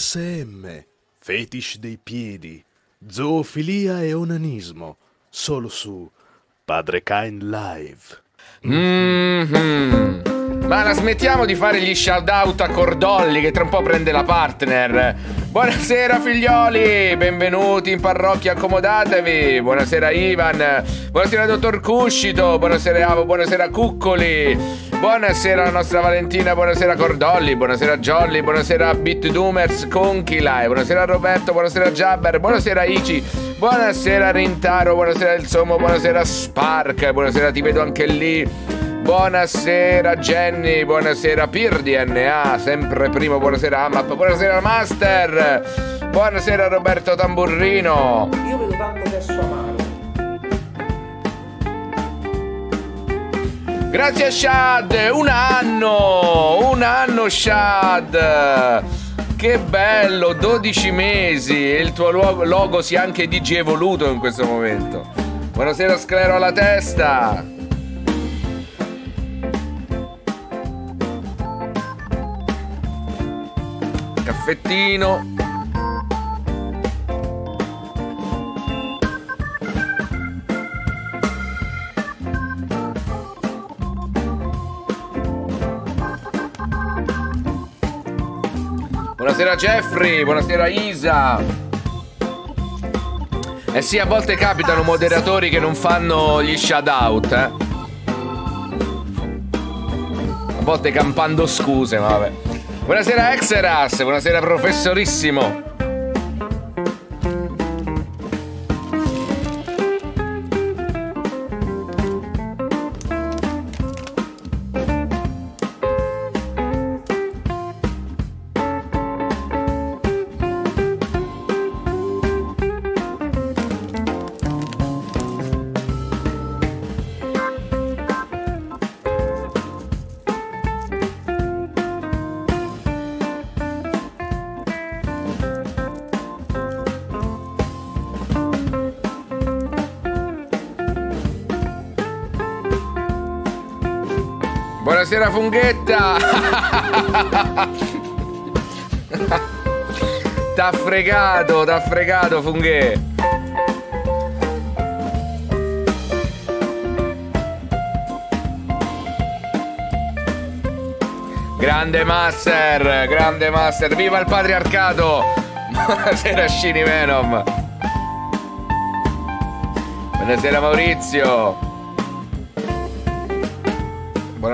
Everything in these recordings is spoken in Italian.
BDSM, fetish dei piedi, zoofilia e onanismo, solo su Padre Kind Live. Mm-hmm. Ma la smettiamo di fare gli shout out a Cordolli che tra un po' prende la partner. Buonasera figlioli, benvenuti in parrocchia, accomodatevi. Buonasera Ivan, buonasera dottor Cuscito, buonasera Avo, buonasera Cuccoli. Buonasera la nostra Valentina, buonasera Cordolli, buonasera Jolly, buonasera Bit Doomers, Conchilai, buonasera Roberto, buonasera Jabber, buonasera Ici, buonasera Rintaro, buonasera Il Sommo, buonasera Spark, buonasera ti vedo anche lì. Buonasera Jenny, buonasera Pir DNA, sempre primo, buonasera Amap, buonasera Master, buonasera Roberto Tamburrino. Io vedo tanto adesso amaro. Grazie Shad, un anno, un anno Shad. Che bello, 12 mesi e il tuo logo, logo si è anche digievoluto in questo momento. Buonasera Sclero alla testa. caffettino. Buonasera Jeffrey, buonasera Isa. Eh sì, a volte capitano moderatori che non fanno gli shoutout, eh. A volte campando scuse, ma vabbè. Buonasera Exeras, buonasera professorissimo. funghetta! t'ha fregato, t'ha fregato funghè Grande master, grande master, viva il patriarcato! Buonasera Scini Venom! Buonasera Maurizio!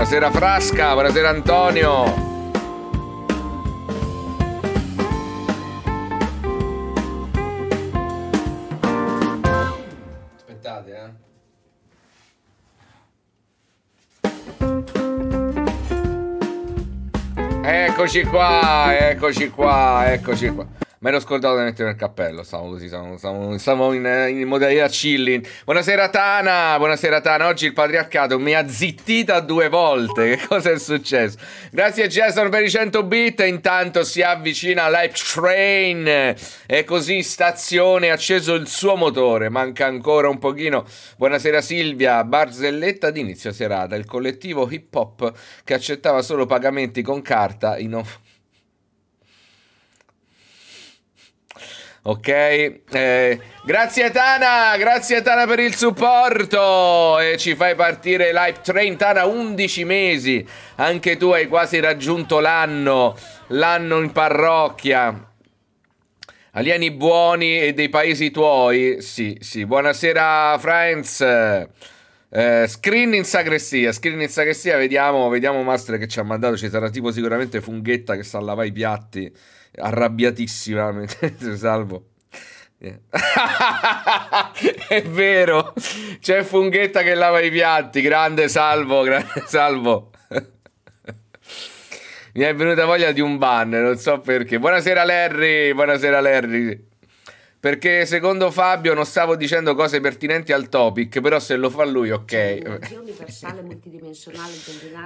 Buonasera Frasca, buonasera Antonio. Eh. Eccoci qua, eccoci qua, eccoci qua. Mi ero scordato di mettere il cappello. Stavo così, stavo, stavo, stavo in, in, modalità chilling. Buonasera Tana, buonasera Tana. Oggi il patriarcato mi ha zittita due volte. Che cosa è successo? Grazie Jason per i 100 bit. Intanto si avvicina l'Hype Train. E così stazione, ha acceso il suo motore. Manca ancora un pochino. Buonasera Silvia, barzelletta d'inizio serata. Il collettivo hip hop che accettava solo pagamenti con carta in off Ok, eh, grazie Tana, grazie Tana per il supporto e ci fai partire live train Tana 11 mesi, anche tu hai quasi raggiunto l'anno, l'anno in parrocchia. Alieni buoni e dei paesi tuoi, sì, sì, buonasera Franz. Eh, screen in sagrestia, screen in sagrestia, vediamo, vediamo Master che ci ha mandato, ci sarà tipo sicuramente Funghetta che sa lavare i piatti arrabbiatissima salvo. Yeah. è vero, c'è Funghetta che lava i piatti. Grande salvo, grande salvo. Mi è venuta voglia di un ban, non so perché. Buonasera Larry, buonasera Larry. Perché secondo Fabio non stavo dicendo cose pertinenti al topic, però se lo fa lui, ok. universale, multidimensionale,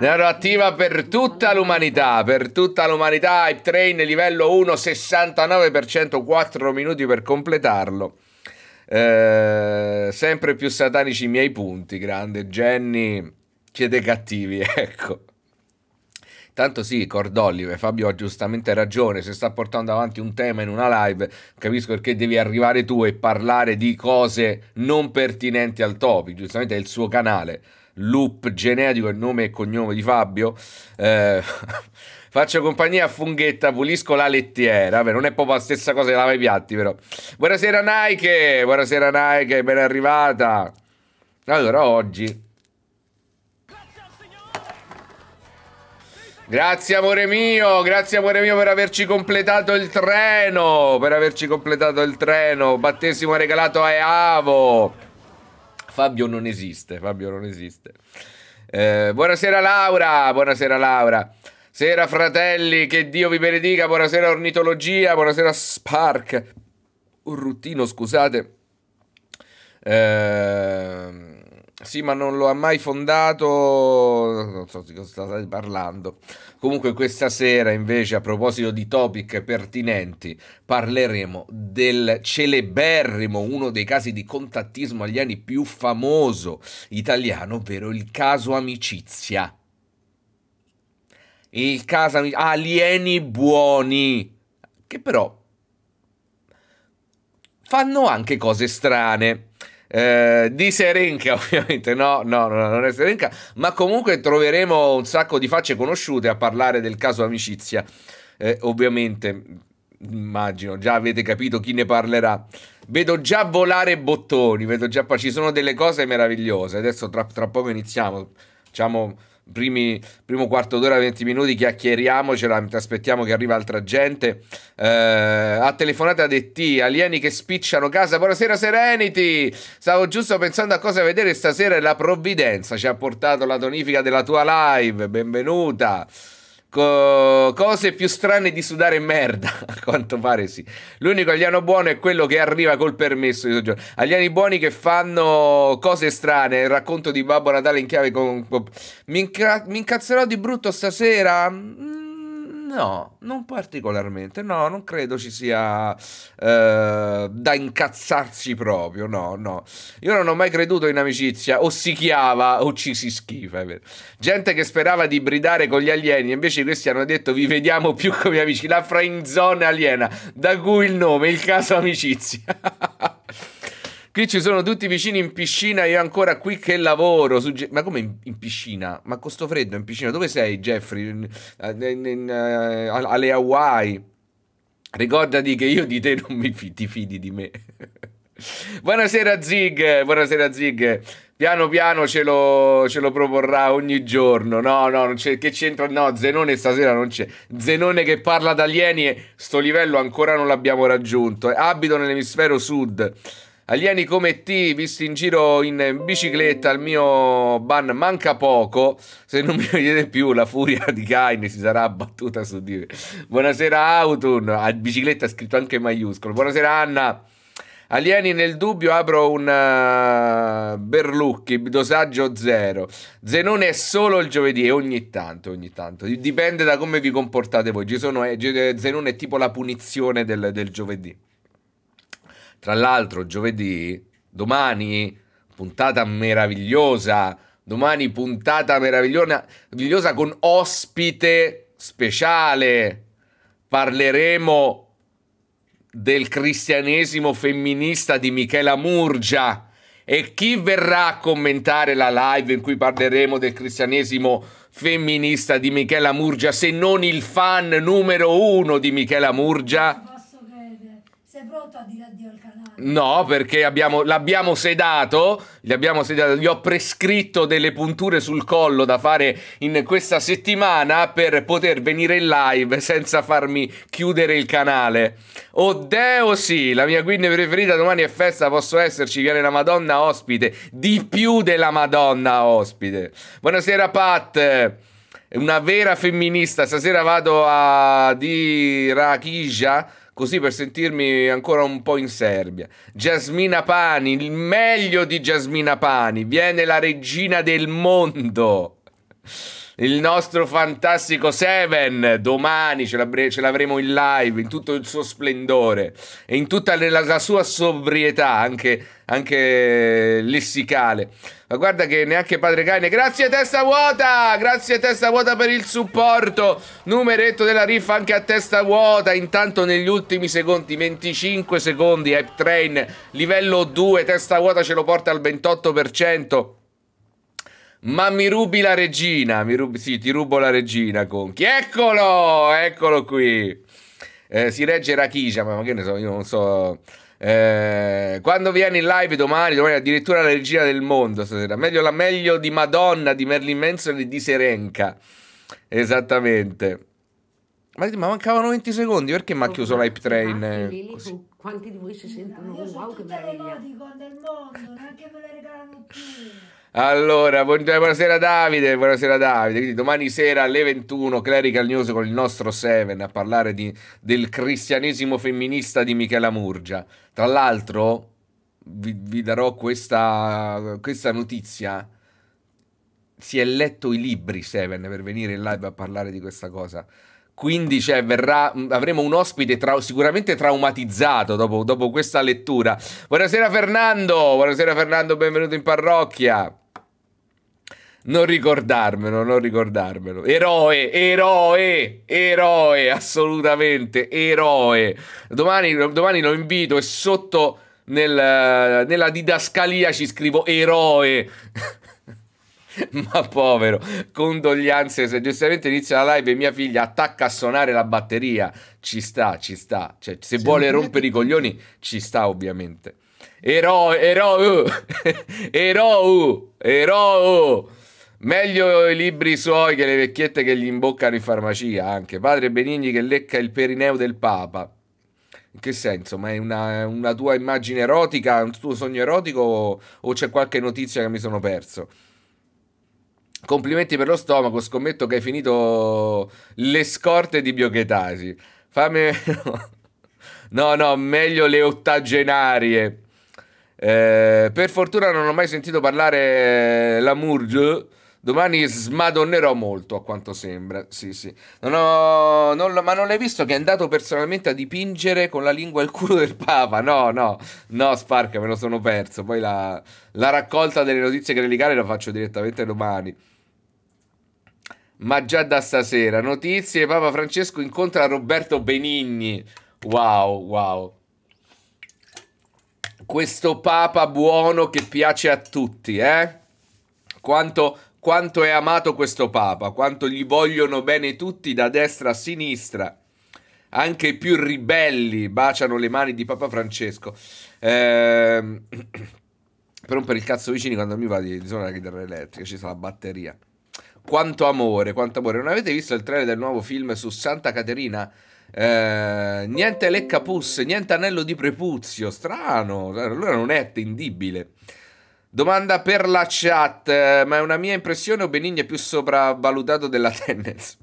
Narrativa per tutta l'umanità, per tutta l'umanità, Hype Train livello 1, 69%, 4 minuti per completarlo. Eh, sempre più satanici i miei punti, grande Jenny, siete cattivi, ecco. Tanto sì, Cordolli, Fabio ha giustamente ragione, se sta portando avanti un tema in una live, capisco perché devi arrivare tu e parlare di cose non pertinenti al topic, giustamente è il suo canale. Loop genetico, il nome e cognome di Fabio. Eh, Faccio compagnia a Funghetta, pulisco la lettiera. Vabbè, non è proprio la stessa cosa che lava i piatti, però. Buonasera Nike, buonasera Nike, ben arrivata. Allora, oggi Grazie amore mio, grazie amore mio per averci completato il treno, per averci completato il treno, battesimo regalato a Eavo. Fabio non esiste, Fabio non esiste. Eh, buonasera Laura, buonasera Laura. Sera fratelli, che Dio vi benedica, buonasera ornitologia, buonasera Spark. Un ruttino, scusate. Ehm... Sì, ma non lo ha mai fondato, non so di cosa state parlando. Comunque questa sera invece a proposito di topic pertinenti parleremo del celeberrimo, uno dei casi di contattismo alieni più famoso italiano, ovvero il caso amicizia. Il caso amicizia, alieni buoni, che però fanno anche cose strane. Eh, di Serenca, ovviamente, no, no, no, non è Serenca, ma comunque troveremo un sacco di facce conosciute a parlare del caso amicizia. Eh, ovviamente, immagino, già avete capito chi ne parlerà. Vedo già volare bottoni, vedo già, ci sono delle cose meravigliose. Adesso tra, tra poco iniziamo, diciamo primi, primo quarto d'ora, 20 minuti, chiacchieriamocela, mentre aspettiamo che arriva altra gente. Eh, a telefonata DT, alieni che spicciano casa. Buonasera Serenity, stavo giusto pensando a cosa vedere stasera e la provvidenza ci ha portato la tonifica della tua live, benvenuta. Co- cose più strane di sudare merda, a quanto pare sì. L'unico alieno buono è quello che arriva col permesso di soggiorno. Alieni buoni che fanno cose strane. Il racconto di Babbo Natale in chiave con... Mi, inca- mi incazzerò di brutto stasera? Mm. No, non particolarmente, no, non credo ci sia eh, da incazzarsi proprio, no, no. Io non ho mai creduto in amicizia, o si chiava o ci si schifa. Gente che sperava di bridare con gli alieni, invece questi hanno detto vi vediamo più come amici, la friend aliena, da cui il nome, il caso amicizia. Qui ci sono tutti vicini in piscina, io ancora qui che lavoro. Sugge- ma come in, in, piscina? Ma con freddo in piscina? Dove sei, Jeffrey? In, eh, in, uh, alle Hawaii. Ricordati che io di te non mi fidi, ti fidi di me. buonasera Zig, buonasera Zig. Piano piano ce lo, ce lo proporrà ogni giorno. No, no, non c'è, che c'entra? No, Zenone stasera non c'è. Zenone che parla ad alieni sto livello ancora non l'abbiamo raggiunto. Eh, abito nell'emisfero sud. Alieni come T, visti in giro in bicicletta, al mio ban manca poco. Se non mi vedete più, la furia di Kain si sarà abbattuta su di me. Buonasera Autun, a bicicletta scritto anche in maiuscolo. Buonasera Anna. Alieni nel dubbio apro un eh, Berlucchi, dosaggio zero. Zenone è solo il giovedì e ogni tanto, ogni tanto. Dipende da come vi comportate voi. Sono, eh, Zenone è tipo la punizione del, del giovedì. Tra l'altro, giovedì, domani, puntata meravigliosa. Domani puntata meravigliosa con ospite speciale. Parleremo del cristianesimo femminista di Michela Murgia. E chi verrà a commentare la live in cui parleremo del cristianesimo femminista di Michela Murgia se non il fan numero uno di Michela Murgia? Sei pronto a dire addio al canale? No, perché l'abbiamo sedato, gli abbiamo sedato, gli ho prescritto delle punture sul collo da fare in questa settimana per poter venire in live senza farmi chiudere il canale. Oddio sì, la mia guinea preferita domani è festa, posso esserci, viene la Madonna ospite, di più della Madonna ospite. Buonasera Pat una vera femminista. Stasera vado a di Rakija così per sentirmi ancora un po' in Serbia. Jasmina Pani, il meglio di Jasmina Pani, viene la regina del mondo il nostro fantastico Seven. Domani ce, ce l'avremo in live in tutto il suo splendore e in tutta la, la sua sobrietà, anche, anche lessicale. Ma guarda che neanche Padre Cane. Grazie testa vuota! Grazie testa vuota per il supporto. Numeretto della riff anche a testa vuota. Intanto negli ultimi secondi, 25 secondi, Hype Train, livello 2, testa vuota ce lo porta al 28%. Ma mi rubi la regina, mi rubi, sì, ti rubo la regina, Conchi. Eccolo, eccolo qui. Eh, si regge Rakisha, ma che ne so, io non so... Eh, quando vieni in live domani, domani addirittura la regina del mondo stasera. Meglio la meglio di Madonna, di Merlin Manson e di Serenca. Esattamente. Ma, ma, mancavano 20 secondi, perché mi ha chiuso l'hype train? Eh, Quanti di voi si sentono? Io wow, che meraviglia! Io sono tutto l'emoticon del mondo, neanche me le regalano più. Allora, buonasera Davide, buonasera Davide. Quindi domani sera alle 21 Clerical News con il nostro Seven a parlare di, del cristianesimo femminista di Michela Murgia. Tra l'altro vi, vi, darò questa, questa notizia. Si è letto i libri Seven per venire in live a parlare di questa cosa quindi cioè, verrà, avremo un ospite tra, sicuramente traumatizzato dopo, dopo, questa lettura. Buonasera Fernando, buonasera Fernando, benvenuto in parrocchia. Non ricordarmelo, non ricordarmelo. Eroe, eroe, eroe, assolutamente, eroe. Domani, domani lo invito e sotto nel, nella didascalia ci scrivo eroe. Ma povero, condoglianze. Se giustamente inizia la live e mia figlia attacca a suonare la batteria, ci sta, ci sta. Cioè, se C'è vuole rompere i coglioni, ci sta ovviamente. Ero, ero, uh. ero, uh, ero. Uh. Meglio i libri suoi che le vecchiette che gli imboccano in farmacia anche. Padre Benigni che lecca il perineo del Papa. In che senso? Ma è una, una tua immagine erotica, un tuo sogno erotico o c'è qualche notizia che mi sono perso? Complimenti per lo stomaco, scommetto che hai finito le scorte di biochetasi. Fammi... no, no, meglio le ottagenarie. Eh, per fortuna non ho mai sentito parlare eh, la Murge Domani smadonnerò molto, a quanto sembra. Sì, sì. Non ho, non, ma non l'hai visto che è andato personalmente a dipingere con la lingua il culo del Papa? No, no, no, Sparca, me lo sono perso. Poi la, la raccolta delle notizie grelicane la faccio direttamente domani. Ma già da stasera, notizie, Papa Francesco incontra Roberto Benigni. Wow, wow questo papa buono che piace a tutti, eh? Quanto quanto è amato questo Papa, quanto gli vogliono bene tutti da destra a sinistra. Anche i più ribelli baciano le mani di Papa Francesco. Ehm, per rompere il cazzo vicini quando mi va di zona la chitarra elettrica, ci sta la batteria. Quanto amore, quanto amore. Non avete visto il trailer del nuovo film su Santa Caterina? Eh, niente leccapusse, niente anello di prepuzio, strano. Allora non è attendibile. Domanda per la chat, eh, ma è una mia impressione o Benigni è più sopravvalutato della Tennels?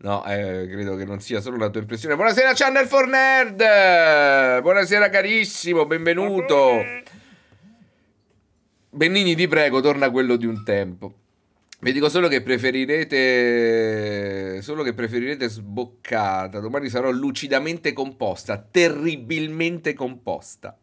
No, eh, credo che non sia solo la tua impressione. Buonasera Channel 4 Nerd! Buonasera carissimo, benvenuto! Benigni, ti prego, torna quello di un tempo. Vi dico solo che preferirete. Solo che preferirete sboccata. Domani sarò lucidamente composta, terribilmente composta.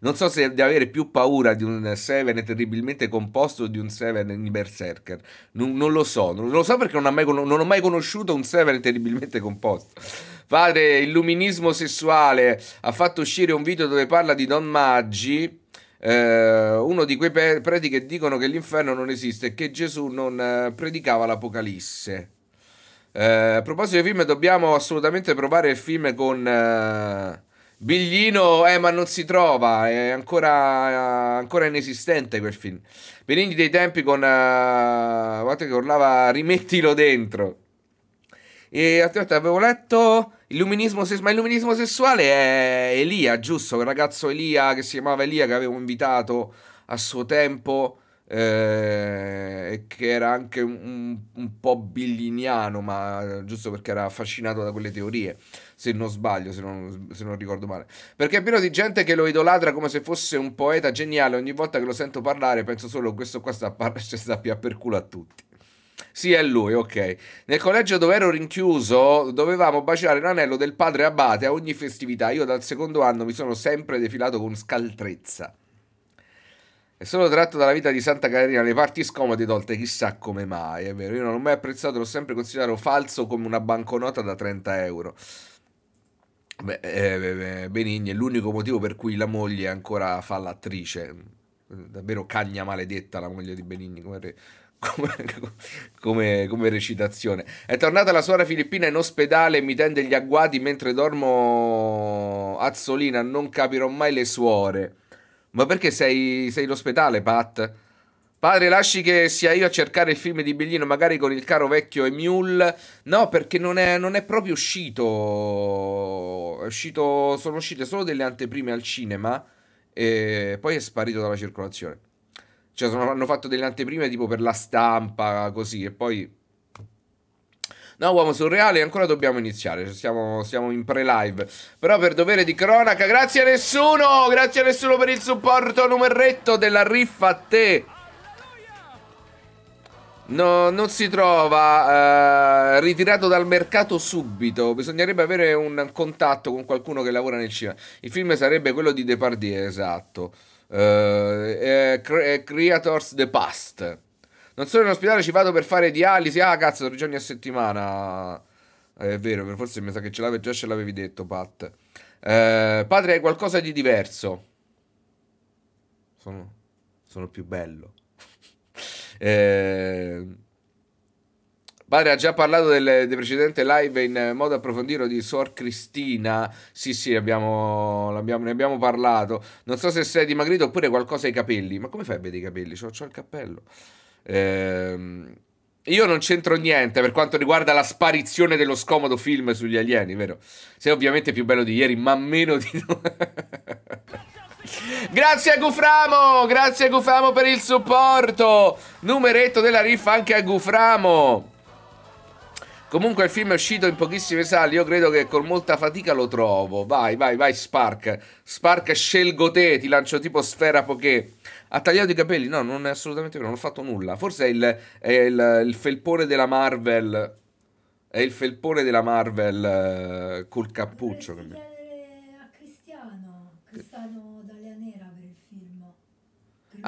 Non so se di avere più paura di un Seven terribilmente composto o di un Seven in Berserker. Non, non, lo so, non lo so perché non, mai, non ho mai conosciuto un Seven terribilmente composto. Padre, illuminismo sessuale, ha fatto uscire un video dove parla di Don Maggi. Eh, uno di quei preti che dicono che l'inferno non esiste e che Gesù non eh, predicava l'Apocalisse. Eh, a proposito dei film, dobbiamo assolutamente provare il film con eh, Biglino, eh, ma non si trova, è ancora, ancora inesistente quel film. Benigni dei tempi con... Uh, eh, guardate che urlava, rimettilo dentro. E aspetta, avevo letto... Illuminismo se- ma illuminismo sessuale è Elia, giusto? Quel ragazzo Elia che si chiamava Elia che avevo invitato a suo tempo eh, e eh, che era anche un, un po' bigliniano, ma giusto perché era affascinato da quelle teorie se non sbaglio, se non, se non ricordo male. Perché è pieno di gente che lo idolatra come se fosse un poeta geniale, ogni volta che lo sento parlare penso solo che questo qua sta, par- cioè sta più a per culo a tutti. Sì, è lui, ok. Nel collegio dove ero rinchiuso dovevamo baciare l'anello del padre abate a ogni festività. Io dal secondo anno mi sono sempre defilato con scaltrezza. E solo tratto dalla vita di Santa Caterina le parti scomode tolte, chissà come mai, è vero. Io non l'ho mai apprezzato, l'ho sempre considerato falso come una banconota da 30 euro. Beh, eh, eh, Benigni è l'unico motivo per cui la moglie ancora fa l'attrice. Davvero cagna maledetta la moglie di Benigni come, re, come, come, come recitazione. È tornata la suora filippina in ospedale e mi tende gli agguati mentre dormo azzolina. Non capirò mai le suore. Ma perché sei, sei in ospedale, Pat? Padre, lasci che sia io a cercare il film di Biglino, magari con il caro vecchio Emule. No, perché non è, non è proprio uscito. È uscito. Sono uscite solo delle anteprime al cinema. E poi è sparito dalla circolazione. Cioè, sono, hanno fatto delle anteprime tipo per la stampa, così, e poi. No, uomo surreale, ancora dobbiamo iniziare. Siamo, siamo in pre-live. Però per dovere di cronaca, grazie a nessuno! Grazie a nessuno per il supporto numeretto della riffa a te! No, non si trova, eh, ritirato dal mercato subito. Bisognerebbe avere un contatto con qualcuno che lavora nel cinema. Il film sarebbe quello di Depardieu, esatto. Eh, eh, Creators The Past. Non sono in ospedale, ci vado per fare dialisi. Ah, cazzo, tre giorni a settimana. Eh, è vero, forse mi sa che ce l'avevi, già ce l'avevi detto, Pat. Eh, padre, è qualcosa di diverso. Sono, sono più bello. Eh, Padre ha già parlato del, del, precedente live in modo approfondito di Suor Cristina. Sì, sì, abbiamo, abbiamo, ne abbiamo parlato. Non so se sei dimagrito oppure qualcosa ai capelli. Ma come fai a vedere i capelli? C'ho, c'ho il cappello. Eh, io non c'entro niente per quanto riguarda la sparizione dello scomodo film sugli alieni, vero? Sei ovviamente più bello di ieri, ma meno di... Grazie a Guframo, grazie a Guframo per il supporto. Numeretto della riff anche a Guframo. Comunque il film è uscito in pochissime sale, io credo che con molta fatica lo trovo. Vai, vai, vai Spark. Spark scelgo te, ti lancio tipo sfera poché. Ha tagliato i capelli? No, non è assolutamente vero, non ho fatto nulla. Forse è il, è il, il felpone della Marvel. È il felpone della Marvel eh, col cappuccio. Che mi...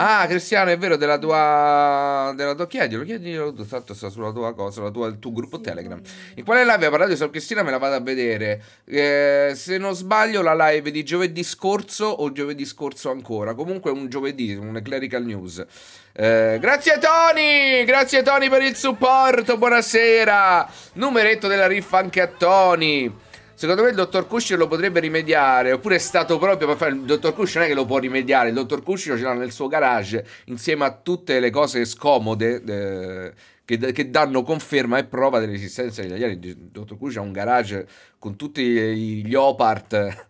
Ah, Cristiano, è vero, della tua. Della tua chiedilo, chiedilo. Tanto sta sulla tua cosa, sulla tua, il tuo gruppo Telegram. In quale live hai parlato di Sor Cristina? Me la vado a vedere. Eh, se non sbaglio, la live di giovedì scorso o giovedì scorso ancora. Comunque, un giovedì, un clerical news. Eh, grazie Tony, grazie Tony per il supporto, buonasera. Numeretto della riffa anche a Tony. Secondo me il dottor Cuscio lo potrebbe rimediare. Oppure è stato proprio per fare. Il dottor Cuscio non è che lo può rimediare. Il dottor Cuscio ce l'ha nel suo garage insieme a tutte le cose scomode. Eh, che, che, danno conferma e prova dell'esistenza degli italiani. Il dottor Cuscio ha un garage con tutti gli opart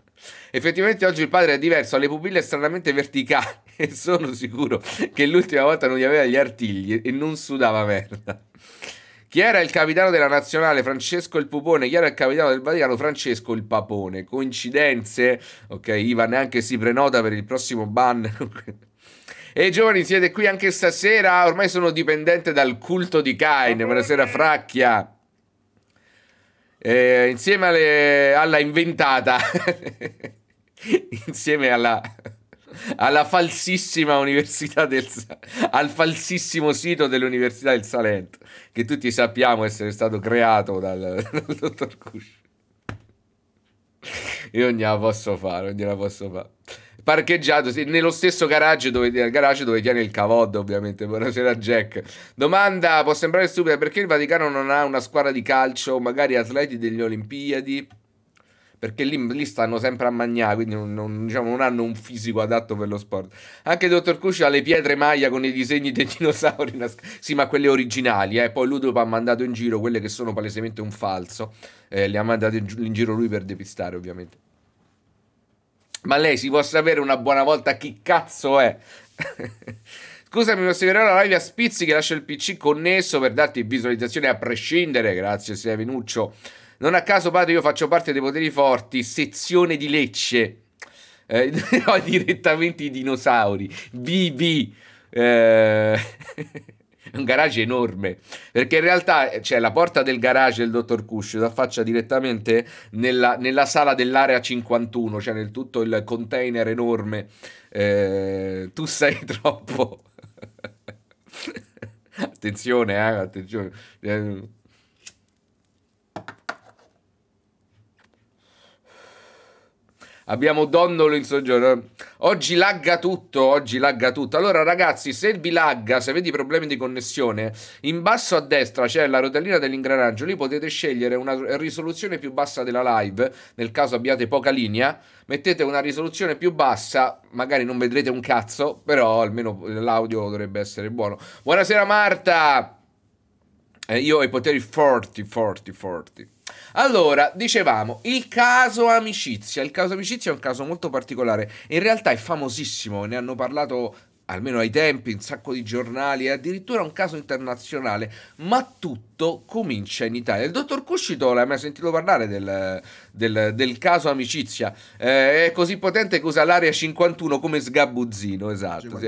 Effettivamente oggi il padre è diverso, ha le pupille stranamente verticali e sono sicuro che l'ultima volta non gli aveva gli artigli e non sudava merda. Chi era il capitano della nazionale? Francesco il Pupone. Chi era il capitano del Vaticano? Francesco il Papone. Coincidenze? Ok, Ivan neanche si prenota per il prossimo ban. E giovani, siete qui anche stasera? Ormai sono dipendente dal culto di Cain. Buonasera, Fracchia. Eh, insieme alle... alla inventata. insieme alla alla falsissima università del al falsissimo sito dell'Università del Salento, che tutti sappiamo essere stato creato dal, dal dottor Cusci Io non gliela posso fare, non gliela posso fare. Parcheggiato sì, nello stesso garage dove, garage dove tiene il Cavod, ovviamente. Buonasera, Jack. Domanda: può sembrare stupida, perché il Vaticano non ha una squadra di calcio, magari atleti delle Olimpiadi? perché lì, lì stanno sempre a mangiare, quindi non, non, diciamo, non, hanno un fisico adatto per lo sport. Anche il dottor Cusci ha le pietre maglia con i disegni dei dinosauri, sì, ma quelle originali, eh. poi Ludwig ha mandato in giro quelle che sono palesemente un falso, eh, le ha mandate in giro lui per depistare ovviamente. Ma lei si può sapere una buona volta chi cazzo è? Scusami, ma seguirò la live a Spizzi che lascia il PC connesso per darti visualizzazione a prescindere. Grazie, Sevinuccio. Non a caso, padre, io faccio parte dei poteri forti, sezione di Lecce. Eh, no, direttamente i dinosauri. BB. Eh, un garage enorme. Perché in realtà eh, c'è cioè, la porta del garage del dottor Cush, si affaccia direttamente nella, nella sala dell'area 51, cioè nel tutto il container enorme. Eh, tu sei troppo. attenzione, eh, attenzione. Eh, Abbiamo Donnolo in soggiorno. Oggi lagga tutto, oggi lagga tutto. Allora ragazzi, se vi lagga, se avete problemi di connessione, in basso a destra c'è la rotellina dell'ingranaggio, lì potete scegliere una risoluzione più bassa della live, nel caso abbiate poca linea, mettete una risoluzione più bassa, magari non vedrete un cazzo, però almeno l'audio dovrebbe essere buono. Buonasera Marta! Eh, io ho i poteri forti, forti, forti. Allora, dicevamo, il caso amicizia. Il caso amicizia è un caso molto particolare. In realtà è famosissimo, ne hanno parlato almeno ai tempi un sacco di giornali, è addirittura un caso internazionale, ma tutti tutto comincia in Italia. Il dottor Cuscito l'ha mai sentito parlare del, del, del caso amicizia? Eh, è così potente che usa l'area 51 come sgabuzzino, esatto.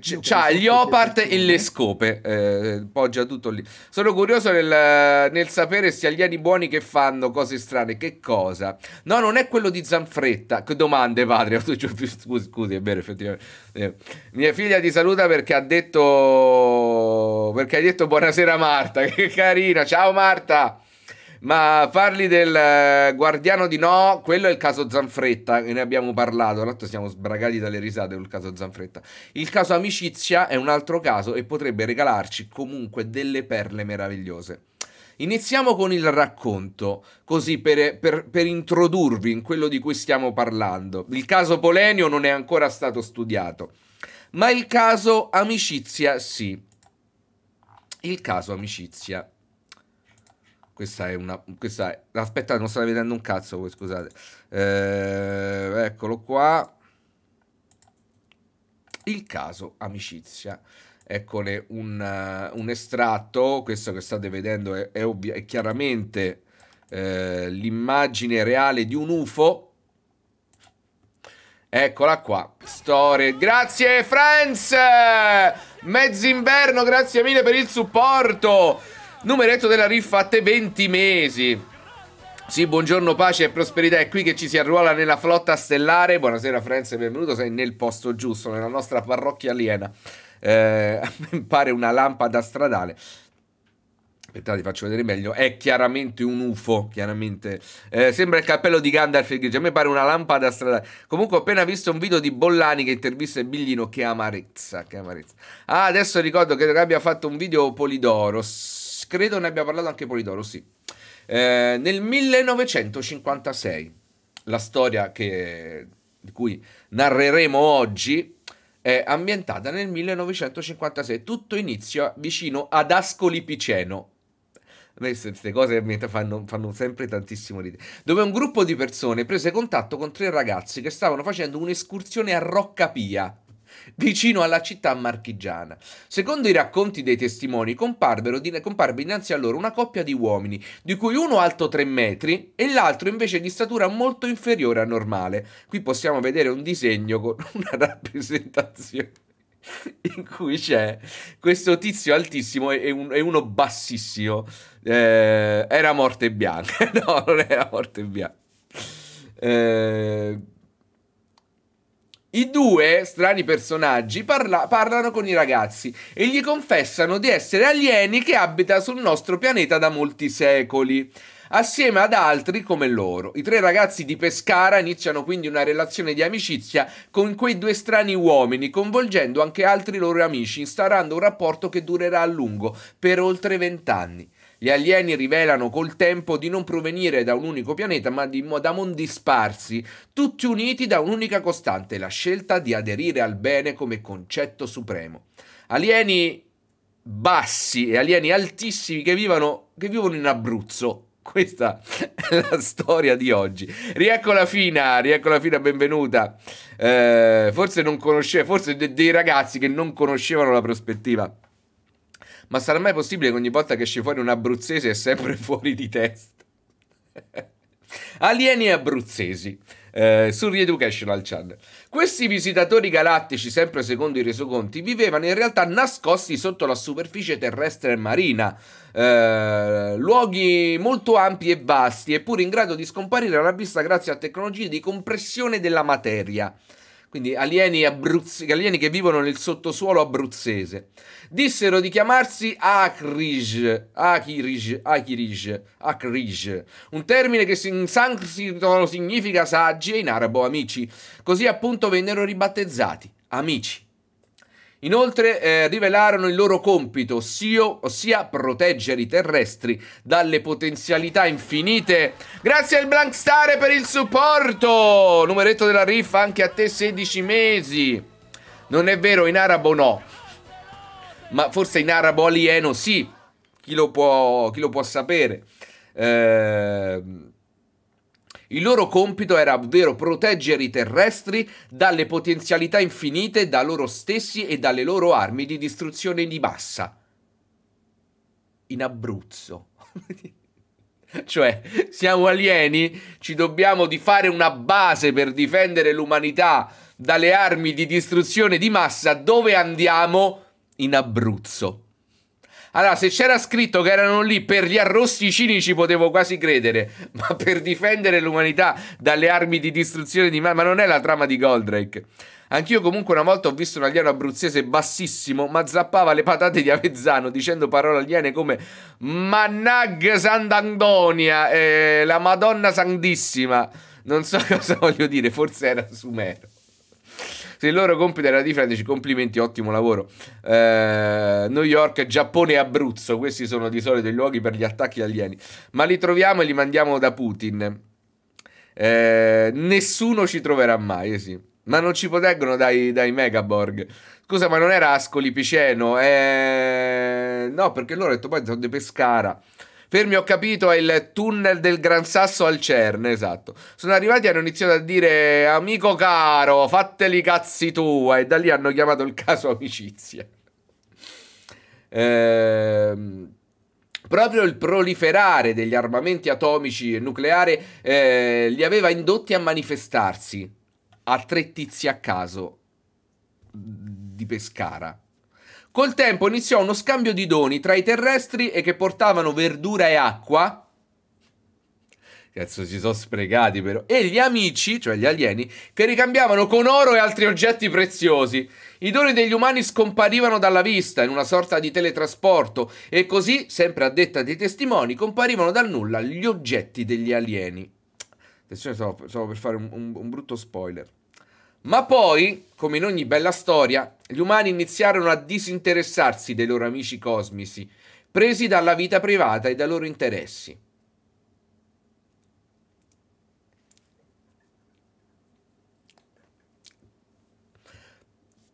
Sì. C'ha gli opart e le scope, eh, poggia tutto lì. Sono curioso nel, nel sapere se alieni buoni che fanno cose strane, che cosa? No, non è quello di Zanfretta. Che domande, padre? Scusi, scusi è vero, effettivamente. Eh. Mia figlia ti saluta perché ha detto... perché hai detto buonasera Marta, che carino carina. Ciao Marta. Ma parli del eh, guardiano di no, quello è il caso Zanfretta, ne abbiamo parlato, l'altro siamo sbragati dalle risate sul caso Zanfretta. Il caso amicizia è un altro caso e potrebbe regalarci comunque delle perle meravigliose. Iniziamo con il racconto, così per, per, per, introdurvi in quello di cui stiamo parlando. Il caso Polenio non è ancora stato studiato, ma il caso Amicizia sì. Il caso Amicizia. Questa è una. Questa è, aspettate, non state vedendo un cazzo voi, scusate. Eh, eccolo qua. Il caso amicizia. eccone un, un estratto. Questo che state vedendo è, è, ovvia, è chiaramente eh, l'immagine reale di un UFO. Eccola qua. Storie. Grazie, Franz! Mezzinverno, grazie mille per il supporto. Numeretto della riffa a 20 mesi. Sì, buongiorno, pace e prosperità. È qui che ci si arruola nella flotta stellare. Buonasera, Franz, benvenuto. Sei nel posto giusto, nella nostra parrocchia aliena. Eh, pare una lampada stradale. Aspettate, ti faccio vedere meglio. È chiaramente un UFO, chiaramente. Eh, sembra il cappello di Gandalf il grigio. A me pare una lampada stradale. Comunque ho appena visto un video di Bollani che intervista il Biglino. Che amarezza, che amarezza. Ah, adesso ricordo che abbia fatto un video Polidoro. Credo ne abbia parlato anche Polidoro, sì. Eh, nel 1956, la storia che, di cui narreremo oggi è ambientata nel 1956. Tutto inizia vicino ad Ascoli Piceno, queste cose fanno, fanno, sempre tantissimo ridere. Dove un gruppo di persone prese contatto con tre ragazzi che stavano facendo un'escursione a Roccapia vicino alla città marchigiana. Secondo i racconti dei testimoni, di, comparve dinanzi a loro una coppia di uomini, di cui uno alto 3 metri e l'altro invece di statura molto inferiore a normale. Qui possiamo vedere un disegno con una rappresentazione in cui c'è questo tizio altissimo e, un, e uno bassissimo. Eh, era morte bianca. no, non era morte bianca. Eh, i due strani personaggi parla- parlano con i ragazzi e gli confessano di essere alieni che abita sul nostro pianeta da molti secoli, assieme ad altri come loro. I tre ragazzi di Pescara iniziano quindi una relazione di amicizia con quei due strani uomini, coinvolgendo anche altri loro amici, instaurando un rapporto che durerà a lungo, per oltre vent'anni. Gli alieni rivelano col tempo di non provenire da un unico pianeta, ma di, da mondi sparsi, tutti uniti da un'unica costante, la scelta di aderire al bene come concetto supremo. Alieni bassi e alieni altissimi che, vivano, che vivono in Abruzzo, questa è la storia di oggi. Rieccola Fina, rieccola Fina, benvenuta. Eh, forse non conosceva, forse de- dei ragazzi che non conoscevano la prospettiva ma sarà mai possibile che ogni volta che esce fuori un abruzzese è sempre fuori di testa? Alieni abruzzesi. Eh, su Reeducational Channel. Questi visitatori galattici, sempre secondo i resoconti, vivevano in realtà nascosti sotto la superficie terrestre e marina, eh, luoghi molto ampi e vasti, eppure in grado di scomparire alla vista grazie a tecnologie di compressione della materia quindi alieni, abruzzi, alieni che vivono nel sottosuolo abruzzese. Dissero di chiamarsi Akrij, Akrij, Akrij, Akrij, un termine che in sanscrito significa saggi e in arabo amici, così appunto vennero ribattezzati, amici. Inoltre eh, rivelarono il loro compito, ossia, ossia, proteggere i terrestri dalle potenzialità infinite. Grazie al Blankstare per il supporto! Numeretto della riffa anche a te 16 mesi. Non è vero, in arabo no. Ma forse in arabo alieno sì. Chi lo può, chi lo può sapere? Ehm... Il loro compito era ovvero proteggere i terrestri dalle potenzialità infinite da loro stessi e dalle loro armi di distruzione di massa. In Abruzzo. cioè, siamo alieni, ci dobbiamo di fare una base per difendere l'umanità dalle armi di distruzione di massa. Dove andiamo? In Abruzzo. Allora, se c'era scritto che erano lì per gli arrosti cinici, potevo quasi credere, ma per difendere l'umanità dalle armi di distruzione di... Ma, non è la trama di Goldrake. Anch'io comunque una volta ho visto un alieno abruzzese bassissimo, ma zappava le patate di Avezzano dicendo parole aliene come Mannag Sant'Andonia, eh, la Madonna Santissima. Non so cosa voglio dire, forse era sumero. Se il loro compito era difenderci, complimenti, ottimo lavoro. Eh, New York, Giappone e Abruzzo, questi sono di solito i luoghi per gli attacchi alieni. Ma li troviamo e li mandiamo da Putin. Eh, nessuno ci troverà mai, eh sì. Ma non ci proteggono dai, dai megaborg. Scusa, ma non era Ascoli Piceno? Eh... No, perché loro hanno detto poi sono di Pescara. Fermi, ho capito, è il tunnel del Gran Sasso al CERN, esatto. Sono arrivati e hanno iniziato a dire amico caro, fatteli cazzi tua e da lì hanno chiamato il caso amicizia. Ehm... Proprio il proliferare degli armamenti atomici e nucleari eh, li aveva indotti a manifestarsi a tre tizi a caso di Pescara. Col tempo iniziò uno scambio di doni tra i terrestri e che portavano verdura e acqua. Cazzo, si sono sprecati però. E gli amici, cioè gli alieni, che ricambiavano con oro e altri oggetti preziosi. I doni degli umani scomparivano dalla vista in una sorta di teletrasporto e così, sempre a detta dei testimoni, comparivano dal nulla gli oggetti degli alieni. Attenzione, stavo, per fare un, un, un brutto spoiler. Ma poi, come in ogni bella storia, gli umani iniziarono a disinteressarsi dei loro amici cosmici, presi dalla vita privata e dai loro interessi.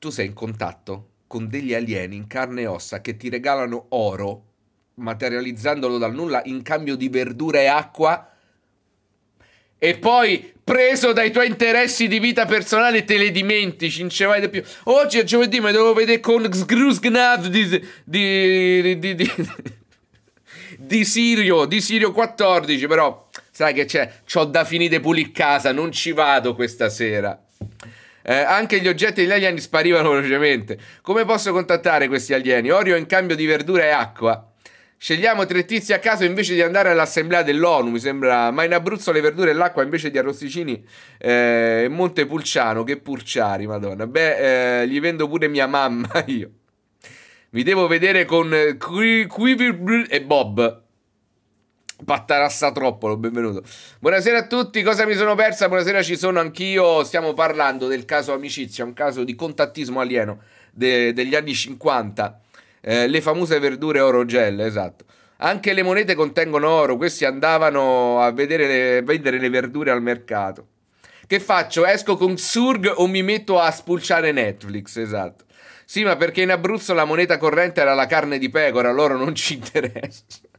Tu sei in contatto con degli alieni in carne e ossa che ti regalano oro, materializzandolo dal nulla in cambio di verdura e acqua. E poi preso dai tuoi interessi di vita personale te le dimentici, non ce vai di più. Oggi è giovedì mi devo vedere con Sgrusgnav di, di, di, di, di Sirio, di Sirio 14, però sai che c'è, c'ho da finire pulire casa, non ci vado questa sera. Eh, anche gli oggetti degli alieni sparivano velocemente. Come posso contattare questi alieni? Orio in cambio di verdura e acqua. Scegliamo tre tizi a caso invece di andare all'assemblea dell'ONU, mi sembra. Ma in Abruzzo le verdure e l'acqua invece di arrosticini eh, e eh, Monte Pulciano, che purciari, madonna. Beh, eh, gli vendo pure mia mamma io. Mi devo vedere con eh, Quiver e Bob. Pattarassa Troppolo, benvenuto. Buonasera a tutti, cosa mi sono persa? Buonasera, ci sono anch'io. Stiamo parlando del caso amicizia, un caso di contattismo alieno de degli anni 50 eh, le famose verdure oro gel, esatto. Anche le monete contengono oro, questi andavano a vedere le, vendere le verdure al mercato. Che faccio? Esco con Surg o mi metto a spulciare Netflix? Esatto. Sì, ma perché in Abruzzo la moneta corrente era la carne di pecora, loro non ci interessano.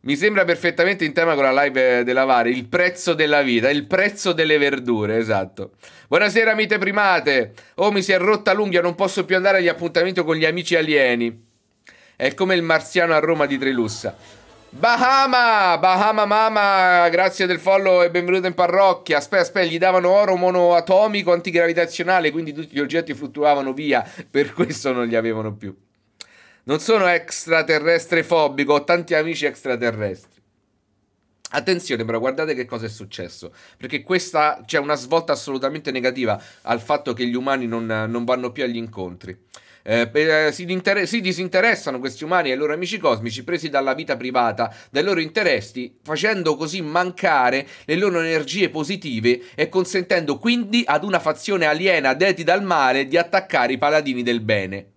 Mi sembra perfettamente in tema con la live eh, della Vare, il prezzo della vita, il prezzo delle verdure, esatto. Buonasera mite primate, oh mi si è rotta l'unghia, non posso più andare agli appuntamenti con gli amici alieni. È come il marziano a Roma di Trelussa. Bahama, Bahama mama, grazie del follow e benvenuto in parrocchia. Aspetta, aspetta, gli davano oro monoatomico antigravitazionale, quindi tutti gli oggetti fluttuavano via, per questo non li avevano più. Non sono extraterrestre fobico, ho tanti amici extraterrestri. Attenzione però, guardate che cosa è successo, perché questa c'è una svolta assolutamente negativa al fatto che gli umani non, non vanno più agli incontri. Eh, eh, si, si, disinteressano questi umani e i loro amici cosmici presi dalla vita privata, dai loro interessi, facendo così mancare le loro energie positive e consentendo quindi ad una fazione aliena deti dal male di attaccare i paladini del bene.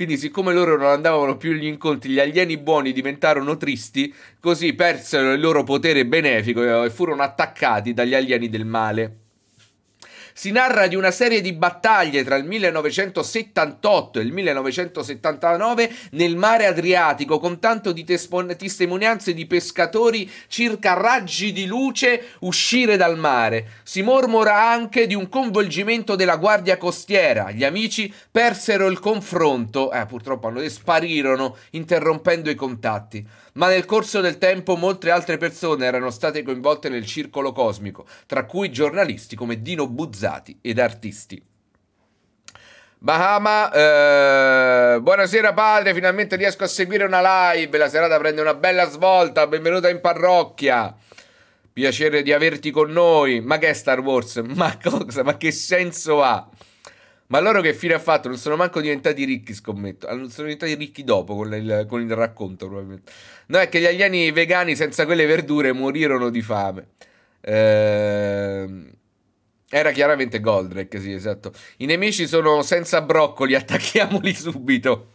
Quindi, siccome loro non andavano più agli incontri, gli alieni buoni diventarono tristi, così persero il loro potere benefico e furono attaccati dagli alieni del male. Si narra di una serie di battaglie tra il 1978 e il 1979 nel mare Adriatico, con tanto di testimonianze di pescatori circa raggi di luce uscire dal mare. Si mormora anche di un coinvolgimento della Guardia Costiera. Gli amici persero il confronto, eh, purtroppo sparirono interrompendo i contatti. Ma nel corso del tempo molte altre persone erano state coinvolte nel circolo cosmico, tra cui giornalisti come Dino Buzzati ed artisti. Bahama, eh, buonasera padre, finalmente riesco a seguire una live, la serata prende una bella svolta, benvenuta in parrocchia. Piacere di averti con noi. Ma che è Star Wars? Ma cosa? Ma che senso ha? Ma loro che fine ha fatto? Non sono manco diventati ricchi, scommetto. Ah, sono diventati ricchi dopo con il, con il racconto, probabilmente. No, è che gli alieni vegani senza quelle verdure morirono di fame. Ehm... Era chiaramente Goldrake, sì, esatto. I nemici sono senza broccoli, attacchiamoli subito.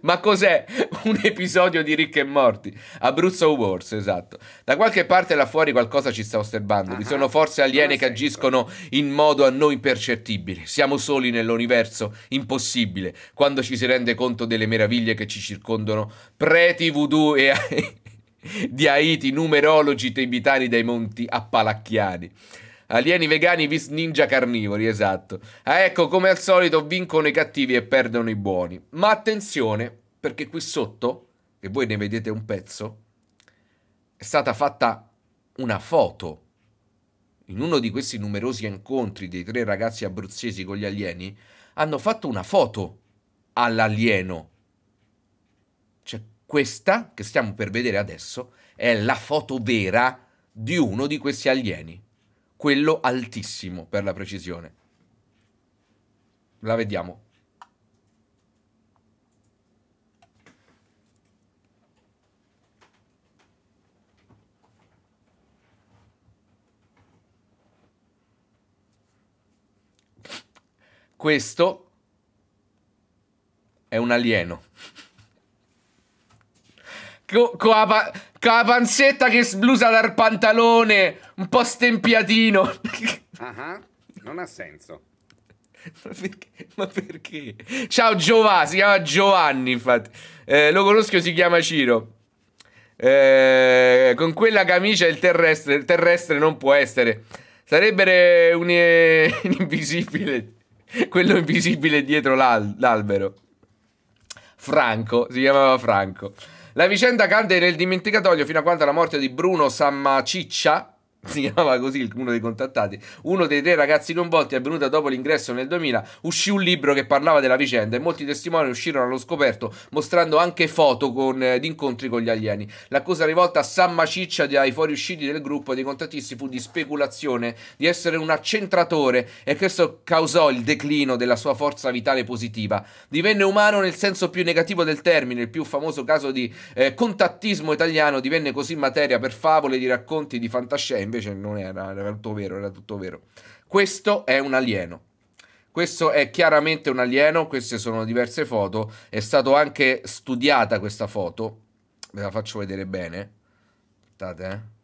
Ma cos'è un episodio di Rick e Morti? Abruzzo Wars, esatto. Da qualche parte là fuori qualcosa ci sta osservando. Vi ah, sono forze aliene che agiscono in modo a noi impercettibile. Siamo soli nell'universo impossibile quando ci si rende conto delle meraviglie che ci circondano. Preti, voodoo e di Haiti, numerologi tibetani dai monti appalacchiani. Alieni vegani vis ninja carnivori, esatto. Ah, ecco, come al solito vincono i cattivi e perdono i buoni. Ma attenzione, perché qui sotto, e voi ne vedete un pezzo, è stata fatta una foto. In uno di questi numerosi incontri dei tre ragazzi abruzzesi con gli alieni, hanno fatto una foto all'alieno. Cioè, questa che stiamo per vedere adesso è la foto vera di uno di questi alieni quello altissimo per la precisione. La vediamo. Questo è un alieno. Con co la panzetta che sblusa dal pantalone un po' stempiatino. Ah, non ha senso. Ma perché? Ma perché? Ciao Giovanni, si chiama Giovanni infatti. Eh, lo conosco, si chiama Ciro. Eh, con quella camicia il terrestre, il terrestre non può essere. Sarebbe un, eh, un invisibile, quello invisibile dietro l'albero. Franco, si chiamava Franco. La vicenda cadde nel dimenticatoio fino a quando la morte di Bruno Sammaciccia si chiamava così uno dei contattati, uno dei tre ragazzi coinvolti è avvenuta dopo l'ingresso nel 2000, uscì un libro che parlava della vicenda e molti testimoni uscirono allo scoperto mostrando anche foto con, eh, di incontri con gli alieni. L'accusa rivolta a San Maciccia dai fuoriusciti del gruppo dei contattisti fu di speculazione, di essere un accentratore e questo causò il declino della sua forza vitale positiva. Divenne umano nel senso più negativo del termine, il più famoso caso di eh, contattismo italiano divenne così materia per favole di racconti di fantascienza invece non era, era tutto vero, era tutto vero. Questo è un alieno. Questo è chiaramente un alieno, queste sono diverse foto, è stata anche studiata questa foto, ve la faccio vedere bene, aspettate eh.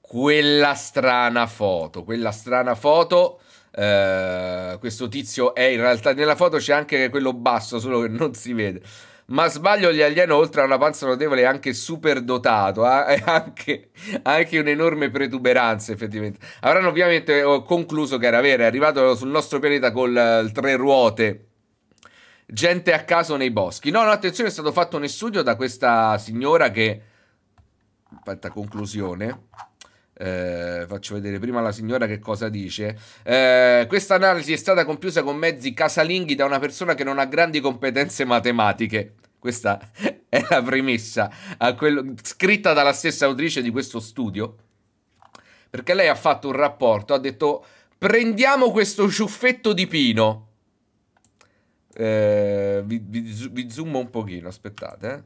Quella strana foto, quella strana foto, eh, questo tizio è in realtà, nella foto c'è anche quello basso, solo che non si vede. Ma sbaglio gli alieni oltre a una panza notevole è anche super dotato, ha eh? anche, anche un'enorme protuberanza effettivamente. Avranno ovviamente ho eh, concluso che era vero, è arrivato sul nostro pianeta con eh, tre ruote gente a caso nei boschi. No, no, attenzione, è stato fatto un studio da questa signora che... Aspetta, conclusione. Eh, faccio vedere prima la signora che cosa dice. Eh, questa analisi è stata compiuta con mezzi casalinghi da una persona che non ha grandi competenze matematiche. Questa è la premessa quello, scritta dalla stessa autrice di questo studio. Perché lei ha fatto un rapporto, ha detto prendiamo questo ciuffetto di pino. Eh, vi, vi, vi zoom un pochino, aspettate. Eh.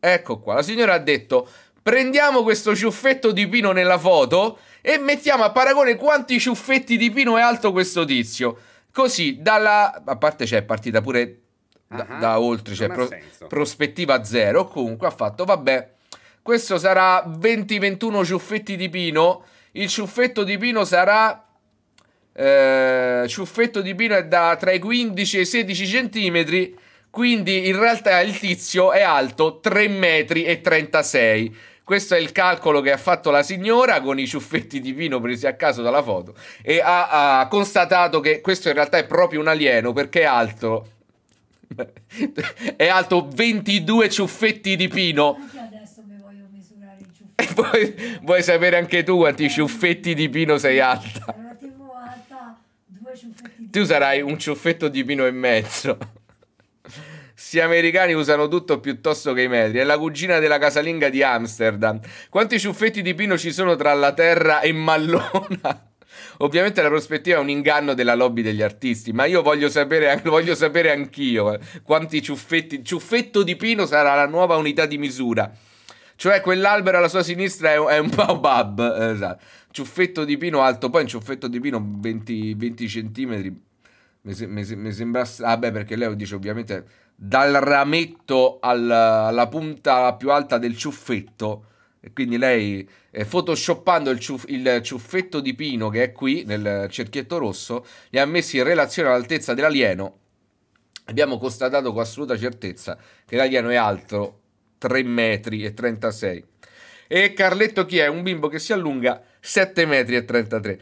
Ecco qua, la signora ha detto prendiamo questo ciuffetto di Pino nella foto e mettiamo a paragone quanti ciuffetti di Pino è alto questo tizio. Così, dalla... a parte c'è partita pure da, uh ah, -huh. da oltre, cioè pro prospettiva zero, comunque ha fatto, vabbè, questo sarà 20-21 ciuffetti di Pino, il ciuffetto di Pino sarà... Eh, ciuffetto di Pino è da tra i 15 e i 16 centimetri, quindi in realtà il tizio è alto 3 metri e 36 questo è il calcolo che ha fatto la signora con i ciuffetti di vino presi a caso dalla foto e ha, ha constatato che questo in realtà è proprio un alieno perché è alto. è alto 22 ciuffetti di pino. adesso mi voglio misurare E poi vuoi sapere anche tu quanti ciuffetti di pino sei alta? Allora, tipo alta due ciuffetti. di Tu sarai un ciuffetto di pino e mezzo. Questi americani usano tutto piuttosto che i metri. È la cugina della casalinga di Amsterdam. Quanti ciuffetti di pino ci sono tra la terra e Mallona? Ovviamente la prospettiva è un inganno della lobby degli artisti, ma io voglio sapere, voglio sapere anch'io eh, quanti ciuffetti. Ciuffetto di pino sarà la nuova unità di misura. Cioè quell'albero alla sua sinistra è, è un baobab. Esatto. Ciuffetto di pino alto, poi un ciuffetto di pino 20, 20 cm. Mi, se, mi, se, mi sembra... Ah beh, perché lei dice ovviamente dal rametto alla, alla punta più alta del ciuffetto. E quindi lei, eh, photoshoppando il, ciuff- il, ciuffetto di Pino che è qui nel cerchietto rosso, li ha messi in relazione all'altezza dell'alieno. Abbiamo constatato con assoluta certezza che l'alieno è alto 3 metri e 36. E Carletto chi è? Un bimbo che si allunga 7 metri e 33.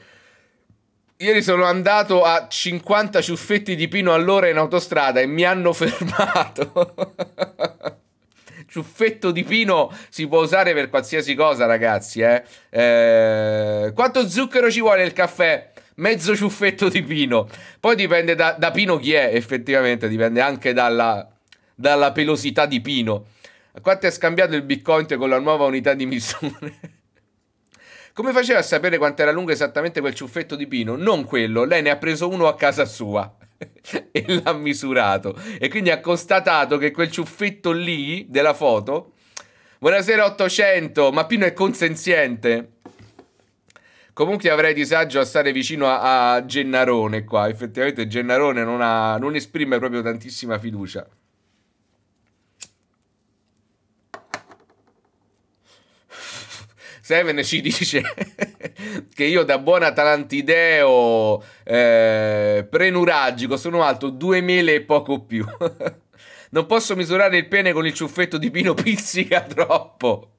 Ieri sono andato a 50 ciuffetti di pino all'ora in autostrada e mi hanno fermato. ciuffetto di pino si può usare per qualsiasi cosa, ragazzi. Eh? Eh, quanto zucchero ci vuole nel caffè? Mezzo ciuffetto di pino. Poi dipende da, da pino chi è, effettivamente, dipende anche dalla, dalla pelosità di pino. quanto è scambiato il bitcoin con la nuova unità di misura? Come faceva a sapere quanto era lungo esattamente quel ciuffetto di pino? Non quello, lei ne ha preso uno a casa sua e l'ha misurato. E quindi ha constatato che quel ciuffetto lì della foto. Buonasera 800, ma Pino è consenziente. Comunque avrei disagio a stare vicino a, a Gennarone qua, effettivamente Gennarone non, ha, non esprime proprio tantissima fiducia. Seven ci dice che io da buon atalantideo eh, prenuragico sono alto 2000 e poco più. non posso misurare il pene con il ciuffetto di Pino, pizzica troppo.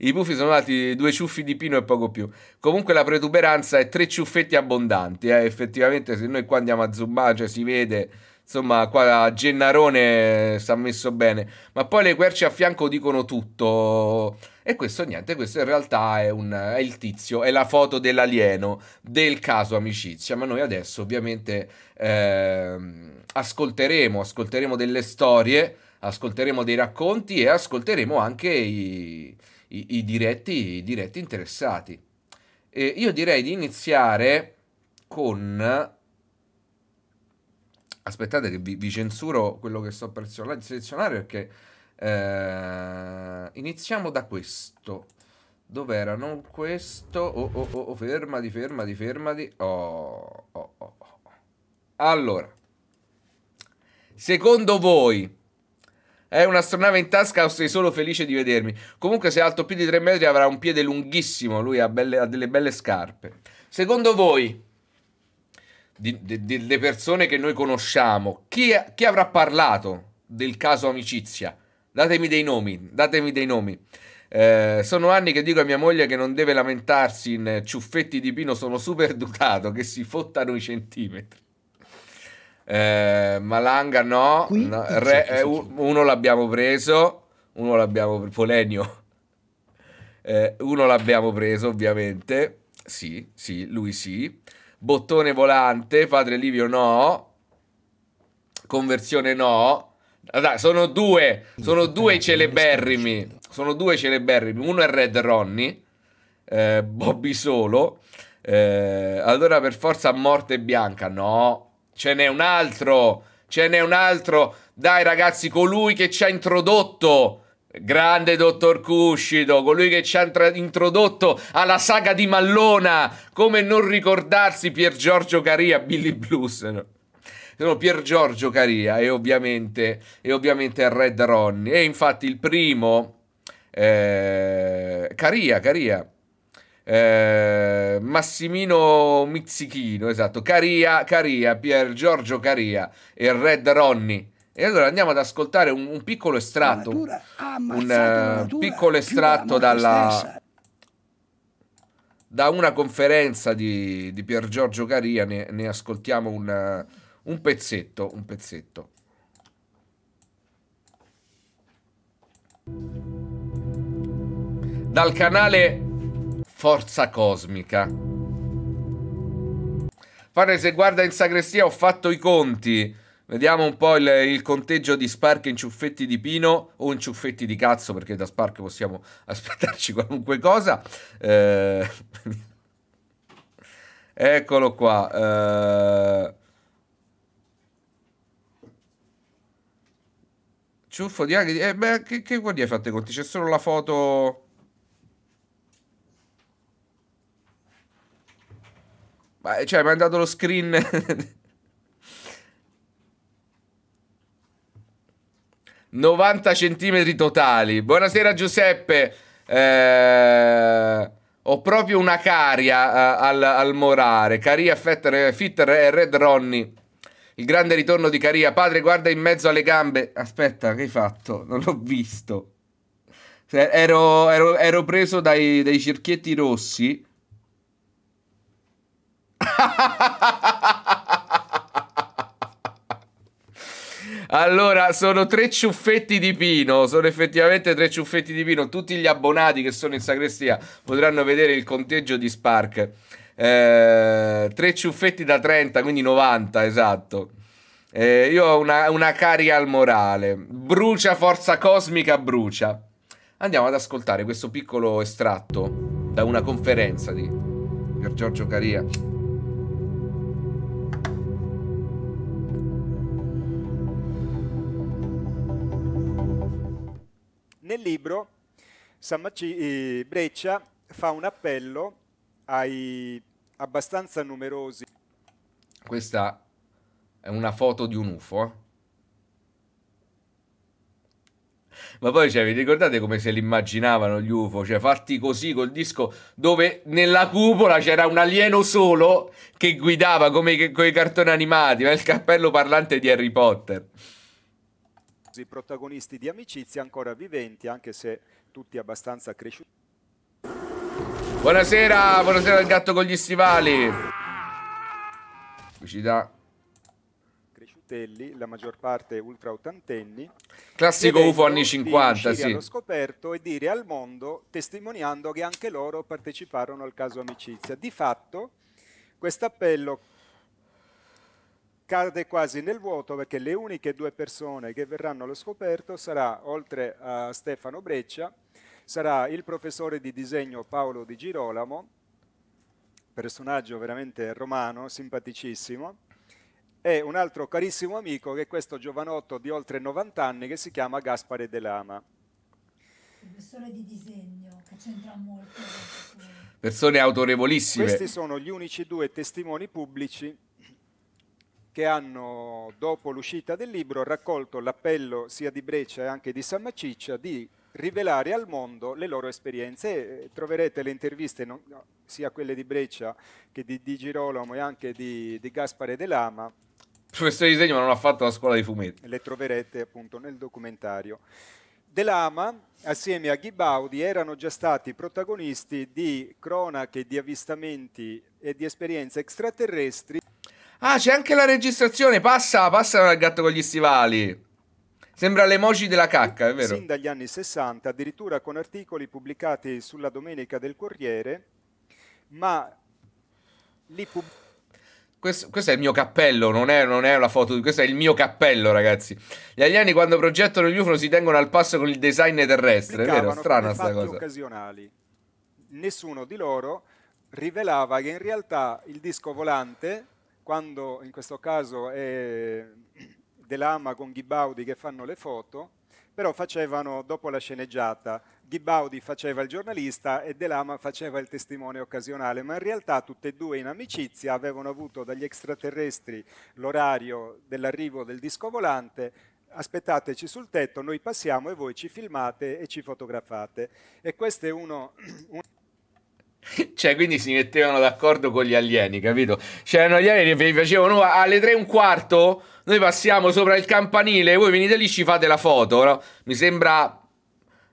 I puffi sono dati due ciuffi di pino e poco più. Comunque la protuberanza è tre ciuffetti abbondanti. Eh. Effettivamente, se noi qua andiamo a zoomare, cioè si vede. Insomma, qua a Gennarone eh, si è messo bene. Ma poi le querce a fianco dicono tutto. E questo niente, questo in realtà è, un, è il tizio, è la foto dell'alieno del caso amicizia, ma noi adesso ovviamente eh, ascolteremo, ascolteremo delle storie, ascolteremo dei racconti e ascolteremo anche i, i, i, diretti, i diretti, interessati. E io direi di iniziare con... Aspettate che vi, vi censuro quello che sto per selezionare perché eh, iniziamo da questo. Dov'era? Non questo. Oh, oh, oh, oh, fermati, fermati, fermati. Oh, oh, oh. oh. Allora, secondo voi è eh, un'astronave in tasca o sei solo felice di vedermi? Comunque, se è alto più di 3 metri, avrà un piede lunghissimo. Lui ha, belle, ha delle belle scarpe. Secondo voi, delle persone che noi conosciamo, chi, chi avrà parlato del caso amicizia? Datemi dei nomi, datemi dei nomi. Eh, sono anni che dico a mia moglie che non deve lamentarsi in ciuffetti di pino, sono super ducato, che si fottano i centimetri. Eh, Malanga no, no. Re, eh, uno l'abbiamo preso, uno l'abbiamo preso, Polenio, eh, uno l'abbiamo preso ovviamente, sì, sì, lui sì. Bottone volante, padre Livio no, conversione no, allora, ah, sono due, sono due celeberrimi. Sono due celeberrimi. Uno è Red Ronnie, eh, Bobby Solo. Eh, allora, per forza, morte bianca. No, ce n'è un altro. Ce n'è un altro. Dai, ragazzi, colui che ci ha introdotto. Grande dottor Cuscito, colui che ci ha introdotto alla saga di Mallona. Come non ricordarsi Pier Giorgio Caria, Billy Blues. No? sono Pier Giorgio Caria e ovviamente, e ovviamente Red Ronnie. E infatti il primo, eh, Caria, Caria. Eh, Massimino Mizzichino, esatto, Caria, Caria, Pier Giorgio Caria e Red Ronnie. E allora andiamo ad ascoltare un, un piccolo estratto, un eh, piccolo estratto dalla, stessa. da una conferenza di, di Pier Giorgio Caria, ne, ne ascoltiamo un un pezzetto, un pezzetto. Dal canale Forza Cosmica. Fare se guarda in sagrestia ho fatto i conti. Vediamo un po' il, il conteggio di Spark in ciuffetti di pino o in ciuffetti di cazzo perché da Spark possiamo aspettarci qualunque cosa. Eh... Eccolo qua. Eh... Ciuffo di anche. Eh beh, che, che guardia hai fatto i conti? C'è solo la foto. Ma eh, cioè, hai mandato lo screen. ...90 centimetri totali. Buonasera Giuseppe. Eh, ho proprio una caria eh, al, al, morare. Caria Fetter, eh, Fitter e eh, Red Ronnie. Il grande ritorno di Caria. Padre, guarda in mezzo alle gambe. Aspetta, che hai fatto? Non l'ho visto. Ero, ero, ero preso dai, dai cerchietti rossi. Allora, sono tre ciuffetti di pino, sono effettivamente tre ciuffetti di pino. Tutti gli abbonati che sono in sagrestia potranno vedere il conteggio di Spark. Eh, tre ciuffetti da 30, quindi 90, esatto. Eh, io ho una, una caria al morale. Brucia, forza cosmica, brucia. Andiamo ad ascoltare questo piccolo estratto da una conferenza di Giorgio Caria. Nel libro Sammaci eh, Breccia fa un appello ai abbastanza numerosi. Questa è una foto di un UFO. Ma poi, cioè, vi ricordate come se l'immaginavano gli UFO? Cioè, fatti così col disco dove nella cupola c'era un alieno solo che guidava come quei cartoni animati, ma il cappello parlante di Harry Potter. I protagonisti di amicizia ancora viventi, anche se tutti abbastanza cresciuti. Buonasera, buonasera al gatto con gli stivali. Pubblicità. Cresciutelli, la maggior parte ultra ottantenni. Classico UFO anni 50, sì. Hanno scoperto e dire al mondo, testimoniando che anche loro parteciparono al caso Amicizia. Di fatto, questo appello cade quasi nel vuoto perché le uniche due persone che verranno allo scoperto sarà, oltre a Stefano Breccia, sarà il professore di disegno Paolo Di Girolamo, personaggio veramente romano, simpaticissimo, e un altro carissimo amico che è questo giovanotto di oltre 90 anni che si chiama Gaspare De Lama. Professore di disegno, che c'entra molto. Persone autorevolissime. Questi sono gli unici due testimoni pubblici che hanno, dopo l'uscita del libro, raccolto l'appello sia di Breccia che anche di San Maciccia di rivelare al mondo le loro esperienze. E eh, Troverete le interviste, non, sia quelle di Breccia che di, di Girolamo e anche di, di Gaspare De Lama. professore di disegno ma non ha fatto la scuola di fumetti. Le troverete appunto nel documentario. De Lama, assieme a Ghibaudi, erano già stati protagonisti di cronache, di avvistamenti e di esperienze extraterrestri. Ah, c'è anche la registrazione, passa, passa dal gatto con gli stivali. Sembra l'emoji della cacca, è vero? Sin dagli anni 60, addirittura con articoli pubblicati sulla Domenica del Corriere, ma li pubblicati questo, questo, è il mio cappello, non è, non è una foto, di questo è il mio cappello, ragazzi. Gli alieni quando progettano gli UFO si tengono al passo con il design terrestre, è vero? Strana sta cosa. occasionali. Nessuno di loro rivelava che in realtà il disco volante, quando in questo caso è De Lama con Ghibaudi che fanno le foto, però facevano, dopo la sceneggiata, Ghibaudi faceva il giornalista e De Lama faceva il testimone occasionale, ma in realtà tutte e due in amicizia avevano avuto dagli extraterrestri l'orario dell'arrivo del disco volante aspettateci sul tetto, noi passiamo e voi ci filmate e ci fotografate. E questo è uno... Un cioè, quindi si mettevano d'accordo con gli alieni, capito? C'erano gli alieni che facevano alle tre e un quarto. Noi passiamo sopra il campanile, voi venite lì, ci fate la foto. No? Mi sembra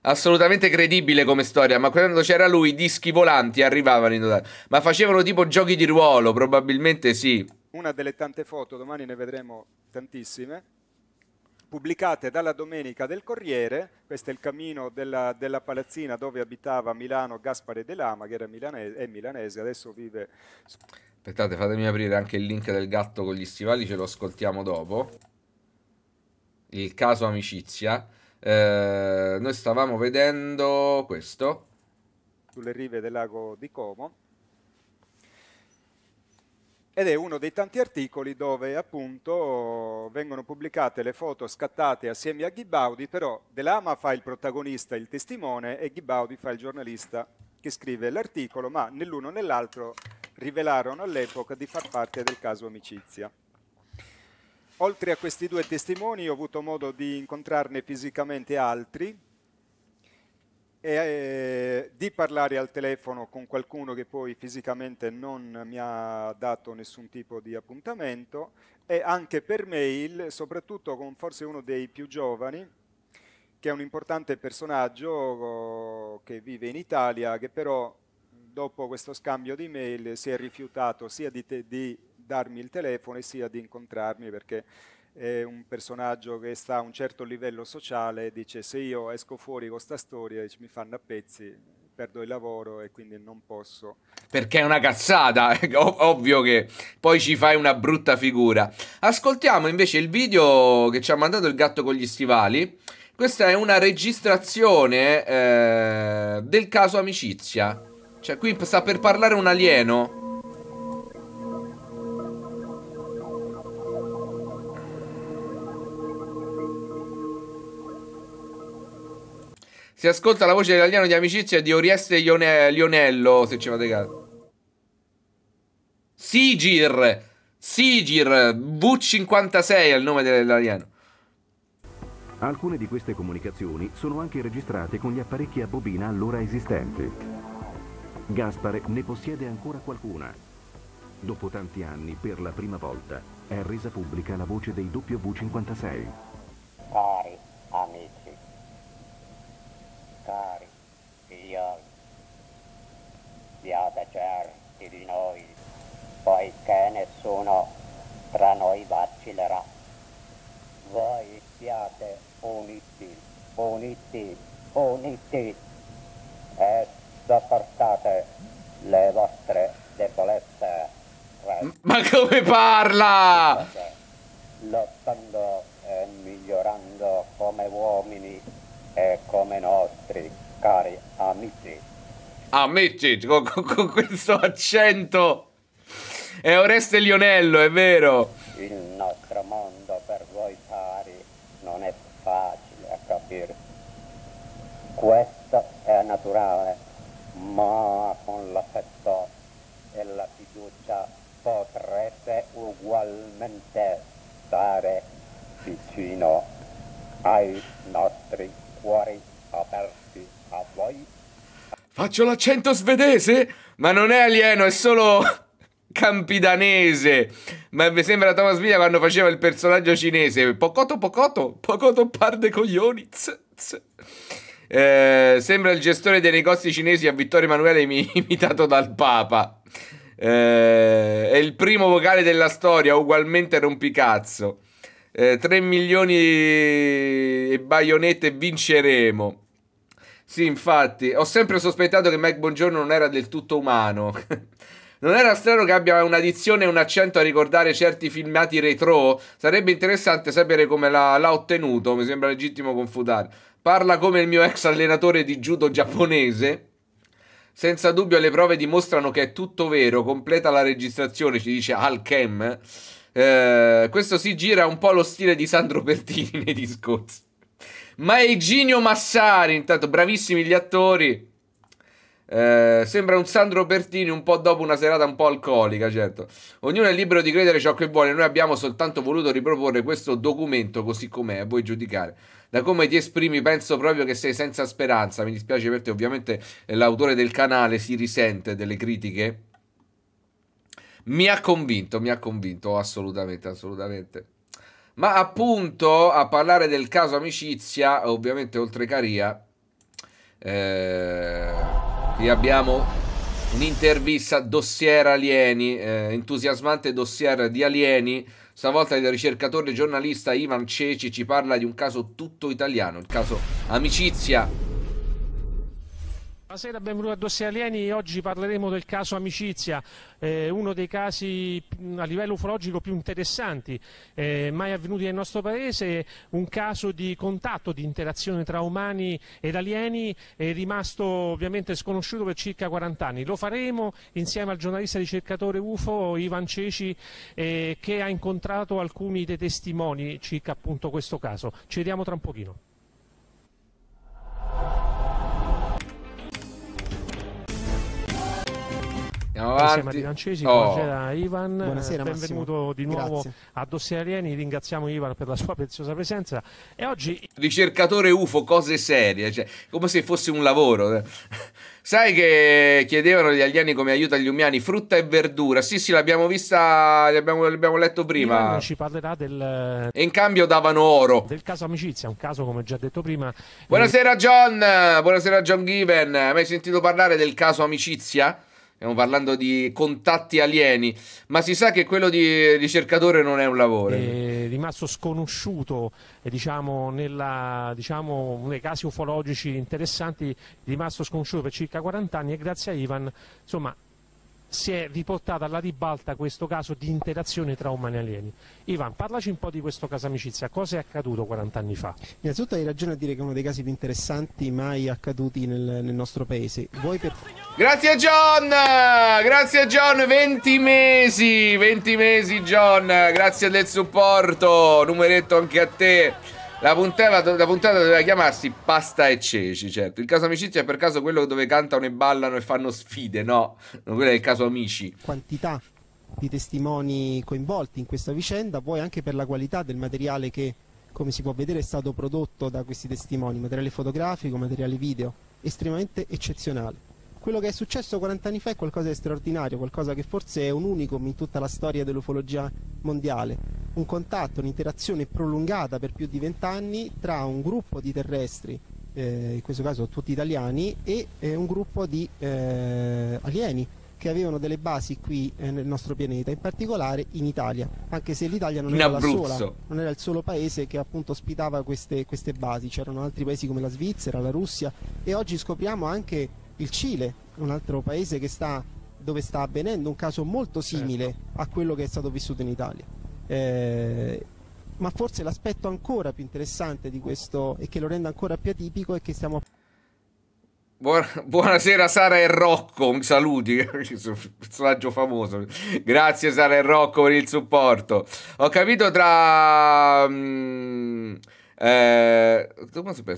assolutamente credibile come storia, ma quando c'era lui, i dischi volanti arrivavano in totale. Ma facevano tipo giochi di ruolo, probabilmente sì. Una delle tante foto, domani ne vedremo tantissime pubblicate dalla Domenica del Corriere, questo è il camino della, della palazzina dove abitava Milano Gaspare De Lama, che era milanese, è milanese, adesso vive... Aspettate, fatemi aprire anche il link del gatto con gli stivali, ce lo ascoltiamo dopo. Il caso amicizia. Eh, noi stavamo vedendo questo. Sulle rive del lago di Como ed è uno dei tanti articoli dove appunto vengono pubblicate le foto scattate assieme a Ghibaudi, però De Lama fa il protagonista, il testimone, e Ghibaudi fa il giornalista che scrive l'articolo, ma nell'uno nell'altro rivelarono all'epoca di far parte del caso amicizia. Oltre a questi due testimoni ho avuto modo di incontrarne fisicamente altri, e eh, di parlare al telefono con qualcuno che poi fisicamente non mi ha dato nessun tipo di appuntamento e anche per mail, soprattutto con forse uno dei più giovani, che è un importante personaggio eh, che vive in Italia, che però dopo questo scambio di mail si è rifiutato sia di, di darmi il telefono sia di incontrarmi perché è un personaggio che sta a un certo livello sociale e dice se io esco fuori con questa storia dice, mi fanno a pezzi, perdo il lavoro e quindi non posso. Perché è una cazzata, ovvio che poi ci fai una brutta figura. Ascoltiamo invece il video che ci ha mandato il gatto con gli stivali. Questa è una registrazione eh, del caso amicizia. Cioè qui sta per parlare un alieno. Si ascolta la voce dell'alieno di amicizia di Orieste Lione Lionello, se ci fate caso. Sigir. Sigir. V56 è il nome dell'alieno. Alcune di queste comunicazioni sono anche registrate con gli apparecchi a bobina allora esistenti. Gaspare ne possiede ancora qualcuna. Dopo tanti anni, per la prima volta, è resa pubblica la voce dei W56. Cari amici cari, figlioli, siate certi di noi, poiché nessuno tra noi vacillerà. Voi siate uniti, uniti, uniti e sopportate le vostre debolezze. Ma come parla? Lottando e migliorando come uomini eh, come nostri cari amici. Amici, con, con questo accento è Oreste Lionello, è vero. Il nostro mondo per voi pari non è facile a capire. Questo è naturale, ma con l'affetto e la fiducia potrete ugualmente stare vicino ai nostri cuori aperti a voi. Faccio l'accento svedese? Ma non è alieno, è solo campidanese. Ma mi sembra Thomas Miglia quando faceva il personaggio cinese. Pocoto, pocoto, pocoto par de coglioni. Tz, tz. Eh, sembra il gestore dei negozi cinesi a Vittorio Emanuele imitato dal Papa. Eh, è il primo vocale della storia, ugualmente rompicazzo eh, 3 milioni e baionette vinceremo. Sì, infatti, ho sempre sospettato che Mike Bongiorno non era del tutto umano. Non era strano che abbia un'addizione e un accento a ricordare certi filmati retro? Sarebbe interessante sapere come l'ha ottenuto, mi sembra legittimo confutare. Parla come il mio ex allenatore di judo giapponese. Senza dubbio le prove dimostrano che è tutto vero, completa la registrazione, ci dice Al Chem. Eh, questo si gira un po' lo stile di Sandro Pertini nei discorsi. Ma Eginio Massari, intanto, bravissimi gli attori. Eh, sembra un Sandro Bertini un po' dopo una serata un po' alcolica, certo. Ognuno è libero di credere ciò che vuole, noi abbiamo soltanto voluto riproporre questo documento così com'è, a voi giudicare. Da come ti esprimi penso proprio che sei senza speranza, mi dispiace per te, ovviamente eh, l'autore del canale si risente delle critiche mi ha convinto, mi ha convinto, assolutamente, assolutamente. Ma appunto a parlare del caso amicizia, ovviamente oltre Caria, eh, qui abbiamo un'intervista dossier alieni, eh, entusiasmante dossier di alieni. Stavolta il ricercatore giornalista Ivan Ceci ci parla di un caso tutto italiano, il caso amicizia Buonasera, benvenuti a Dossi Alieni. Oggi parleremo del caso Amicizia, eh, uno dei casi a livello ufologico più interessanti eh, mai avvenuti nel nostro paese, un caso di contatto, di interazione tra umani ed alieni eh, rimasto ovviamente sconosciuto per circa 40 anni. Lo faremo insieme al giornalista ricercatore UFO Ivan Ceci eh, che ha incontrato alcuni dei testimoni circa appunto questo caso. Ci vediamo tra un pochino. Andiamo avanti. Insieme a oh. buonasera Ivan, buonasera, benvenuto Massimo. di nuovo Grazie. a Dossier Alieni, ringraziamo Ivan per la sua preziosa presenza e oggi... Ricercatore UFO, cose serie, cioè, come se fosse un lavoro. Sai che chiedevano gli alieni come aiuta gli umani frutta e verdura? Sì, sì, l'abbiamo vista, l'abbiamo, l'abbiamo letto prima. Ivan ci parlerà del... E in cambio davano oro. Del caso amicizia, un caso come già detto prima. Buonasera John, buonasera John Given, mi hai sentito parlare del caso amicizia? Stiamo parlando di contatti alieni, ma si sa che quello di ricercatore non è un lavoro. È rimasto sconosciuto, eh, diciamo, nella, diciamo, nei casi ufologici interessanti, rimasto sconosciuto per circa 40 anni e grazie a Ivan, insomma, si è riportata alla ribalta questo caso di interazione tra umani e alieni. Ivan, parlaci un po' di questo caso amicizia, cosa è accaduto 40 anni fa? Innanzitutto hai ragione a dire che è uno dei casi più interessanti mai accaduti nel, nel nostro paese. Per... Grazie a John! Grazie a John, 20 mesi! 20 mesi John, grazie del supporto, numeretto anche a te. La puntata, la puntata, doveva chiamarsi Pasta e Ceci, certo. Il caso amicizia è per caso quello dove cantano e ballano e fanno sfide, no? Non Quello è il caso amici. Quantità di testimoni coinvolti in questa vicenda, poi anche per la qualità del materiale che, come si può vedere, è stato prodotto da questi testimoni, materiale fotografico, materiale video, estremamente eccezionale quello che è successo 40 anni fa è qualcosa di straordinario, qualcosa che forse è un unicum in tutta la storia dell'ufologia mondiale. Un contatto, un'interazione prolungata per più di vent'anni tra un gruppo di terrestri, eh, in questo caso tutti italiani, e eh, un gruppo di eh, alieni che avevano delle basi qui eh, nel nostro pianeta, in particolare in Italia, anche se l'Italia non era, non era il solo paese che appunto ospitava queste, queste basi, c'erano altri paesi come la Svizzera, la Russia e oggi scopriamo anche il Cile, un altro paese che sta, dove sta avvenendo un caso molto certo. simile certo. a quello che è stato vissuto in Italia. Eh, ma forse l'aspetto ancora più interessante di questo e che lo rende ancora più atipico è che stiamo... Buonasera Sara e Rocco, un saluti, personaggio famoso. Grazie Sara e Rocco per il supporto. Ho capito tra... Mm, eh,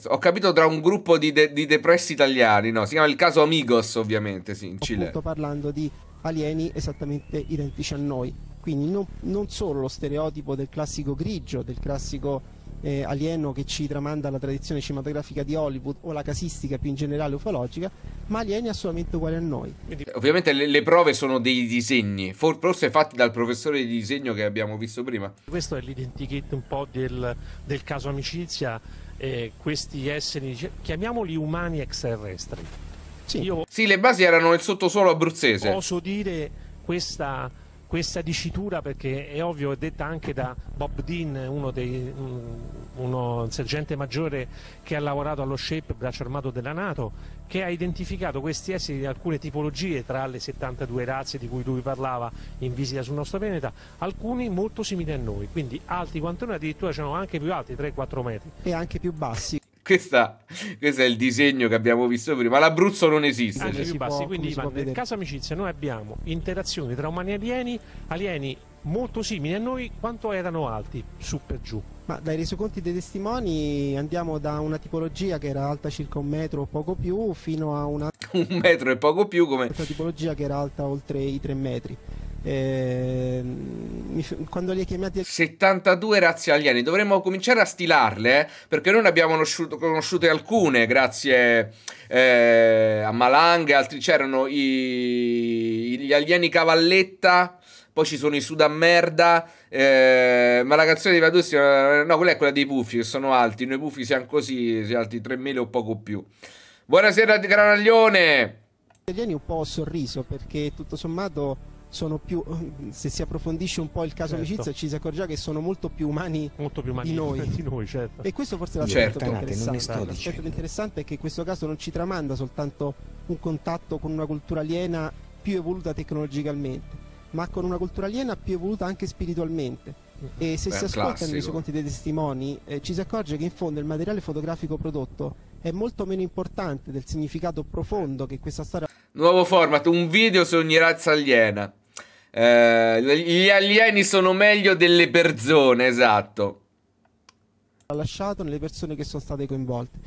ho capito tra un gruppo di, de- di, depressi italiani, no? Si chiama il caso Amigos, ovviamente, sì, in Cile. Sto parlando di alieni esattamente identici a noi. Quindi non, non solo lo stereotipo del classico grigio, del classico eh, alieno che ci tramanda la tradizione cinematografica di Hollywood o la casistica più in generale ufologica, ma alieni assolutamente uguali a noi. Ovviamente le, le prove sono dei disegni, forse fatti dal professore di disegno che abbiamo visto prima. Questo è l'identikit un po' del, del caso amicizia, eh, questi esseri, chiamiamoli umani extraterrestri. Sì. Io sì, le basi erano nel sottosuolo abruzzese. Posso dire questa questa dicitura perché è ovvio, è detta anche da Bob Dean, uno dei, mm, uno sergente maggiore che ha lavorato allo SHAPE, braccio armato della Nato, che ha identificato questi esseri di alcune tipologie tra le 72 razze di cui lui parlava in visita sul nostro pianeta, alcuni molto simili a noi, quindi alti quanto noi, addirittura c'erano anche più alti, 3-4 metri. E anche più bassi. Questa, questo è il disegno che abbiamo visto prima. L'Abruzzo non esiste. Anche cioè. più bassi, può, quindi Ivan, nel caso amicizia noi abbiamo interazioni tra umani e alieni, alieni molto simili a noi quanto erano alti, su per giù. Ma dai resoconti dei testimoni andiamo da una tipologia che era alta circa un metro o poco più fino a una... un metro e poco più come... Una tipologia che era alta oltre i tre metri. Ehm, quando li hai chiamati 72 razze alieni dovremmo cominciare a stilarle eh? perché noi ne abbiamo conosciute alcune grazie eh, a Malang e altri c'erano i, gli alieni cavalletta poi ci sono i Sudammerda. Eh, ma la canzone di Vaduzzi, no, quella è quella dei puffi che sono alti. Noi puffi siamo così, siamo alti 3.000 o poco più. Buonasera, di Granaglione. Vieni un po' sorriso perché tutto sommato sono più, se si approfondisce un po' il caso certo. amicizia ci si accorge che sono molto più umani, molto più umani di noi, di noi certo. e questo forse è l'aspetto certo, più interessante l'aspetto più interessante è che questo caso non ci tramanda soltanto un contatto con una cultura aliena più evoluta tecnologicamente ma con una cultura aliena più evoluta anche spiritualmente mm-hmm. e se Beh, si ascoltano i racconti dei testimoni eh, ci si accorge che in fondo il materiale fotografico prodotto è molto meno importante del significato profondo che questa storia Nuovo format, un video su ogni razza aliena. Eh, gli alieni sono meglio delle persone, esatto. Ha lasciato nelle persone che sono state coinvolte.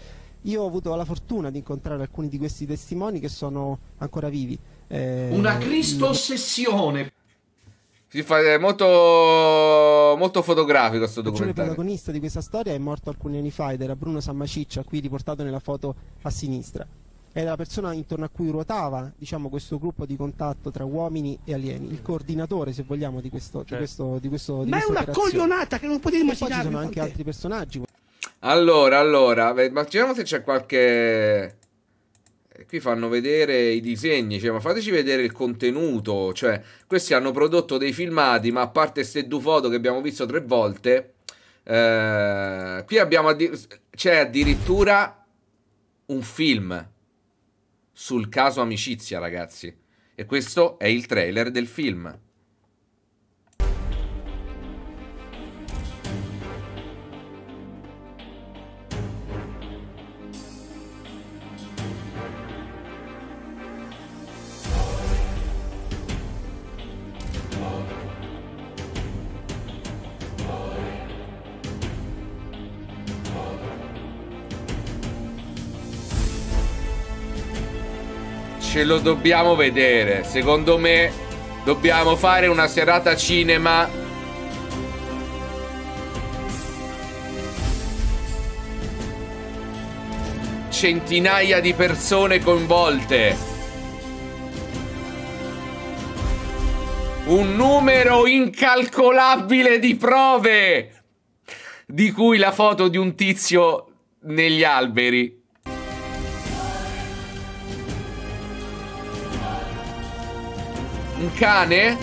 Io ho avuto la fortuna di incontrare alcuni di questi testimoni che sono ancora vivi. Eh, Una Cristo ossessione. Si fa molto, molto fotografico questo documentario. Il protagonista di questa storia è morto alcuni anni fa ed era Bruno Sammaciccia, qui riportato nella foto a sinistra era la persona intorno a cui ruotava diciamo, questo gruppo di contatto tra uomini e alieni, il coordinatore se vogliamo di questo... Certo. Di questo, di questo di Ma è una coglionata che non potete immaginare. Ma ci sono anche te. altri personaggi. Allora, allora, immaginiamo se c'è qualche... Eh, qui fanno vedere i disegni, cioè, ma fateci vedere il contenuto, cioè, questi hanno prodotto dei filmati, ma a parte queste due foto che abbiamo visto tre volte, eh, qui abbiamo addi- c'è addirittura un film sul caso amicizia, ragazzi. E questo è il trailer del film. che lo dobbiamo vedere. Secondo me dobbiamo fare una serata cinema. Centinaia di persone coinvolte. Un numero incalcolabile di prove. Di cui la foto di un tizio negli alberi. Un cane?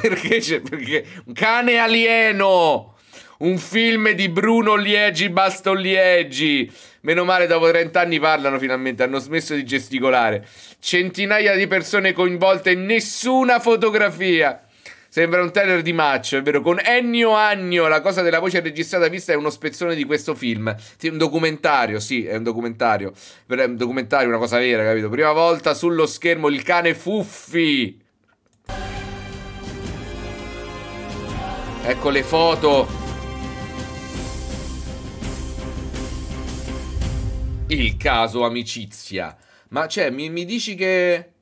Perché c'è? Perché? Un cane alieno! Un film di Bruno Liegi Bastoliegi. Meno male, dopo 30 anni parlano finalmente, hanno smesso di gesticolare. Centinaia di persone coinvolte, nessuna fotografia. Sembra un trailer di match, è vero? Con Ennio Agno, la cosa della voce registrata vista è uno spezzone di questo film. un documentario, sì, è un documentario. un documentario, una cosa vera, capito? Prima volta sullo schermo il cane Fuffi. Ecco le foto. Il caso amicizia. Ma cioè, mi, mi dici che...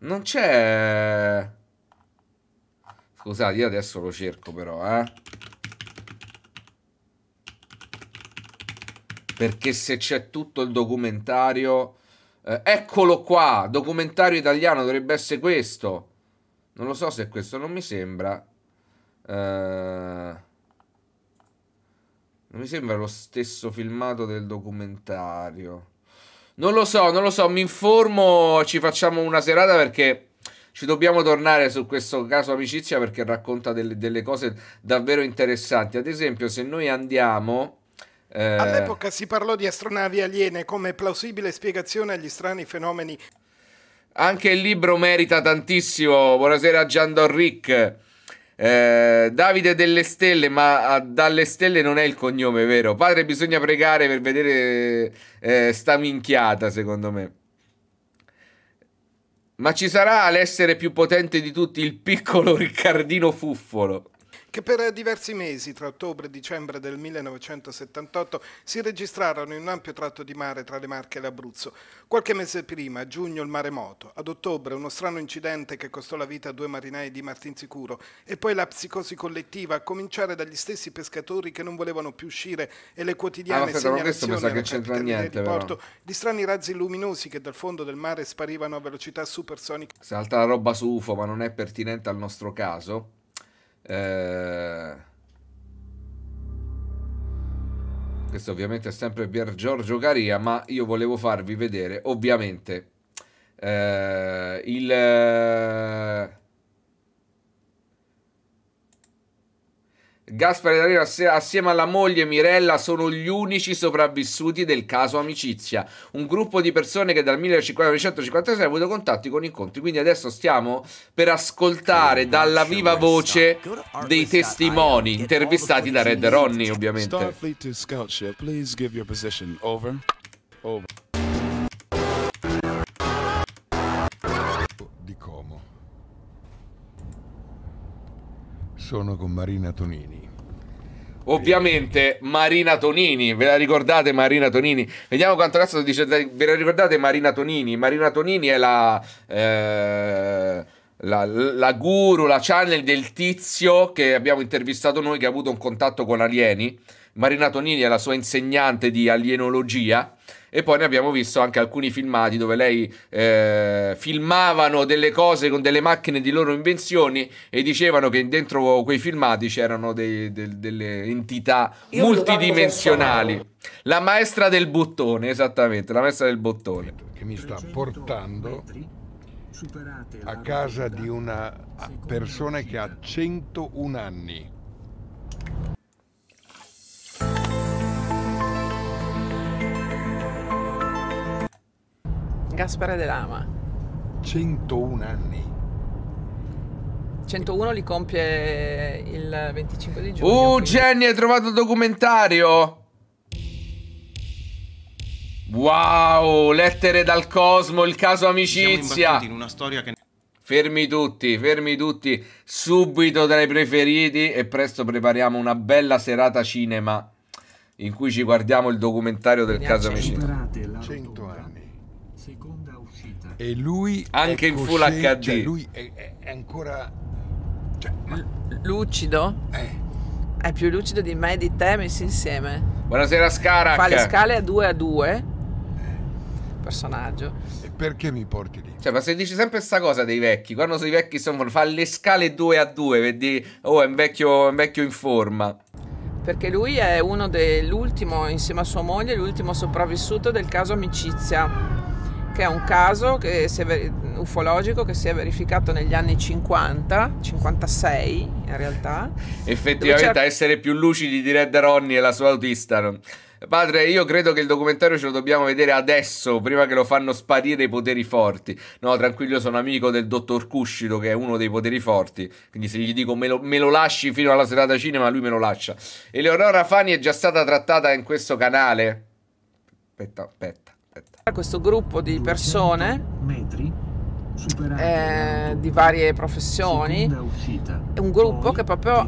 Non c'è... Scusate, io adesso lo cerco però, eh. Perché se c'è tutto il documentario eh, eccolo qua, documentario italiano dovrebbe essere questo. Non lo so se è questo, non mi sembra. Eh, non mi sembra lo stesso filmato del documentario. Non lo so, non lo so, mi informo, ci facciamo una serata perché ci dobbiamo tornare su questo caso amicizia perché racconta delle, delle cose davvero interessanti. Ad esempio, se noi andiamo eh... All'epoca si parlò di astronavi aliene come plausibile spiegazione agli strani fenomeni. Anche il libro merita tantissimo. Buonasera Gian Dorric. Eh, Davide delle Stelle, ma ah, dalle Stelle non è il cognome, vero? Padre, bisogna pregare per vedere eh, sta minchiata, secondo me. Ma ci sarà l'essere più potente di tutti, il piccolo Riccardino Fuffolo che per diversi mesi, tra ottobre e dicembre del 1978, si registrarono in un ampio tratto di mare tra le Marche e l'Abruzzo. Qualche mese prima, a giugno, il maremoto. Ad ottobre, uno strano incidente che costò la vita a due marinai di Martinsicuro e poi la psicosi collettiva, a cominciare dagli stessi pescatori che non volevano più uscire e le quotidiane ah, aspetta, segnalazioni alla capitania di porto però. di strani razzi luminosi che dal fondo del mare sparivano a velocità supersonica. Salta la roba su UFO, ma non è pertinente al nostro caso. Eh, questo ovviamente è sempre Pier Giorgio Garia, ma io volevo farvi vedere ovviamente eh, il Gaspare D'Arena assieme alla moglie Mirella sono gli unici sopravvissuti del caso Amicizia, un gruppo di persone che dal 1956 ha avuto contatti con incontri. Quindi adesso stiamo per ascoltare dalla viva voce dei testimoni intervistati da Red Ronnie, ovviamente. Sono con Marina Tonini Ovviamente Marina Tonini, ve la ricordate Marina Tonini? Vediamo quanto cazzo dice, ve la ricordate Marina Tonini? Marina Tonini è la... Eh... La, la, guru, la channel del tizio che abbiamo intervistato noi che ha avuto un contatto con alieni. Marina Tonini è la sua insegnante di alienologia e poi ne abbiamo visto anche alcuni filmati dove lei eh, filmavano delle cose con delle macchine di loro invenzioni e dicevano che dentro quei filmati c'erano dei, dei, delle entità Io multidimensionali. La maestra del bottone, esattamente, la maestra del bottone. Che mi sta portando a casa di una persona che ha 101 anni. Gaspare De Lama. 101 anni. 101 li compie il 25 di giugno. Uh, quindi... Jenny, hai trovato il documentario? Wow, lettere dal cosmo, il caso amicizia. in una storia che... Fermi tutti, fermi tutti, subito tra i preferiti e presto prepariamo una bella serata cinema in cui ci guardiamo il documentario del caso amicizia. 100 anni. E lui anche in full HD. Cioè, lui è, è, ancora cioè, ma... lucido? Eh. È più lucido di me e di te messi insieme. Buonasera Scara. Fa le scale a 2 a 2. Personaggio. E perché mi porti lì? Cioè, ma se dici sempre questa cosa dei vecchi, quando sono i vecchi sono fa le scale 2 a 2, vedi, oh, è un vecchio, è un vecchio in forma perché lui è uno dell'ultimo, insieme a sua moglie, l'ultimo sopravvissuto del caso Amicizia che è un caso che ver- ufologico che si è verificato negli anni 50, 56 in realtà. Effettivamente, a essere più lucidi di Red Ronnie e la sua autista. Non... Padre, io credo che il documentario ce lo dobbiamo vedere adesso, prima che lo fanno sparire i poteri forti. No, tranquillo, sono amico del dottor Cuscito, che è uno dei poteri forti. Quindi se gli dico me lo, me lo lasci fino alla serata cinema, lui me lo lascia. Eleonora Fani è già stata trattata in questo canale. Aspetta, aspetta. Aspetta. Questo gruppo di persone eh, di varie professioni è un gruppo che proprio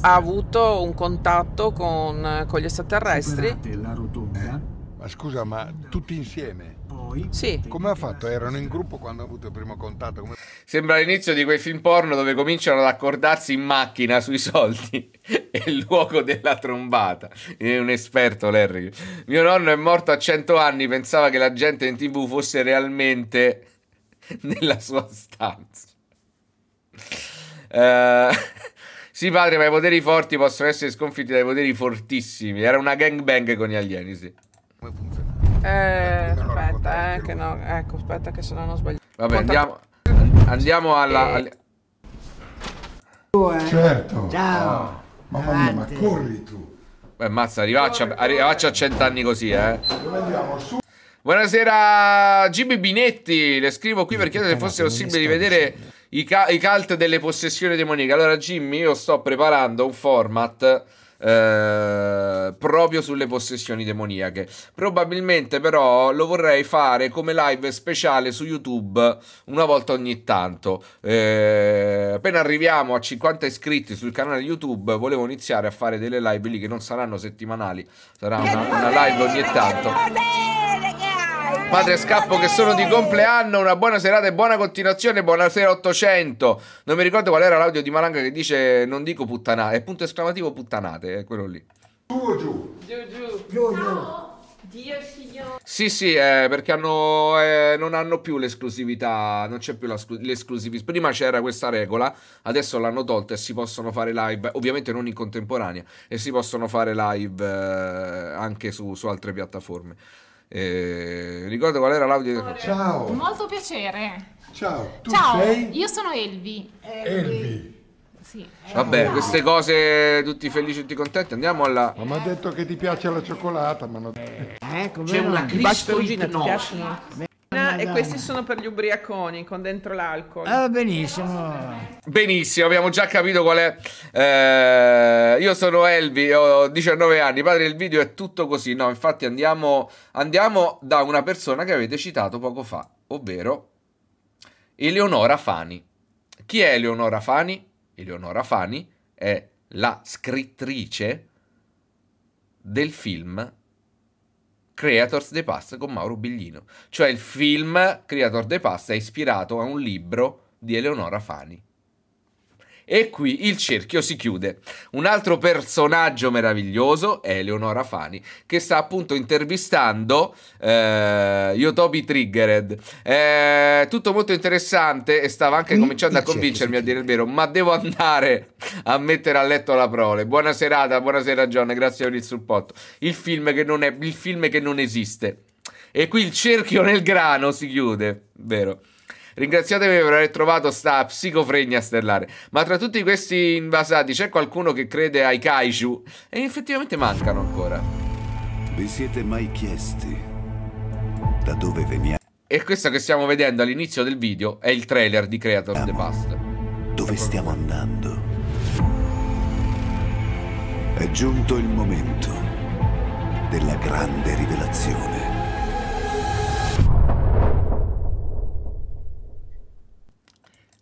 ha avuto un contatto con, con gli extraterrestri. Eh, ma scusa, ma tutti insieme? voi. Sì. Come ha fatto? Erano in gruppo quando ha avuto il primo contatto? Come... Sembra l'inizio di quei film porno dove cominciano ad accordarsi in macchina sui soldi e il luogo della trombata. È eh, un esperto, Larry. Mio nonno è morto a 100 anni, pensava che la gente in tv fosse realmente nella sua stanza. Uh, sì, padre, ma i poteri forti possono essere sconfitti dai poteri fortissimi. Era una gangbang con gli alieni, sì. Come funziona? Eh, aspetta, eh, che no, ecco, aspetta che se no non sbaglio. Vabbè, andiamo, andiamo alla... Eh. alla... Certo. Ciao. Oh. Mamma mia, ma corri tu. Beh, mazza, arrivacci, a cent'anni così, eh. Andiamo su. Buonasera Gibi Binetti, le scrivo qui per chiedere se fosse possibile vedere i, ca i cult delle possessioni demoniache. Allora Jimmy, io sto preparando un format eh, proprio sulle possessioni demoniache. Probabilmente però lo vorrei fare come live speciale su YouTube una volta ogni tanto. Eh, appena arriviamo a 50 iscritti sul canale YouTube, volevo iniziare a fare delle live lì che non saranno settimanali, sarà una, una live ogni tanto. Madre Scappo che sono di compleanno, una buona serata e buona continuazione, buonasera 800. Non mi ricordo qual era l'audio di Malanga che dice non dico puttanate, è punto esclamativo puttanate, è quello lì. Giù giù. Giù giù. Giù giù. Dio signore. Sì, sì, eh, perché hanno, eh, non hanno più l'esclusività, non c'è più l'esclusività. Prima c'era questa regola, adesso l'hanno tolta e si possono fare live, ovviamente non in contemporanea, e si possono fare live eh, anche su, su altre piattaforme. Eh, ricordo qual era l'audio. Ciao. Molto piacere. Ciao. Tu Ciao, sei? io sono Elvi. Elvi. Sì. Vabbè, queste cose tutti felici, tutti contenti. Andiamo alla. Ma mi ha detto che ti piace la cioccolata. Ma non... eh, ecco, C'è una cristo ipnosi e questi sono per gli ubriaconi con dentro l'alcol. Ah, benissimo. Benissimo, abbiamo già capito qual è. Eh, io sono Elvi, ho 19 anni, padre il video è tutto così. No, infatti andiamo, andiamo da una persona che avete citato poco fa, ovvero Eleonora Fani. Chi è Eleonora Fani? Eleonora Fani è la scrittrice del film Creators the Pass con Mauro Biglino. Cioè il film Creator the Pass è ispirato a un libro di Eleonora Fani. E qui il cerchio si chiude. Un altro personaggio meraviglioso è Eleonora Fani, che sta appunto intervistando eh, Yotobi Triggered. Eh, tutto molto interessante e stava anche cominciando a convincermi a dire il vero, ma devo andare a mettere a letto la prole. Buona serata, buonasera John, grazie per il supporto. Il film che non, è, il film che non esiste. E qui il cerchio nel grano si chiude, vero? Ringraziatevi per aver trovato sta psicofregna stellare. Ma tra tutti questi invasati c'è qualcuno che crede ai kaiju? E effettivamente mancano ancora. Vi siete mai chiesti da dove veniamo? E questo che stiamo vedendo all'inizio del video è il trailer di Creator Amo. the Past. Dove stiamo andando? È giunto il momento della grande rivelazione.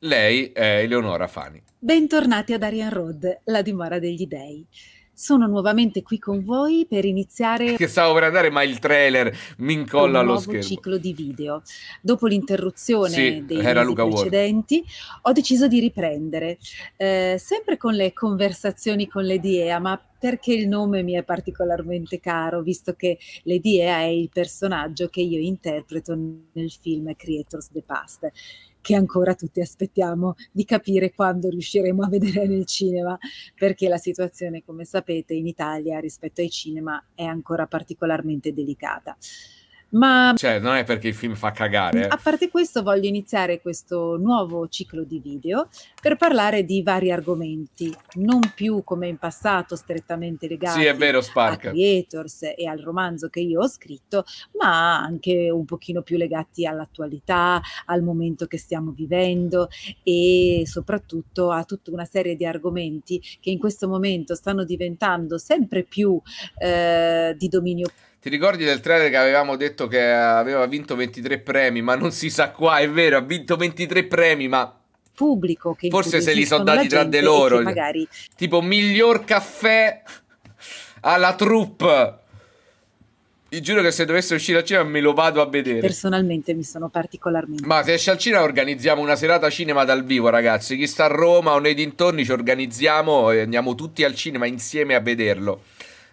Lei è Eleonora Fani. Bentornati ad Arian Road, la dimora degli dei. Sono nuovamente qui con voi per iniziare. Che stavo per andare, ma il trailer mi incolla allo schermo. Un ciclo di video. Dopo l'interruzione sì, dei precedenti, World. ho deciso di riprendere, eh, sempre con le conversazioni con Lady Ea, ma perché il nome mi è particolarmente caro, visto che Lady Ea è il personaggio che io interpreto nel film Creators the Past che ancora tutti aspettiamo di capire quando riusciremo a vedere nel cinema, perché la situazione, come sapete, in Italia rispetto ai cinema è ancora particolarmente delicata. Ma cioè, non è perché il film fa cagare. Eh. A parte questo, voglio iniziare questo nuovo ciclo di video per parlare di vari argomenti, non più come in passato strettamente legati sì, è vero, a creators e al romanzo che io ho scritto, ma anche un pochino più legati all'attualità, al momento che stiamo vivendo e soprattutto a tutta una serie di argomenti che in questo momento stanno diventando sempre più eh, di dominio pubblico ti ricordi del trailer che avevamo detto che aveva vinto 23 premi, ma non si sa qua, è vero, ha vinto 23 premi, ma pubblico che forse se li sono dati tra di loro, magari tipo miglior caffè alla troupe. Ti giuro che se dovesse uscire al cinema me lo vado a vedere. Personalmente mi sono particolarmente. Ma se esce al cinema organizziamo una serata cinema dal vivo, ragazzi. Chi sta a Roma o nei dintorni ci organizziamo e andiamo tutti al cinema insieme a vederlo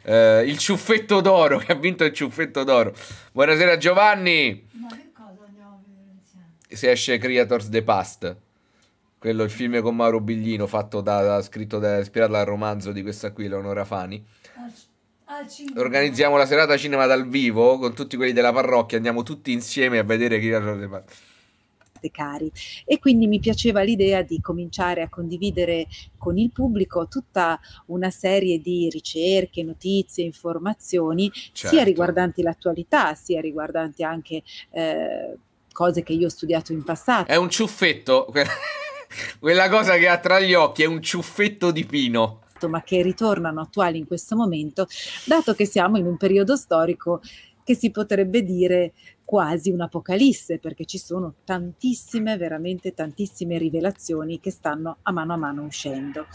eh, il ciuffetto d'oro, che ha vinto il ciuffetto d'oro. Buonasera Giovanni. Ma che cosa andiamo a vedere insieme? Se esce Creators The Past. Quello il film con Mauro Biglino, fatto da, da scritto da, ispirato dal romanzo di questa qui, Leonora Fani. Al, al Organizziamo la serata cinema dal vivo con tutti quelli della parrocchia, andiamo tutti insieme a vedere Creators The Past bibliotecari e quindi mi piaceva l'idea di cominciare a condividere con il pubblico tutta una serie di ricerche, notizie, informazioni, certo. sia riguardanti l'attualità, sia riguardanti anche eh, cose che io ho studiato in passato. È un ciuffetto, quella cosa che ha tra gli occhi è un ciuffetto di pino ma che ritornano attuali in questo momento, dato che siamo in un periodo storico che si potrebbe dire quasi un'apocalisse perché ci sono tantissime, veramente tantissime rivelazioni che stanno a mano a mano uscendo.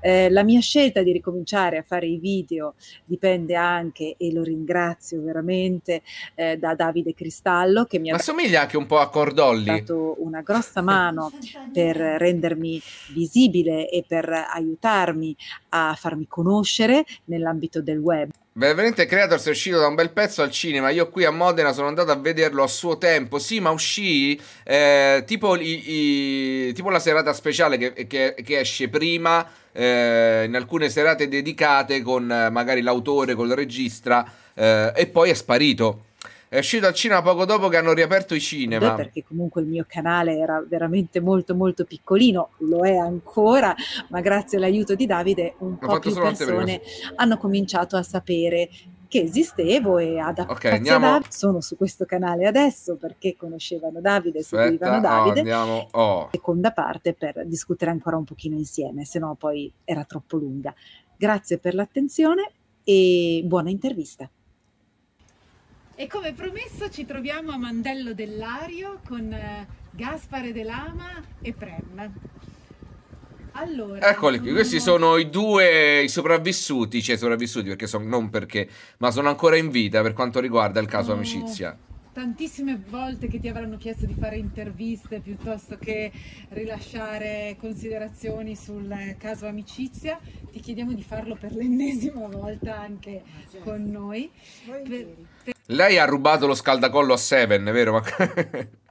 Eh, la mia scelta di ricominciare a fare i video dipende anche, e lo ringrazio veramente, eh, da Davide Cristallo che mi ha assomiglia anche un po' a Cordolli. dato una grossa mano per rendermi visibile e per aiutarmi a farmi conoscere nell'ambito del web. Veramente Creators è uscito da un bel pezzo al cinema. Io qui a Modena sono andato a vederlo a suo tempo. Sì, ma uscì eh, tipo, i, i, tipo, la serata speciale che, che, che esce prima. Eh, in alcune serate dedicate con eh, magari l'autore, col regista. Eh, e poi è sparito. È uscito al cinema poco dopo che hanno riaperto i cinema. Beh, perché comunque il mio canale era veramente molto molto piccolino, lo è ancora, ma grazie all'aiuto di Davide un L'ho po' più persone hanno cominciato a sapere che esistevo e ad okay, Davide. sono su questo canale adesso perché conoscevano Davide, Aspetta, seguivano Davide oh, andiamo, oh. seconda parte per discutere ancora un pochino insieme se no poi era troppo lunga grazie per l'attenzione e buona intervista e come promesso ci troviamo a Mandello dell'Ario con eh, Gaspare De Lama e Prem. Allora, Eccoli qui, questi mm. sono i due i sopravvissuti, cioè sopravvissuti perché sono, non perché, ma sono ancora in vita per quanto riguarda il caso mm, amicizia. Tantissime volte che ti avranno chiesto di fare interviste piuttosto che rilasciare considerazioni sul eh, caso amicizia, ti chiediamo di farlo per l'ennesima volta anche certo. con noi. Voi Per, lei ha rubato lo scaldacollo a Seven, vero?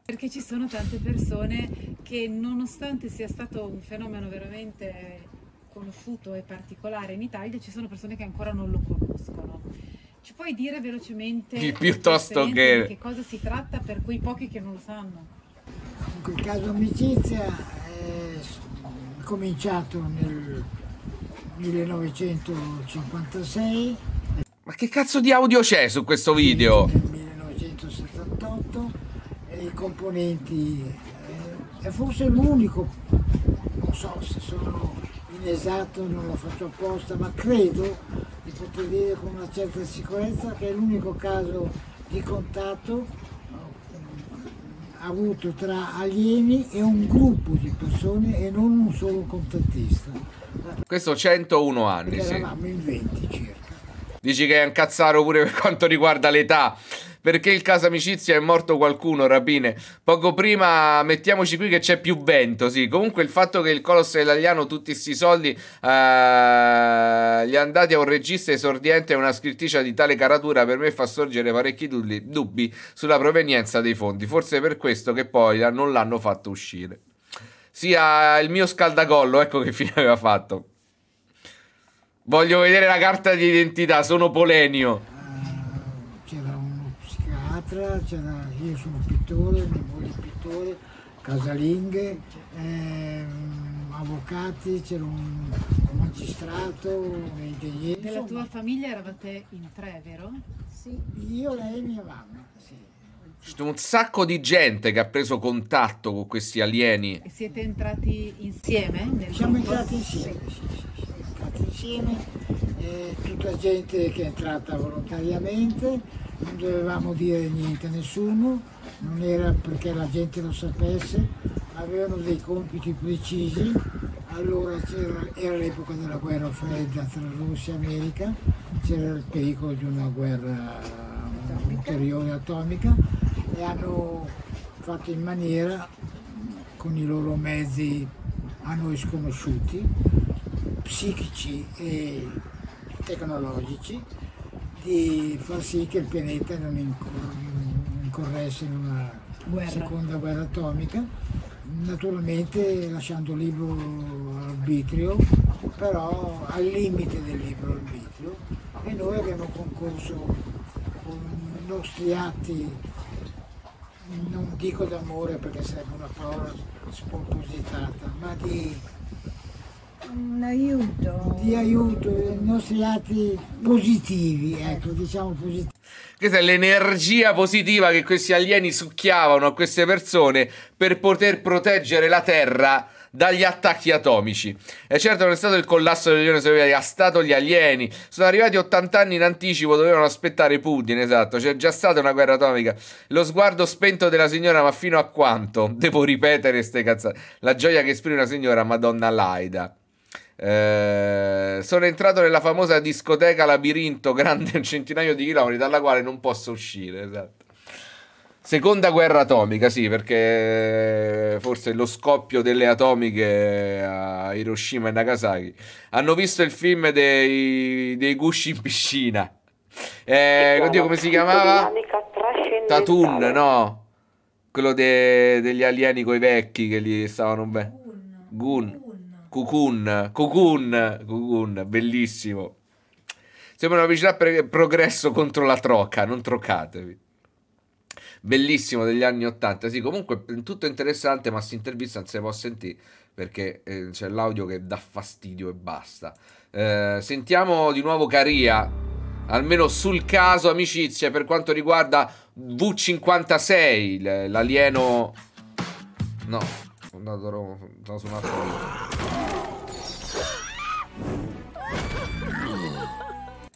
Perché ci sono tante persone che nonostante sia stato un fenomeno veramente conosciuto e particolare in Italia, ci sono persone che ancora non lo conoscono. Ci puoi dire velocemente piuttosto che... di che cosa si tratta per quei pochi che non lo sanno? In quel caso amicizia è cominciato nel 1956 ma che cazzo di audio c'è su questo video? Del 1978 e i componenti eh, è forse l'unico, non so se sono inesatto, non lo faccio apposta, ma credo di poter dire con una certa sicurezza che è l'unico caso di contatto eh, avuto tra alieni e un gruppo di persone e non un solo contattista. Questo 101 anni, sì. Eravamo in 20 circa. Dici che è un cazzaro pure per quanto riguarda l'età. Perché il caso amicizia è morto qualcuno, rapine. Poco prima, mettiamoci qui che c'è più vento, sì. Comunque il fatto che il Colosso italiano tutti questi soldi eh, gli andati a un regista esordiente e una scrittrice di tale caratura per me fa sorgere parecchi dubbi sulla provenienza dei fondi. Forse è per questo che poi non l'hanno fatto uscire. Sia il mio scaldacollo, ecco che fine aveva fatto. Voglio vedere la carta di identità, sono Polenio. c'era uno psichiatra, c'era, io sono pittore, mia moglie è pittore, casalinghe, ehm, avvocati, c'era un magistrato, un ingegnere. Della tua famiglia eravate in tre, vero? Sì, io, lei e mia mamma, sì. C'è un sacco di gente che ha preso contatto con questi alieni. E siete entrati insieme? Siamo gruppo? entrati insieme, sì, sì, sì fatto insieme, eh, tutta gente che è entrata volontariamente, non dovevamo dire niente a nessuno, non era perché la gente lo sapesse, avevano dei compiti precisi, allora era l'epoca della guerra fredda tra Russia e America, c'era il pericolo di una guerra ulteriore atomica e hanno fatto in maniera con i loro mezzi a noi sconosciuti psichici e tecnologici di far sì che il pianeta non incorresse in una guerra. seconda guerra atomica, naturalmente lasciando libero arbitrio, però al limite del libero arbitrio e noi abbiamo concorso con i nostri atti, non dico d'amore perché sarebbe una parola spompositata, ma di un aiuto. Di aiuto, eh, i nostri lati positivi, ecco, diciamo positivi. Questa è l'energia positiva che questi alieni succhiavano a queste persone per poter proteggere la Terra dagli attacchi atomici. E certo non è stato il collasso dell'Unione Sovietica, ha stato gli alieni. Sono arrivati 80 anni in anticipo, dovevano aspettare Putin, esatto. C'è già stata una guerra atomica. Lo sguardo spento della signora, ma fino a quanto? Devo ripetere ste cazzate. La gioia che esprime una signora, Madonna Laida. Eh, sono entrato nella famosa discoteca Labirinto, grande un centinaio di chilometri, dalla quale non posso uscire. Esatto. Seconda guerra atomica, sì, perché eh, forse lo scoppio delle atomiche a Hiroshima e Nagasaki. Hanno visto il film dei, dei gusci in piscina. Eh, oddio, come si chiamava? Tatun, no? Quello de, degli alieni coi vecchi che li stavano bene. Gun. Cocoon, Cocoon, Cocoon, bellissimo. Sembra una pubblicità per progresso contro la troca, non troccatevi. Bellissimo degli anni 80, sì, comunque tutto interessante, ma si intervista non se ne può sentire perché eh, c'è l'audio che dà fastidio e basta. Eh, sentiamo di nuovo Caria almeno sul caso amicizia per quanto riguarda V56, l'alieno... No, fondato Roma, sono su un'altra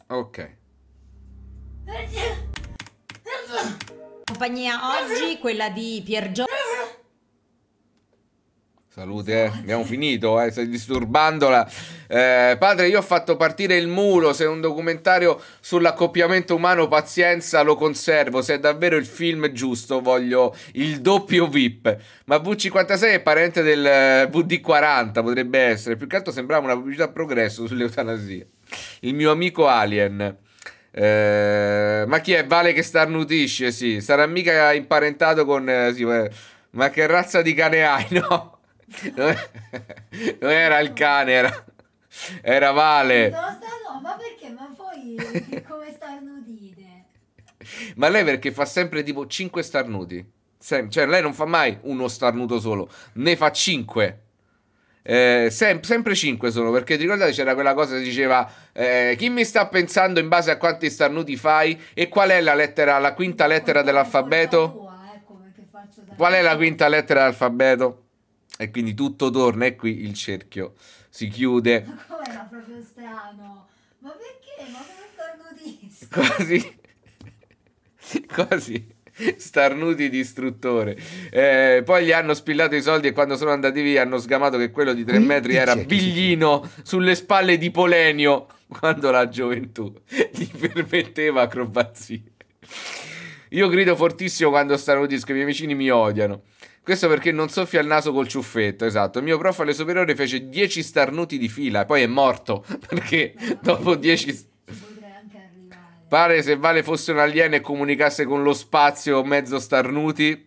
Ok. Compagnia oggi quella di Piergio Salute, eh. abbiamo finito, eh. stai disturbandola. Eh, padre, io ho fatto partire il muro, se un documentario sull'accoppiamento umano, pazienza, lo conservo, se è davvero il film giusto voglio il doppio VIP. Ma V56 è parente del eh, VD40, potrebbe essere, più che altro sembrava una pubblicità a progresso sull'eutanasia. Il mio amico Alien. Eh, ma chi è? Vale che starnutisce, sì. Sarà mica imparentato con... Eh, sì, ma che razza di cane hai, no? Non, era il cane, era, era Vale. No, no, ma perché? Ma poi come starnutite? Ma lei perché fa sempre tipo 5 starnuti? Sem cioè lei non fa mai uno starnuto solo, ne fa 5. Eh, sem sempre 5 sono perché ti ricordate c'era quella cosa che diceva eh, chi mi sta pensando in base a quanti starnuti fai e qual è la lettera la quinta lettera dell'alfabeto eh, qual è la quinta lettera dell'alfabeto e quindi tutto torna e qui il cerchio si chiude. Ma com'era proprio strano? Ma perché? Ma come starnutisco? Quasi, quasi starnuti distruttore. Eh, poi gli hanno spillato i soldi e quando sono andati via hanno sgamato che quello di 3 metri era Biglino sulle spalle di Polenio quando la gioventù gli permetteva acrobazie. Io grido fortissimo quando starnutisco, i miei vicini mi odiano. Questo perché non soffia il naso col ciuffetto, esatto. Il mio prof alle superiori fece 10 starnuti di fila, poi è morto, perché dopo 10 starnuti... Pare se Vale fosse un alieno e comunicasse con lo spazio mezzo starnuti.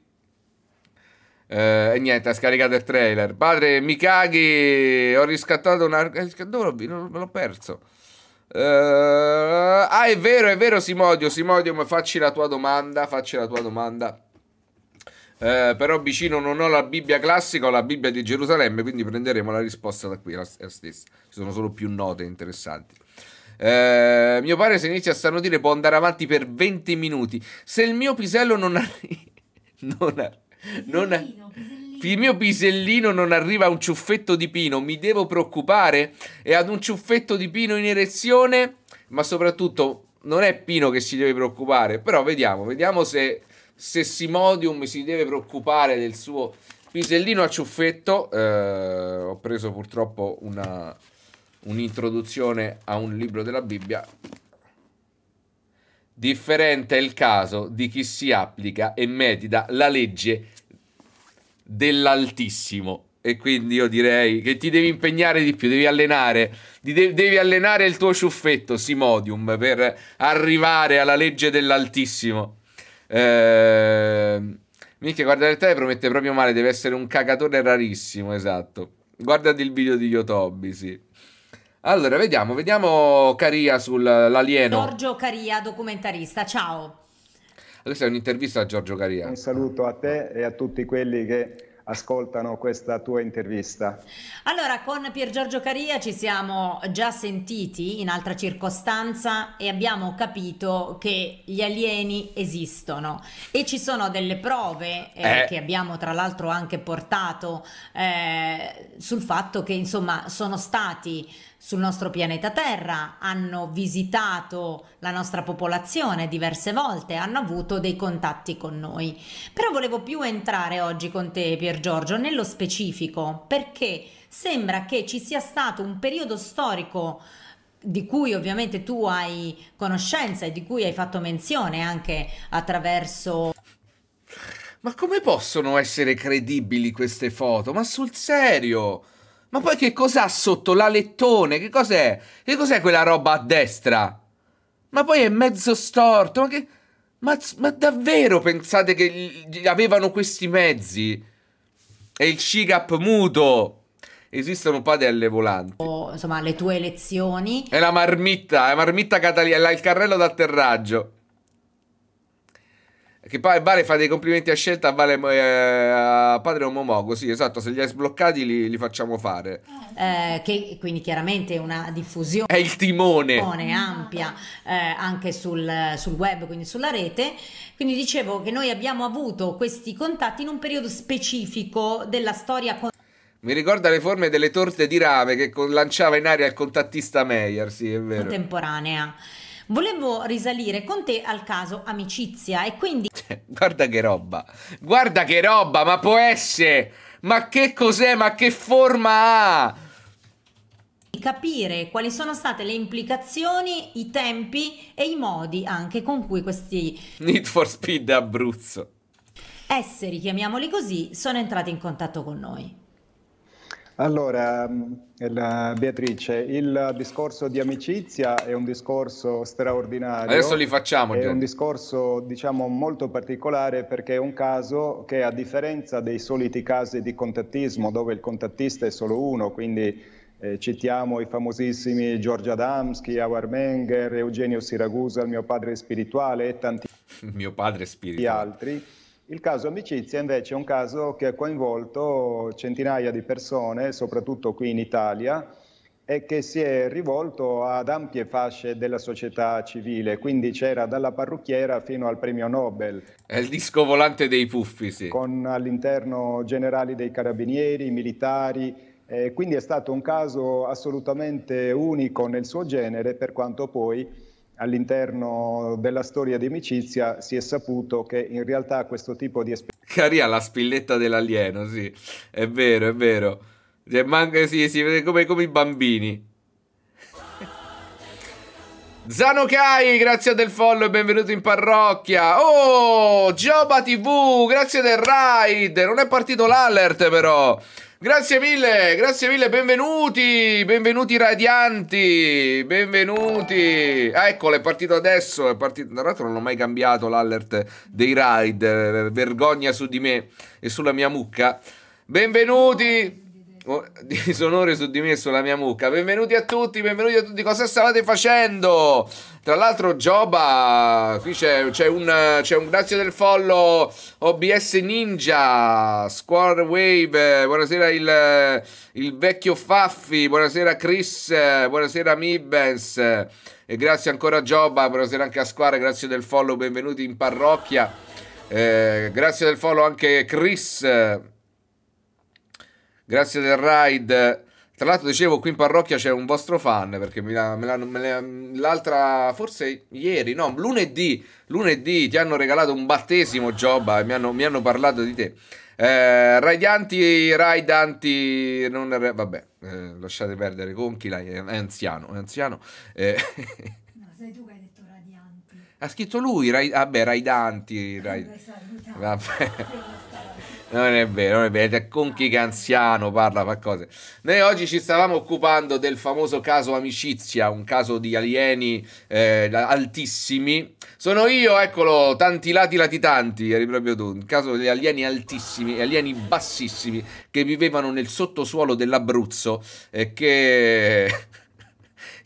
Eh, e niente, ha scaricato il trailer. Padre, mi caghi, ho riscattato una... Eh, dove l'ho, l'ho perso? Eh, ah, è vero, è vero, Simodio, Simodio, ma facci la tua domanda, facci la tua domanda. Eh, però vicino non ho la Bibbia classica, ho la Bibbia di Gerusalemme, quindi prenderemo la risposta da qui, la, la stessa. Ci sono solo più note interessanti. Eh, mio padre se inizia a starnutire può andare avanti per 20 minuti. Se il mio pisello non arriva... non arriva... Non ha... Il mio pisellino non arriva a un ciuffetto di pino, mi devo preoccupare? E ad un ciuffetto di pino in erezione? Ma soprattutto non è Pino che si deve preoccupare, però vediamo, vediamo se se Simodium si deve preoccupare del suo pisellino a ciuffetto, eh, ho preso purtroppo una, un'introduzione a un libro della Bibbia. Differente è il caso di chi si applica e medita la legge dell'Altissimo. E quindi io direi che ti devi impegnare di più, devi allenare, devi allenare il tuo ciuffetto, Simodium, per arrivare alla legge dell'Altissimo. Ehm, Minchia, guarda il te promette proprio male, deve essere un cagatore rarissimo, esatto. Guardati il video di Yotobi, sì. Allora, vediamo, vediamo Caria sull'alieno. Giorgio Caria, documentarista, ciao. Questa è un'intervista a Giorgio Caria. Un saluto a te e a tutti quelli che ascoltano questa tua intervista. Allora, con Pier Giorgio Caria ci siamo già sentiti in altra circostanza e abbiamo capito che gli alieni esistono e ci sono delle prove eh, eh. che abbiamo tra l'altro anche portato eh, sul fatto che insomma sono stati sul nostro pianeta Terra, hanno visitato la nostra popolazione diverse volte, hanno avuto dei contatti con noi. Però volevo più entrare oggi con te, Pier Giorgio, nello specifico, perché sembra che ci sia stato un periodo storico di cui ovviamente tu hai conoscenza e di cui hai fatto menzione anche attraverso... Ma come possono essere credibili queste foto? Ma sul serio? Ma poi che cos'ha sotto l'alettone? Che cos'è? Che cos'è quella roba a destra? Ma poi è mezzo storto. Ma che. Ma, ma davvero pensate che avevano questi mezzi? E il SIGAP muto esistono padelle volanti. O, insomma, le tue lezioni. È la marmitta, è marmitta catalina, è il carrello d'atterraggio. Che poi Vale fa dei complimenti a scelta a, vale, eh, a Padre Momogo. Sì, esatto, se li hai sbloccati li, li facciamo fare. Eh, che quindi chiaramente è una diffusione. È il timone. ampia eh, anche sul, sul, web, quindi sulla rete. Quindi dicevo che noi abbiamo avuto questi contatti in un periodo specifico della storia. Con... Mi ricorda le forme delle torte di rame che lanciava in aria il contattista Meyer, sì, è vero. Contemporanea. Volevo risalire con te al caso amicizia e quindi... Guarda che roba, guarda che roba, ma può essere, ma che cos'è, ma che forma ha? capire quali sono state le implicazioni, i tempi e i modi anche con cui questi Need for Speed Abruzzo esseri, chiamiamoli così, sono entrati in contatto con noi. Allora, mm, Beatrice, il discorso di amicizia è un discorso straordinario. Adesso li facciamo. È già. un discorso, diciamo, molto particolare perché è un caso che, a differenza dei soliti casi di contattismo, dove il contattista è solo uno, quindi eh, citiamo i famosissimi Giorgio Adamski, Howard Menger, Eugenio Siragusa, il mio padre spirituale e tanti mio padre spirituale. altri. Il caso Amicizia invece è un caso che ha coinvolto centinaia di persone, soprattutto qui in Italia, e che si è rivolto ad ampie fasce della società civile, quindi c'era dalla parrucchiera fino al premio Nobel. È il disco volante dei puffi, sì. Con all'interno generali dei carabinieri, militari, eh, quindi è stato un caso assolutamente unico nel suo genere per quanto poi all'interno della storia di amicizia si è saputo che in realtà questo tipo di esperienza... Caria la spilletta dell'alieno, sì, è vero, è vero. Cioè, manca, sì, si vede come, come i bambini. Zanokai, grazie del follow e benvenuto in parrocchia. Oh, Gioba TV, grazie del ride. Non è partito l'alert però. Grazie mille, grazie mille, benvenuti, benvenuti radianti, benvenuti. Ah, eccolo, è partito adesso, è partito... Tra l'altro non ho mai cambiato l'alert dei ride, vergogna su di me e sulla mia mucca. Benvenuti. Oh, disonore su di me e sulla mia mucca. Benvenuti a tutti, benvenuti a tutti. Cosa stavate facendo? Tra l'altro, Gioba, qui c'è, un, c'è un grazie del follo OBS Ninja, Squad Wave. Buonasera, il, il vecchio Faffi. Buonasera, Chris. Buonasera, Mibens. E grazie ancora Gioba. Buonasera anche a Square. Grazie del follo. Benvenuti in parrocchia. Eh, grazie del follo anche Chris. Grazie del ride. Tra l'altro dicevo, qui in parrocchia c'è un vostro fan, perché la, me la, me la, l'altra, forse ieri, no, lunedì, lunedì ti hanno regalato un battesimo, Gioba, e mi hanno, mi hanno parlato di te. Eh, Raidanti, Raidanti, non, vabbè, eh, lasciate perdere Conchi, è, anziano, è anziano. Eh. No, sei tu che hai detto Radianti. Ha scritto lui, Rai, vabbè, Raidanti, Rai, vabbè. Non è vero, non è vero. Con chi che anziano parla, fa cose. Noi oggi ci stavamo occupando del famoso caso Amicizia, un caso di alieni eh, altissimi. Sono io, eccolo, tanti lati latitanti, eri proprio tu. Un caso di alieni altissimi, alieni bassissimi, che vivevano nel sottosuolo dell'Abruzzo e che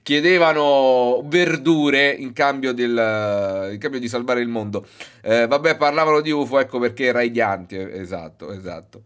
chiedevano verdure in cambio, del, eh, in cambio di salvare il mondo. Eh, vabbè, parlavano di UFO, ecco perché raidianti, eh, esatto, esatto.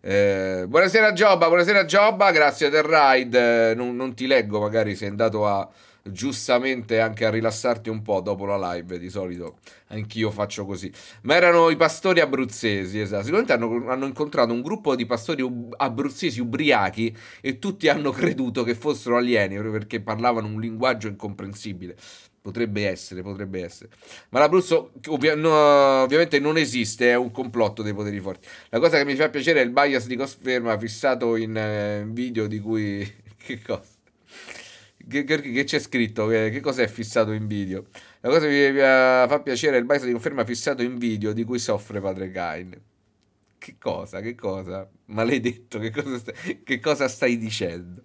Eh, buonasera Giobba, buonasera Giobba, grazie del ride, eh, non, non ti leggo magari sei andato a giustamente anche a rilassarti un po' dopo la live, di solito anch'io faccio così. Ma erano i pastori abruzzesi, esatto. Sicuramente hanno, hanno incontrato un gruppo di pastori abruzzesi ubriachi e tutti hanno creduto che fossero alieni proprio perché parlavano un linguaggio incomprensibile. Potrebbe essere, potrebbe essere. Ma l'Abruzzo ovvia- no, ovviamente non esiste, è un complotto dei poteri forti. La cosa che mi fa piacere è il bias di Cosferma fissato in eh, video di cui... che cosa? Che, che, che, c'è scritto? Che, che, cos'è fissato in video? La cosa che mi fa piacere è il bias di conferma fissato in video di cui soffre padre Gain. Che cosa? Che cosa? Maledetto, che cosa, stai, che cosa stai dicendo?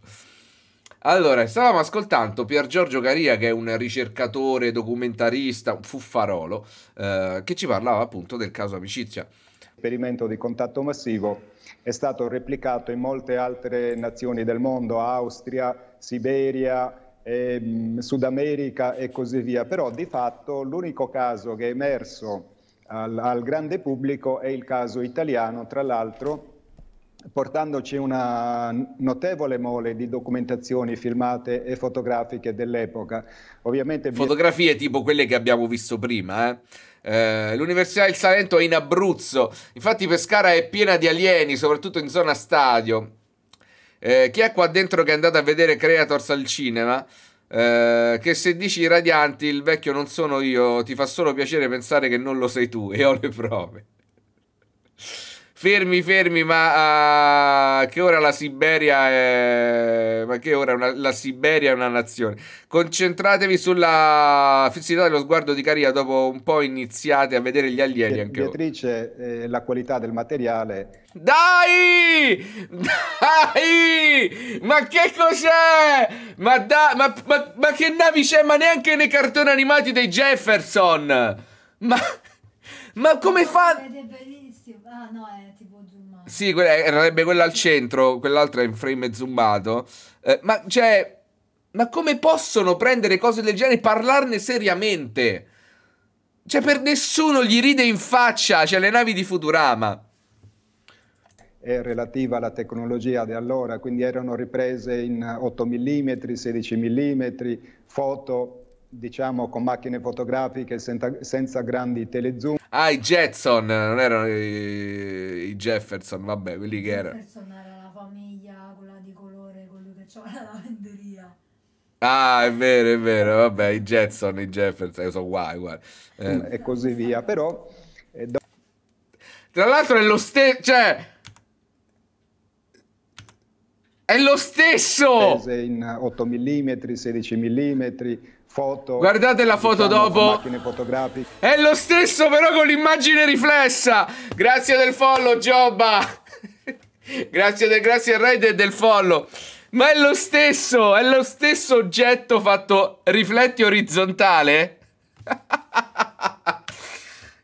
Allora, stavamo ascoltando Pier Giorgio Caria, che è un ricercatore, documentarista, un fuffarolo, eh, che ci parlava appunto del caso Amicizia. Esperimento di contatto massivo è stato replicato in molte altre nazioni del mondo, Austria, Siberia, eh, Sud America e così via. Però di fatto l'unico caso che è emerso al, al grande pubblico è il caso italiano, tra l'altro portandoci una notevole mole di documentazioni filmate e fotografiche dell'epoca. Ovviamente fotografie tipo quelle che abbiamo visto prima, eh? Eh, l'Università del Salento è in Abruzzo, infatti Pescara è piena di alieni, soprattutto in zona stadio. Eh, chi è qua dentro che è andato a vedere Creators al cinema? Eh, che se dici radianti il vecchio non sono io, ti fa solo piacere pensare che non lo sei tu e ho le prove. Fermi, fermi, ma uh, che ora la Siberia è... Ma che ora una... la Siberia è una nazione. Concentratevi sulla fissità dello sguardo di Caria, dopo un po' iniziate a vedere gli alieni anche Beatrice, eh, la qualità del materiale... Dai! Dai! Ma che cos'è? Ma, da... ma, ma, ma che navi c'è? Ma neanche nei cartoni animati dei Jefferson! Ma... Ma come fa... Ah no, è tipo zoomato. Sì, quella, sarebbe eh, quella al centro, quell'altra è in frame zoomato. Eh, ma cioè, ma come possono prendere cose del genere e parlarne seriamente? Cioè, per nessuno gli ride in faccia, cioè le navi di Futurama. È relativa alla tecnologia di allora, quindi erano riprese in 8 mm, 16 mm, foto diciamo con macchine fotografiche senza, senza grandi telezoom. Ah, i Jetson, non erano i, i Jefferson, vabbè, quelli che erano. Jefferson era la famiglia, quella di colore, quello che c'era la lavanderia. Ah, è vero, è vero, vabbè, i Jetson, i Jefferson, io so guai, guarda. Eh. Mm, e così via, però... Eh, do... Tra l'altro è lo stesso, cioè... È lo stesso! In 8 mm, 16 mm, foto. Guardate la foto diciamo, dopo. È lo stesso però con l'immagine riflessa. Grazie del follow, Giobba. grazie, del, grazie al raid e del follow. Ma è lo stesso, è lo stesso oggetto fatto rifletti orizzontale.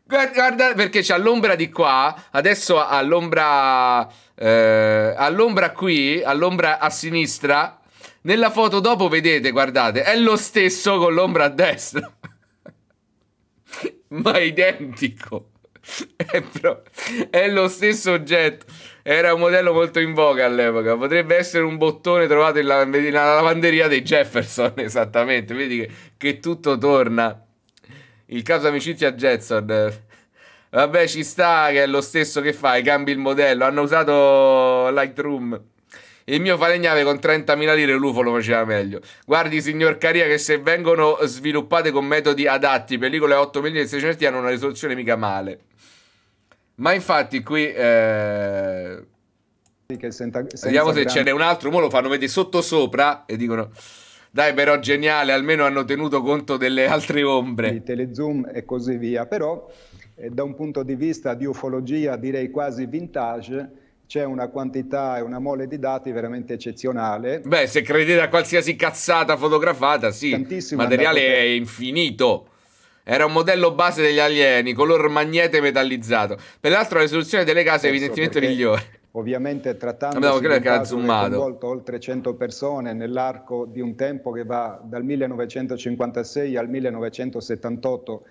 guarda, guarda, perché c'ha l'ombra di qua, adesso ha l'ombra... Eh, all'ombra qui, all'ombra a sinistra nella foto dopo vedete, guardate, è lo stesso con l'ombra a destra. Ma identico. È, pro... è lo stesso oggetto. Era un modello molto in voga all'epoca. Potrebbe essere un bottone trovato nella, nella lavanderia dei Jefferson. Esattamente. Vedi che, che tutto torna. Il caso amicizia Jetson. Vabbè, ci sta che è lo stesso che fai. Cambi il modello. Hanno usato Lightroom. Il mio falegname con 30.000 lire l'UFO lo faceva meglio. Guardi, signor Caria, che se vengono sviluppate con metodi adatti, pellicole a 8.600 hanno una risoluzione mica male. Ma infatti qui... Eh... Senza, senza Vediamo se ce n'è un altro, ora lo fanno vedere sotto sopra e dicono... Dai, però geniale, almeno hanno tenuto conto delle altre ombre. Di telezoom e così via, però eh, da un punto di vista di ufologia direi quasi vintage c'è una quantità e una mole di dati veramente eccezionale. Beh, se credete a qualsiasi cazzata fotografata, sì, il materiale è infinito. Era un modello base degli alieni, color magnete metallizzato. Peraltro la risoluzione delle case è evidentemente migliore. Ovviamente trattando di un caso che ha coinvolto oltre 100 persone nell'arco di un tempo che va dal 1956 al 1978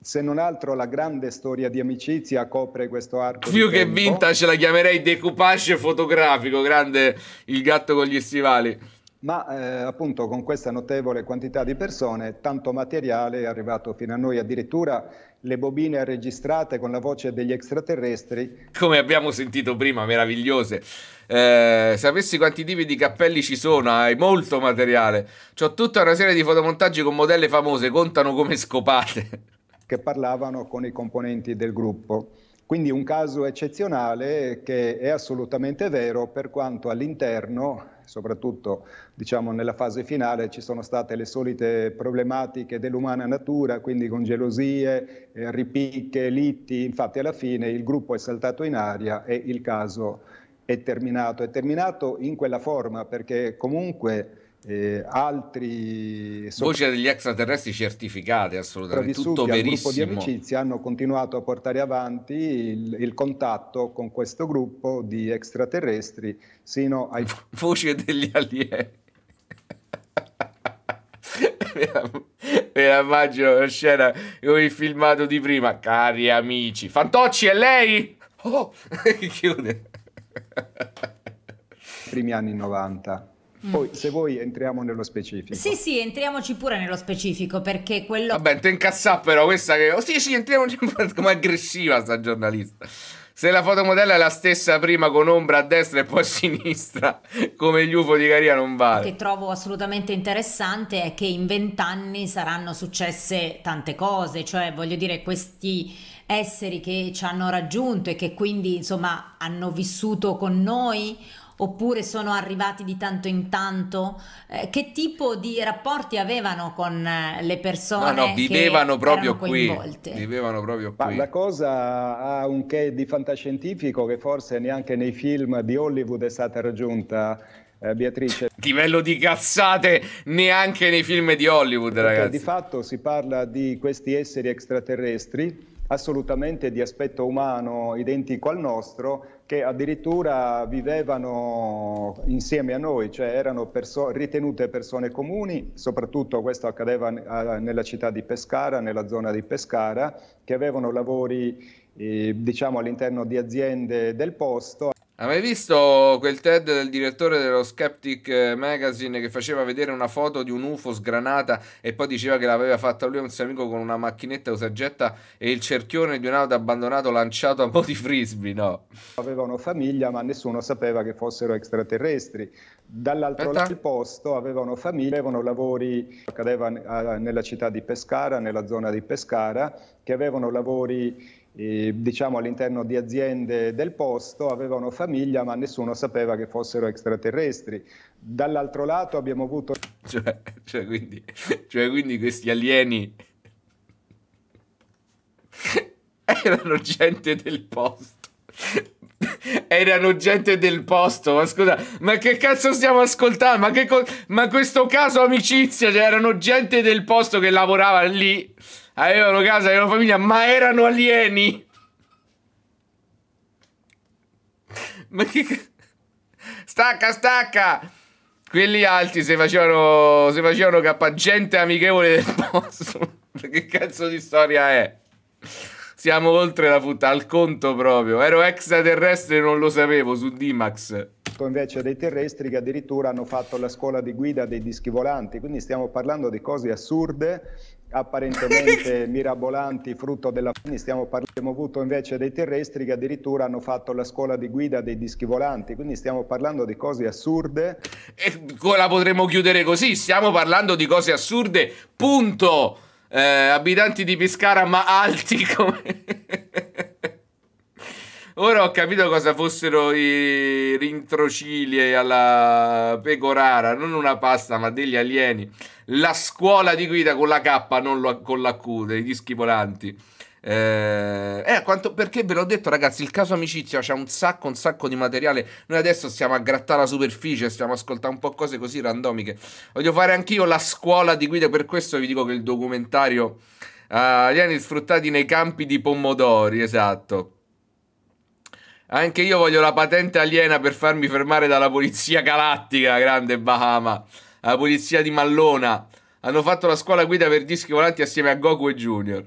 se non altro la grande storia di amicizia copre questo arco. Più che tempo. ce la chiamerei decoupage fotografico, grande il gatto con gli stivali. Ma eh, appunto con questa notevole quantità di persone, tanto materiale è arrivato fino a noi, addirittura le bobine registrate con la voce degli extraterrestri. Come abbiamo sentito prima, meravigliose. Eh, sapessi quanti tipi di cappelli ci sono, hai molto materiale. C'ho tutta una serie di fotomontaggi con modelle famose, contano come scopate che parlavano con i componenti del gruppo. Quindi un caso eccezionale che è assolutamente vero per quanto all'interno, soprattutto diciamo, nella fase finale, ci sono state le solite problematiche dell'umana natura, quindi con gelosie, eh, ripicche, litti, infatti alla fine il gruppo è saltato in aria e il caso è terminato. È terminato in quella forma perché comunque eh, altri... voci degli extraterrestri certificati, assolutamente, tutto verissimo. gruppo di amicizia hanno continuato a portare avanti il, il contatto con questo gruppo di extraterrestri sino ai... voci degli alieni. me la immagino la scena con il filmato di prima cari amici Fantocci è lei? oh! chiude primi anni 90 Mm. Poi, se voi entriamo nello specifico. Sì, sì, entriamoci pure nello specifico, perché quello... Vabbè, te incazzà però questa che... Oh, sì, sì, entriamoci... Come aggressiva sta giornalista. Se la fotomodella è la stessa prima con ombra a destra e poi a sinistra, come gli UFO di Caria non vale. Quello Che trovo assolutamente interessante è che in vent'anni saranno successe tante cose, cioè voglio dire questi esseri che ci hanno raggiunto e che quindi insomma hanno vissuto con noi oppure sono arrivati di tanto in tanto? Eh, che tipo di rapporti avevano con eh, le persone? No, no, vivevano proprio qui. Vivevano proprio qui. Ma la cosa ha un che di fantascientifico che forse neanche nei film di Hollywood è stata raggiunta. Eh, Beatrice. Livello di cazzate neanche nei film di Hollywood, ragazzi. Perché di fatto si parla di questi esseri extraterrestri assolutamente di aspetto umano identico al nostro, che addirittura vivevano insieme a noi, cioè erano perso ritenute persone comuni, soprattutto questo accadeva nella città di Pescara, nella zona di Pescara, che avevano lavori eh, diciamo, all'interno di aziende del posto. Avevi visto quel TED del direttore dello Skeptic eh, Magazine che faceva vedere una foto di un UFO sgranata e poi diceva che l'aveva fatta lui a un suo amico con una macchinetta usaggetta e il cerchione di un'auto abbandonato lanciato a po' di frisbee, no? Avevano famiglia ma nessuno sapeva che fossero extraterrestri. Dall'altro lato del posto avevano famiglia, avevano lavori, accadeva eh, nella città di Pescara, nella zona di Pescara, che avevano lavori diciamo all'interno di aziende del posto, avevano famiglia ma nessuno sapeva che fossero extraterrestri. Dall'altro lato abbiamo avuto... Cioè, cioè, quindi, cioè quindi questi alieni erano gente del posto. erano gente del posto. Ma scusa, ma che cazzo stiamo ascoltando? Ma, che co- ma questo caso amicizia, cioè erano gente del posto che lavorava lì avevano casa, avevano famiglia, ma erano alieni. ma che... Stacca, stacca! Quelli alti se facevano, se facevano capa gente amichevole del posto. che cazzo di storia è? Siamo oltre la puttana, al conto proprio. Ero extraterrestre e non lo sapevo su Dimax. Invece dei terrestri che addirittura hanno fatto la scuola di guida dei dischi volanti. Quindi stiamo parlando di cose assurde apparentemente mirabolanti, frutto della fine, stiamo parlando avuto invece dei terrestri che addirittura hanno fatto la scuola di guida dei dischi volanti, quindi stiamo parlando di cose assurde. E la potremmo chiudere così, stiamo parlando di cose assurde, punto. Eh, abitanti di Pescara ma alti come... Ora ho capito cosa fossero i rintrocilie alla pecorara, non una pasta, ma degli alieni. La scuola di guida con la K, non lo, con la Q, dei dischi volanti. Eh, eh, quanto, perché ve l'ho detto, ragazzi, il caso amicizia c'è un sacco, un sacco di materiale. Noi adesso stiamo a grattare la superficie, stiamo ascoltando un po' cose così randomiche. Voglio fare anch'io la scuola di guida, per questo vi dico che il documentario uh, Alieni sfruttati nei campi di pomodori, esatto. Anche io voglio la patente aliena per farmi fermare dalla polizia galattica, grande Bahama. La polizia di Mallona. Hanno fatto la scuola guida per dischi volanti assieme a Goku e Junior.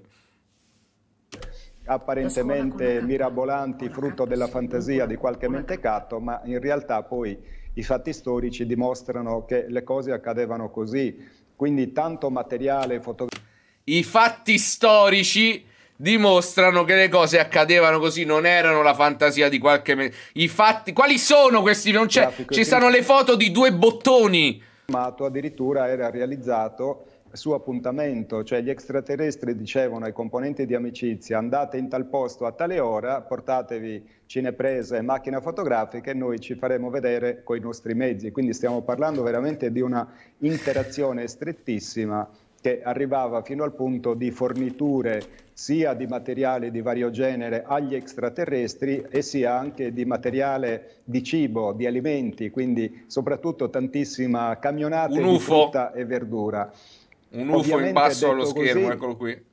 Apparentemente mirabolanti, frutto della fantasia di qualche mentecatto, ma in realtà poi i fatti storici dimostrano che le cose accadevano così. Quindi tanto materiale fotografico. I fatti storici dimostrano che le cose accadevano così, non erano la fantasia di qualche... mese. I fatti... Quali sono questi? Non c'è... Ci stanno le foto di due bottoni! ...addirittura era realizzato su appuntamento, cioè gli extraterrestri dicevano ai componenti di amicizia andate in tal posto a tale ora, portatevi cineprese e macchine fotografiche e noi ci faremo vedere con i nostri mezzi. Quindi stiamo parlando veramente di una interazione strettissima che arrivava fino al punto di forniture sia di materiale di vario genere agli extraterrestri e sia anche di materiale di cibo, di alimenti, quindi soprattutto tantissima camionata di frutta e verdura. Un UFO Ovviamente, in basso allo schermo, così, eccolo qui.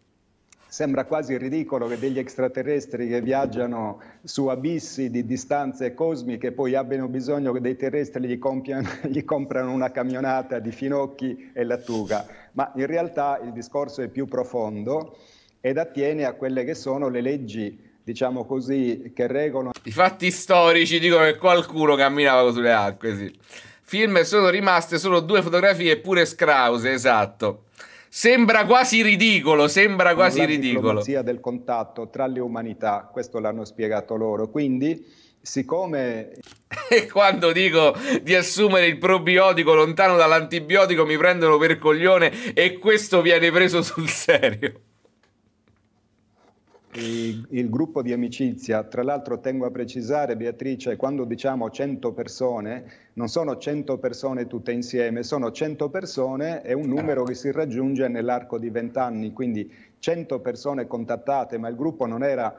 Sembra quasi ridicolo che degli extraterrestri che viaggiano su abissi di distanze cosmiche poi abbiano bisogno che dei terrestri gli, compiano, gli comprano una camionata di finocchi e lattuga, ma in realtà il discorso è più profondo ed attiene a quelle che sono le leggi diciamo così, che regolano... I fatti storici dicono che qualcuno camminava sulle acque, sì. Film sono rimaste solo due fotografie pure scrause, esatto. Sembra quasi ridicolo, sembra quasi la ridicolo. Sia del contatto tra le umanità, questo l'hanno spiegato loro, quindi siccome... E quando dico di assumere il probiotico lontano dall'antibiotico mi prendono per coglione e questo viene preso sul serio il, gruppo di amicizia, tra l'altro tengo a precisare Beatrice, quando diciamo 100 persone, non sono 100 persone tutte insieme, sono 100 persone e un numero che si raggiunge nell'arco di 20 anni, quindi 100 persone contattate, ma il gruppo non era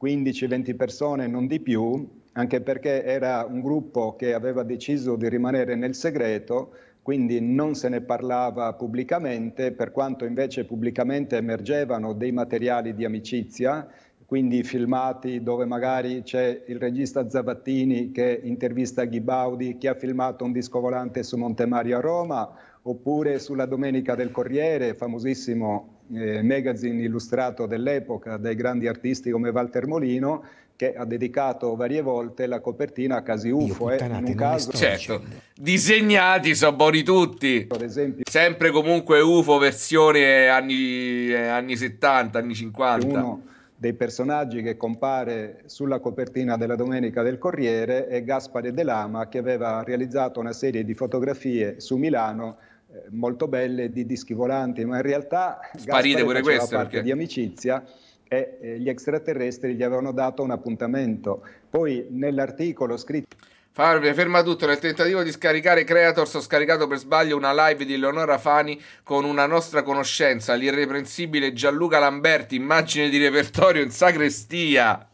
15-20 persone, non di più, anche perché era un gruppo che aveva deciso di rimanere nel segreto quindi non se ne parlava pubblicamente, per quanto invece pubblicamente emergevano dei materiali di amicizia, quindi filmati dove magari c'è il regista Zavattini che intervista Ghibaudi, che ha filmato un disco volante su Monte Mario a Roma, oppure sulla Domenica del Corriere, famosissimo eh, magazine illustrato dell'epoca dai grandi artisti come Walter Molino, che ha dedicato varie volte la copertina a casi UFO. Eh, in un caso... Certo, disegnati sono buoni tutti. Per Esempio, Sempre comunque UFO versione anni, eh, anni 70, anni 50. Uno dei personaggi che compare sulla copertina della Domenica del Corriere è Gaspare De Lama che aveva realizzato una serie di fotografie su Milano eh, molto belle di dischi volanti, ma in realtà Sparite Gaspare pure questo, parte perché... di amicizia e eh, gli extraterrestri gli avevano dato un appuntamento. Poi nell'articolo scritto... Fabio, ferma tutto nel tentativo di scaricare Creators ho scaricato per sbaglio una live di Leonora Fani con una nostra conoscenza, l'irreprensibile Gianluca Lamberti, immagine di repertorio in sacrestia.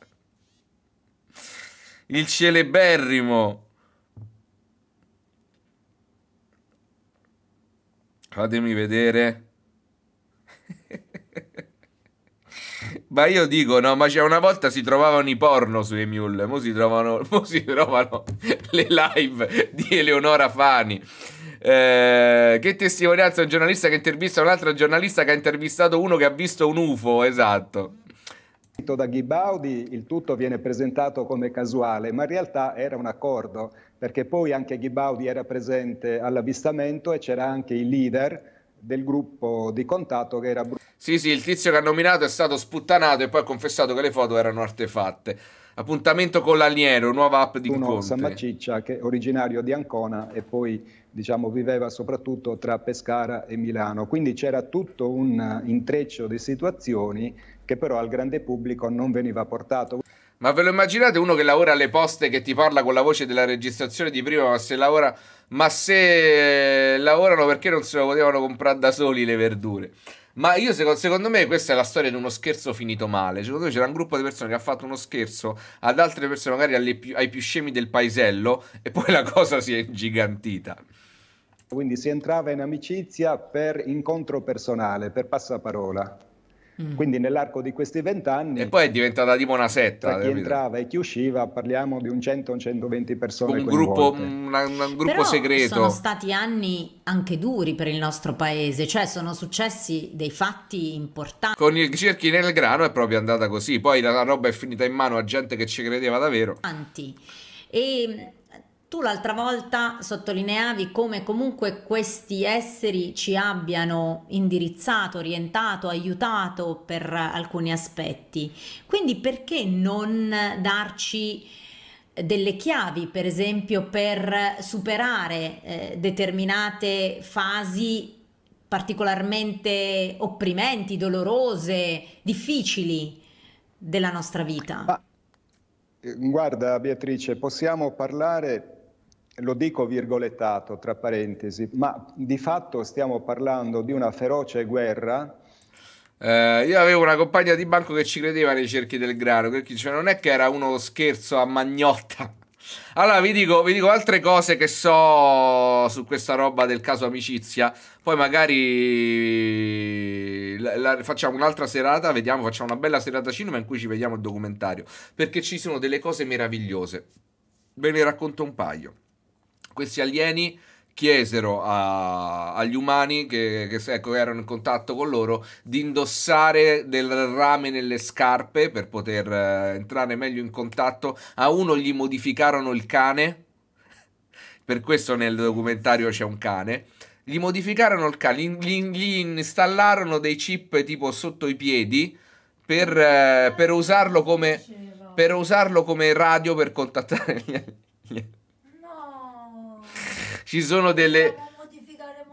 Il celeberrimo. Fatemi vedere. Ma io dico, no, ma c'è una volta si trovavano i porno su Emule, mo si trovano, mo si trovano le live di Eleonora Fani. Eh, che testimonianza un giornalista che intervista un altro giornalista che ha intervistato uno che ha visto un UFO, esatto. Da Ghibaudi il tutto viene presentato come casuale, ma in realtà era un accordo, perché poi anche Ghibaudi era presente all'avvistamento e c'era anche il leader del gruppo di contatto che era Sì, sì, il tizio che ha nominato è stato sputtanato e poi ha confessato che le foto erano artefatte. Appuntamento con l'alieno, nuova app di Bruno Conte. Sammaciccia, che è originario di Ancona e poi diciamo, viveva soprattutto tra Pescara e Milano. Quindi c'era tutto un intreccio di situazioni che però al grande pubblico non veniva portato. Ma ve lo immaginate uno che lavora alle poste che ti parla con la voce della registrazione di prima, ma se, lavora, ma se eh, lavorano perché non se lo potevano comprare da soli le verdure? Ma io secondo, secondo, me questa è la storia di uno scherzo finito male. Secondo me c'era un gruppo di persone che ha fatto uno scherzo ad altre persone, magari più, ai più scemi del paesello, e poi la cosa si è ingigantita. Quindi si entrava in amicizia per incontro personale, per passaparola. Mm. Quindi nell'arco di questi vent'anni... E poi è diventata tipo una setta. Tra chi entrava e chi usciva parliamo di un 100-120 persone. Un gruppo, un, un gruppo segreto. Sono stati anni anche duri per il nostro paese, cioè sono successi dei fatti importanti. Con il cerchi nel grano è proprio andata così, poi la, la roba è finita in mano a gente che ci credeva davvero. Tanti. E ehm, tu l'altra volta sottolineavi come comunque questi esseri ci abbiano indirizzato, orientato, aiutato per alcuni aspetti. Quindi perché non darci eh, delle chiavi, per esempio, per superare eh, determinate fasi particolarmente opprimenti, dolorose, difficili della nostra vita? Ma, eh, guarda Beatrice, possiamo parlare lo dico virgolettato tra parentesi, ma di fatto stiamo parlando di una feroce guerra. Eh, io avevo una compagna di banco che ci credeva nei cerchi del grano, perché cioè, non è che era uno scherzo a magnotta. Allora vi dico, vi dico, altre cose che so su questa roba del caso amicizia, poi magari la, la, facciamo un'altra serata, vediamo, facciamo una bella serata cinema in cui ci vediamo il documentario, perché ci sono delle cose meravigliose. Ve ne racconto un paio questi alieni chiesero a, agli umani che, che ecco, erano in contatto con loro di indossare del rame nelle scarpe per poter eh, entrare meglio in contatto. A uno gli modificarono il cane, per questo nel documentario c'è un cane. Gli modificarono il cane, gli, gli installarono dei chip tipo sotto i piedi per, eh, per usarlo come... Per usarlo come radio per contattare gli alieni. Ci sono delle...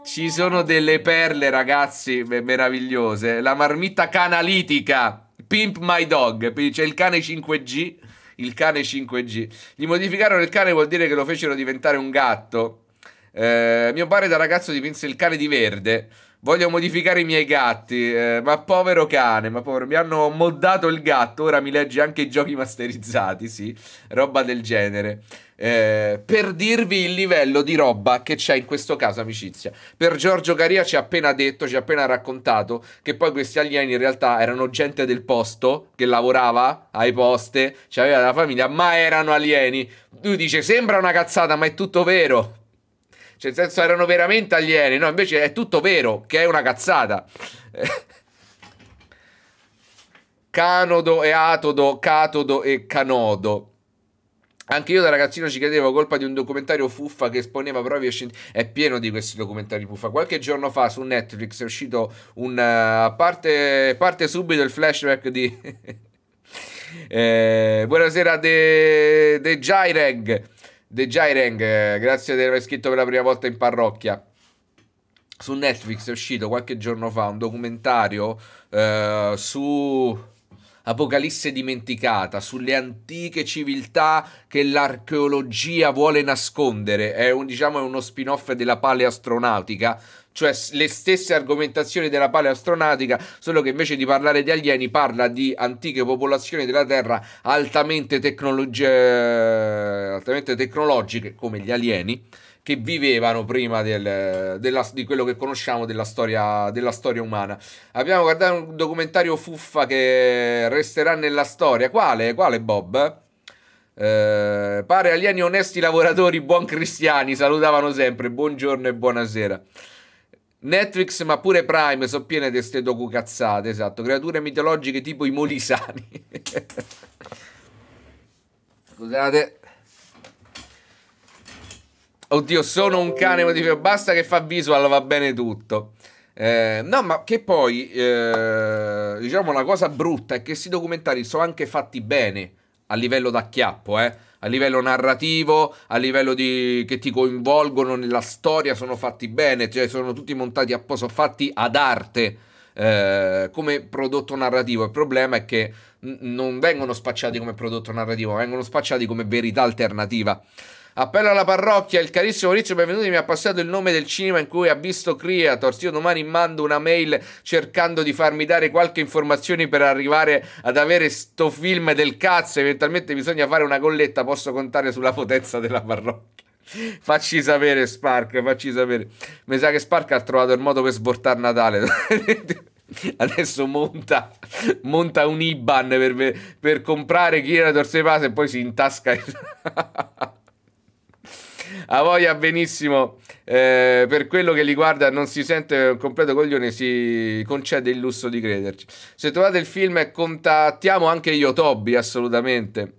Ci sono delle perle, ragazzi, meravigliose. La marmitta canalitica. Pimp My Dog. C'è il cane 5G. Il cane 5G. Gli modificarono il cane vuol dire che lo fecero diventare un gatto. Eh, mio padre da ragazzo dipinse il cane di verde. Voglio modificare i miei gatti. Eh, ma povero cane, ma povero. Mi hanno moddato il gatto. Ora mi leggi anche i giochi masterizzati, sì. Roba del genere. Eh, per dirvi il livello di roba che c'è in questo caso, amicizia. Per Giorgio Caria ci ha appena detto, ci ha appena raccontato che poi questi alieni in realtà erano gente del posto che lavorava ai poste, cioè la famiglia, ma erano alieni. Lui dice: Sembra una cazzata, ma è tutto vero. Cioè, nel senso, erano veramente alieni. No, invece è tutto vero, che è una cazzata. Canodo e Atodo, Catodo e Canodo. Anche io da ragazzino ci credevo colpa di un documentario fuffa che esponeva proprio È pieno di questi documentari fuffa. Qualche giorno fa su Netflix è uscito un. Uh, parte, parte subito il flashback di. eh, buonasera, De, De Gyreg. The Jireng, eh, grazie di aver scritto per la prima volta in parrocchia. Su Netflix è uscito qualche giorno fa un documentario eh, su Apocalisse dimenticata, sulle antiche civiltà che l'archeologia vuole nascondere. È, un, diciamo, è uno spin-off della paleastronautica cioè le stesse argomentazioni della paleastronautica, solo che invece di parlare di alieni parla di antiche popolazioni della Terra altamente, tecnologi- eh, altamente tecnologiche, come gli alieni, che vivevano prima del, della, di quello che conosciamo della storia, della storia, umana. Abbiamo guardato un documentario fuffa che resterà nella storia. Quale? Quale Bob? Eh, pare alieni onesti lavoratori, buon cristiani, salutavano sempre. Buongiorno e buonasera. Netflix ma pure Prime sono piene di queste docu cazzate, esatto, creature mitologiche tipo i molisani. Scusate. Oddio, sono un cane motivo, basta che fa visual, va bene tutto. Eh, no, ma che poi, eh, diciamo, la cosa brutta è che questi documentari sono anche fatti bene a livello d'acchiappo, eh a livello narrativo, a livello di, che ti coinvolgono nella storia, sono fatti bene, cioè sono tutti montati apposta, fatti ad arte. Eh, come prodotto narrativo. Il problema è che n- non vengono spacciati come prodotto narrativo, vengono spacciati come verità alternativa. Appello alla parrocchia, il carissimo Maurizio Benvenuti mi ha passato il nome del cinema in cui ha visto Creators. Io domani mando una mail cercando di farmi dare qualche informazione per arrivare ad avere sto film del cazzo. Eventualmente bisogna fare una colletta, posso contare sulla potenza della parrocchia. Facci sapere Spark, facci sapere. Mi sa che Spark ha trovato il modo per sbortare Natale. Adesso monta, monta un IBAN per, per comprare Creators e poi si intasca. a voglia benissimo. Eh, per quello che li guarda, non si sente un completo coglione, si concede il lusso di crederci. Se trovate il film, eh, contattiamo anche io, Tobi assolutamente.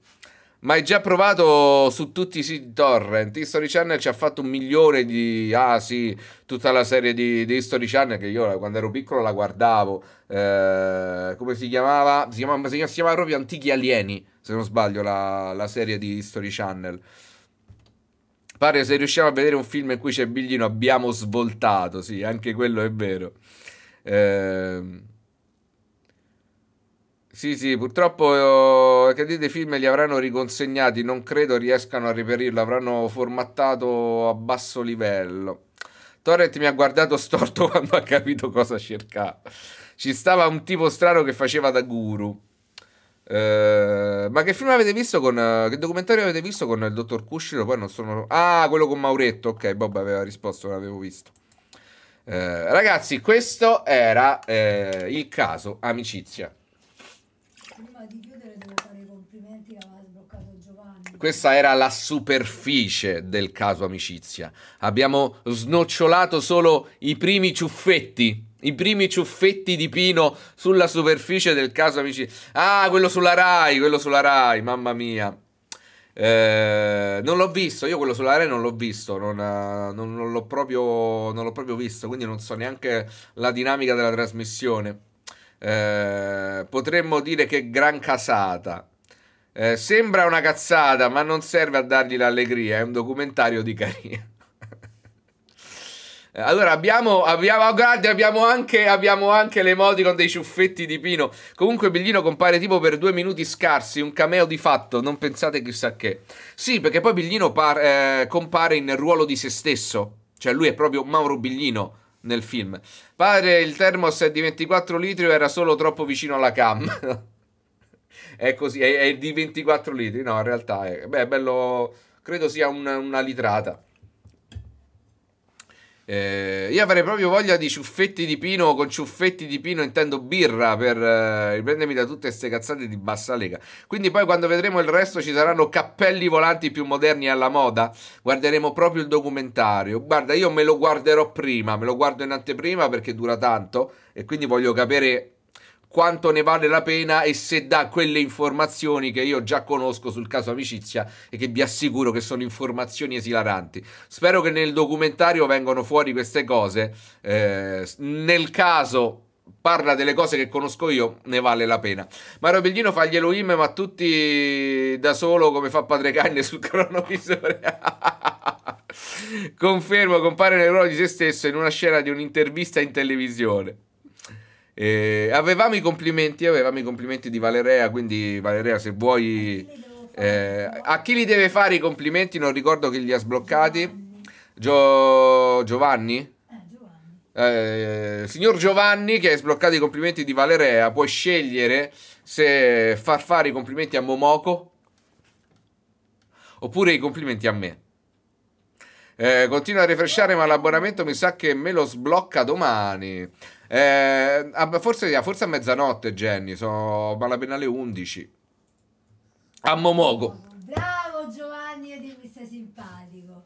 Ma è già provato su tutti i siti torrent. History Channel ci ha fatto un milione di... Ah sì, tutta la serie di, di History Channel che io quando ero piccolo la guardavo. Eh, come si chiamava? Si chiamava, si chiamava proprio Antichi Alieni, se non sbaglio, la, la serie di History Channel. Pare se riusciamo a vedere un film in cui c'è Biglino abbiamo svoltato, sì, anche quello è vero. Eh... Sì, sì, purtroppo eh, che dei film li avranno riconsegnati, non credo riescano a reperirlo, avranno formattato a basso livello. Torrent mi ha guardato storto quando ha capito cosa cercava. Ci stava un tipo strano che faceva da guru. Eh, ma che film avete visto con. Uh, che documentario avete visto con il dottor Cuscino? Poi non sono. Ah, quello con Mauretto. Ok, Bob aveva risposto, non l'avevo visto. Uh, ragazzi, questo era il caso amicizia. Prima di chiudere, devo fare i complimenti che aveva sbloccato Giovanni. Questa era la superficie del caso amicizia. Abbiamo snocciolato solo i primi ciuffetti i primi ciuffetti di Pino sulla superficie del caso amici. Ah, quello sulla Rai, quello sulla Rai, mamma mia. Eh, non l'ho visto, io quello sulla Rai non l'ho visto, non, non, non l'ho proprio, non l'ho proprio visto, quindi non so neanche la dinamica della trasmissione. Eh, potremmo dire che gran casata. Eh, sembra una cazzata, ma non serve a dargli l'allegria, è un documentario di carina. Allora abbiamo, abbiamo, oh, guarda, abbiamo anche, abbiamo anche con dei ciuffetti di Pino. Comunque Biglino compare tipo per due minuti scarsi, un cameo di fatto, non pensate chissà che. Sì, perché poi Biglino par, eh, compare in ruolo di se stesso, cioè lui è proprio Mauro Biglino nel film. Padre, il termos è di 24 litri o era solo troppo vicino alla cam? è così, è, è, di 24 litri, no, in realtà è, beh, è bello, credo sia una, una litrata. Eh, io avrei proprio voglia di ciuffetti di pino. Con ciuffetti di pino intendo birra per eh, riprendermi da tutte queste cazzate di bassa lega. Quindi, poi, quando vedremo il resto, ci saranno cappelli volanti più moderni alla moda. Guarderemo proprio il documentario. Guarda, io me lo guarderò prima, me lo guardo in anteprima perché dura tanto. E quindi voglio capire quanto ne vale la pena e se dà quelle informazioni che io già conosco sul caso amicizia e che vi assicuro che sono informazioni esilaranti. Spero che nel documentario vengano fuori queste cose. Eh, nel caso parla delle cose che conosco io, ne vale la pena. Mario Beglino fa gli Elohim, ma tutti da solo come fa Padre Canne sul cronovisore. Confermo, compare nel ruolo di se stesso in una scena di un'intervista in televisione. Eh, avevamo, i avevamo i complimenti, di Valerea, quindi Valerea se vuoi... Eh, a chi li deve fare i complimenti? Non ricordo chi li ha sbloccati. Gio... Giovanni? Eh, signor Giovanni che ha sbloccato i complimenti di Valerea, puoi scegliere se far fare i complimenti a Momoko oppure i complimenti a me. Eh, continua a refresciare ma l'abbonamento mi sa che me lo sblocca domani. Eh, forse, forse, a mezzanotte, Jenny. Sono malapena alle 11. A Momogo. Bravo Giovanni, vedi che sei simpatico.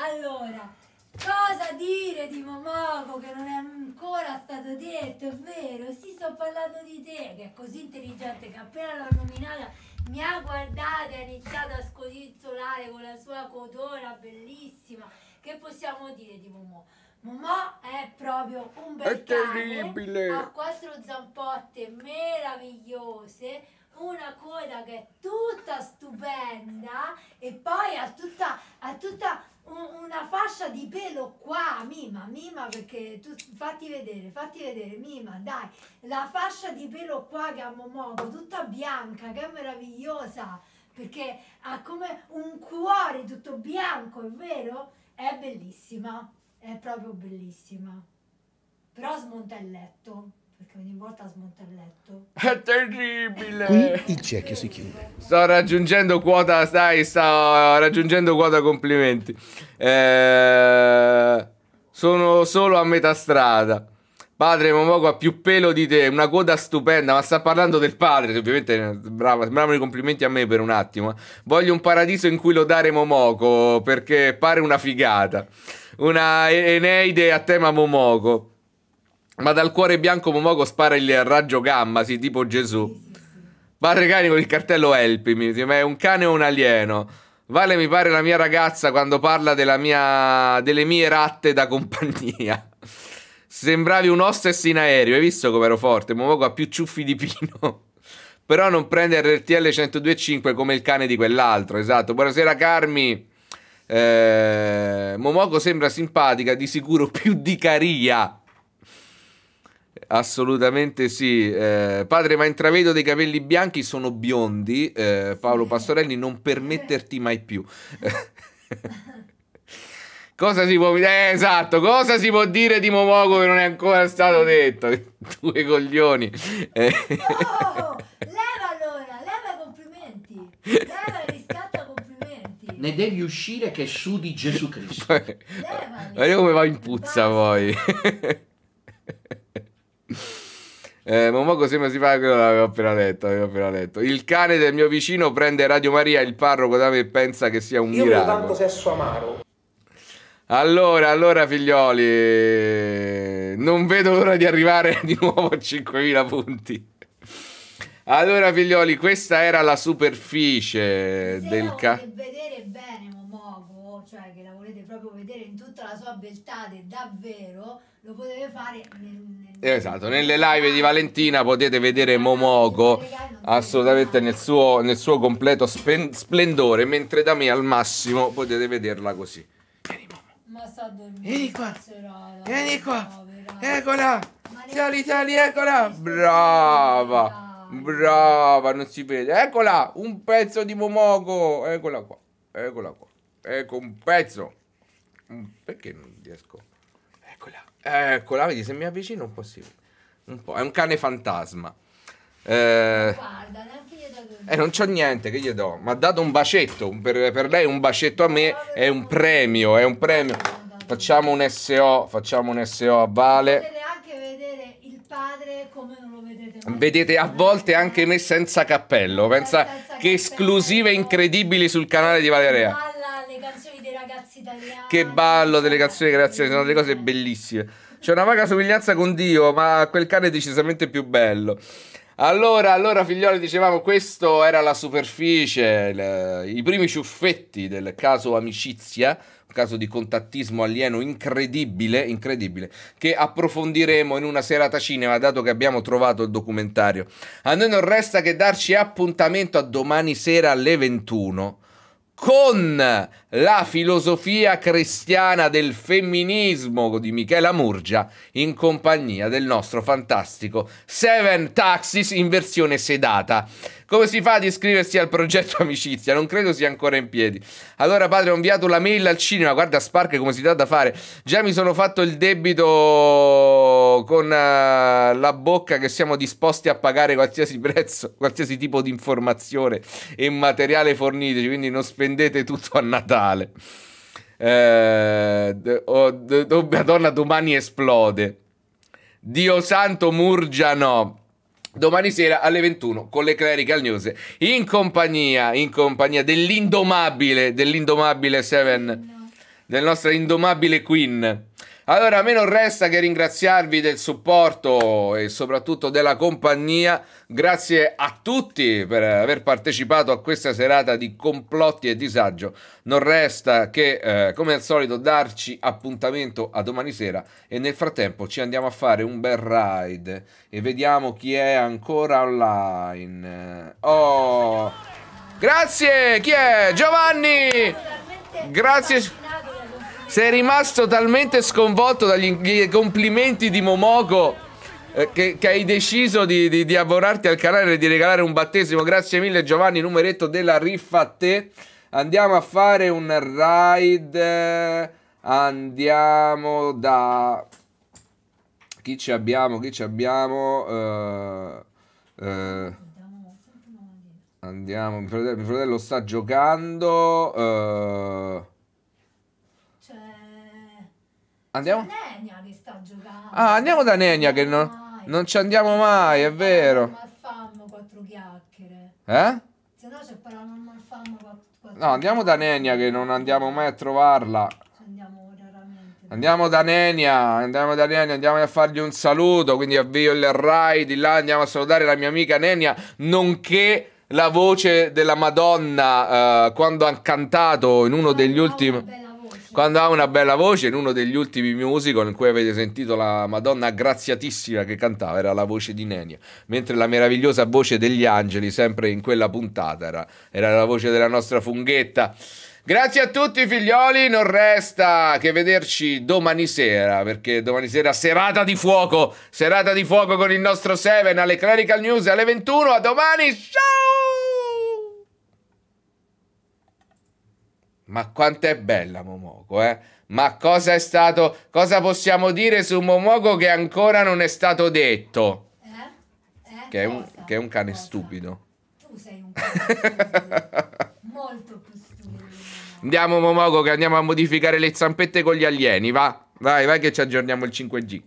Allora, cosa dire di Momogo che non è ancora stato detto, è vero? Sì, sto parlando di te, che è così intelligente che appena l'ho nominata mi ha guardato e ha iniziato a scodinzolare con la sua codona bellissima. Che possiamo dire di Momogo? Momò è proprio un bel è terribile. ha quattro zampotte meravigliose, una coda che è tutta stupenda e poi ha tutta, ha tutta un, una fascia di pelo qua, Mima, Mima perché tu fatti vedere, fatti vedere, Mima, dai, la fascia di pelo qua che ha Momò, tutta bianca, che è meravigliosa perché ha come un cuore tutto bianco, è vero? È bellissima è proprio bellissima. Però smonta il letto, perché ogni volta smonta il letto. È terribile! Qui il cerchio si chiude. Sto raggiungendo quota, stai, sto raggiungendo quota complimenti. Eh, sono solo a metà strada. Padre Momoko ha più pelo di te, una coda stupenda, ma sta parlando del padre, ovviamente eh, brava, sembravano i complimenti a me per un attimo. Eh. Voglio un paradiso in cui lodare Momoko, perché pare una figata una Eneide a tema Momoko. Ma dal cuore bianco Momoko spara il raggio gamma, sì, tipo Gesù. Padre cani con il cartello Helpimi, ma è un cane o un alieno? Vale mi pare la mia ragazza quando parla mia... delle mie ratte da compagnia. Sembravi un hostess in aereo, hai visto com'ero forte? Momoko ha più ciuffi di pino. Però non prende RTL 102.5 come il cane di quell'altro, esatto. Buonasera Carmi. Eh, Momoko sembra simpatica, di sicuro più di Caria. Assolutamente sì. Eh, padre, ma intravedo dei capelli bianchi, sono biondi. Eh, Paolo Pastorelli, non permetterti mai più. cosa si può eh, esatto, cosa si può dire di Momoko che non è ancora stato detto? Due coglioni. Eh. No! leva allora, leva complimenti. Leva ne devi uscire che sudi Gesù Cristo. Vediamo eh, come va in puzza poi. Eh, così ma si fa quello l'avevo appena, letto, l'avevo appena letto. Il cane del mio vicino prende Radio Maria, il parroco da me pensa che sia un Io miracolo. Io tanto sesso amaro. Allora, allora figlioli, non vedo l'ora di arrivare di nuovo a 5.000 punti. Allora, figlioli, questa era la superficie Se del ca... vedere bene Momogo, cioè che la volete proprio vedere in tutta la sua beltà, davvero, lo potete fare nel, nel... Eh, esatto, nelle live di Valentina potete vedere Momogo assolutamente nel suo, nel suo completo splendore, mentre da me al massimo potete vederla così. Vieni, Momo. Ma sta dormendo. Vieni qua. Vieni qua. Eccola. Ciao l'Italia, eccola. Brava. Brava, non si vede. Eccola, un pezzo di Momoko. Eccola qua, eccola qua. Ecco un pezzo. Mm, perché non riesco? Eccola, eccola, vedi, se mi avvicino un po' si Un po', è un cane fantasma. Eh, Guarda, neanche io do... eh, non c'ho niente che gli do. Ma ha dato un bacetto. Per, per, lei un bacetto a me è un premio. È un premio. Facciamo un SO. Facciamo un SO a Vale. Non potete neanche vedere padre come non lo vedete mai. Vedete a volte anche me senza cappello. Pensa senza che esclusive incredibili sul canale di Valeria. Che Balla le canzoni dei ragazzi italiani. Che ballo delle canzoni dei ragazzi, sono delle cose bellissime. C'è una vaga somiglianza con Dio, ma quel cane è decisamente più bello. Allora, allora figlioli, dicevamo, questo era la superficie, le, i primi ciuffetti del caso amicizia caso di contattismo alieno incredibile, incredibile, che approfondiremo in una serata cinema, dato che abbiamo trovato il documentario. A noi non resta che darci appuntamento a domani sera alle 21 con la filosofia cristiana del femminismo di Michela Murgia in compagnia del nostro fantastico Seven Taxis in versione sedata. Come si fa ad iscriversi al progetto Amicizia? Non credo sia ancora in piedi. Allora padre ho inviato la mail al cinema, guarda Spark come si dà da fare. Già mi sono fatto il debito con uh, la bocca che siamo disposti a pagare qualsiasi prezzo, qualsiasi tipo di informazione e materiale forniteci, quindi non spediamo prendete tutto a Natale. Eh, oh, do, Madonna, domani esplode. Dio santo, Murgia no. Domani sera alle 21 con le Clerical News in compagnia, in compagnia dell'indomabile, dell'indomabile Seven, della nostra indomabile Queen. Allora, a me non resta che ringraziarvi del supporto e soprattutto della compagnia. Grazie a tutti per aver partecipato a questa serata di complotti e disagio. Non resta che, eh, come al solito, darci appuntamento a domani sera e nel frattempo ci andiamo a fare un bel ride e vediamo chi è ancora online. Oh! Grazie! Chi è? Giovanni! Grazie! Sei rimasto talmente sconvolto dagli complimenti di Momoko eh, che, che, hai deciso di, di, di, abbonarti al canale e di regalare un battesimo. Grazie mille, Giovanni. Numeretto della riffa a te. Andiamo a fare un raid. Andiamo da. Chi ci abbiamo? Chi ci abbiamo? Uh, uh, andiamo. Mio fratello, mio fratello, sta giocando. Uh, Andiamo? Nenia che sta giocando. Ah, andiamo da Nenia che non, non ci andiamo mai, è vero. Fanno quattro chiacchiere. Eh? Se no c'è paranormal fanno quattro No, andiamo da Nenia che non andiamo mai a trovarla. Andiamo raramente. Andiamo da Nenia, andiamo da Nenia, andiamo a fargli un saluto, quindi avvio il Rai di là, andiamo a salutare la mia amica Nenia, nonché la voce della Madonna eh, quando ha cantato in uno degli ultimi... Bella quando ha una bella voce in uno degli ultimi musical in cui avete sentito la Madonna graziatissima che cantava era la voce di Nenia mentre la meravigliosa voce degli angeli sempre in quella puntata era, era la voce della nostra funghetta Grazie a tutti figlioli, non resta che vederci domani sera, perché domani sera serata di fuoco, serata di fuoco con il nostro Seven alle Clerical News alle 21, a domani, ciao! Ma quanto è bella Momoko, eh? Ma cosa è stato... Cosa possiamo dire su Momoko che ancora non è stato detto? Eh? eh? Che, è un, che, è un, cane cosa? stupido. Tu sei un cane stupido. Molto più stupido. Andiamo Momoko che andiamo a modificare le zampette con gli alieni, va. Vai, vai che ci aggiorniamo il 5G.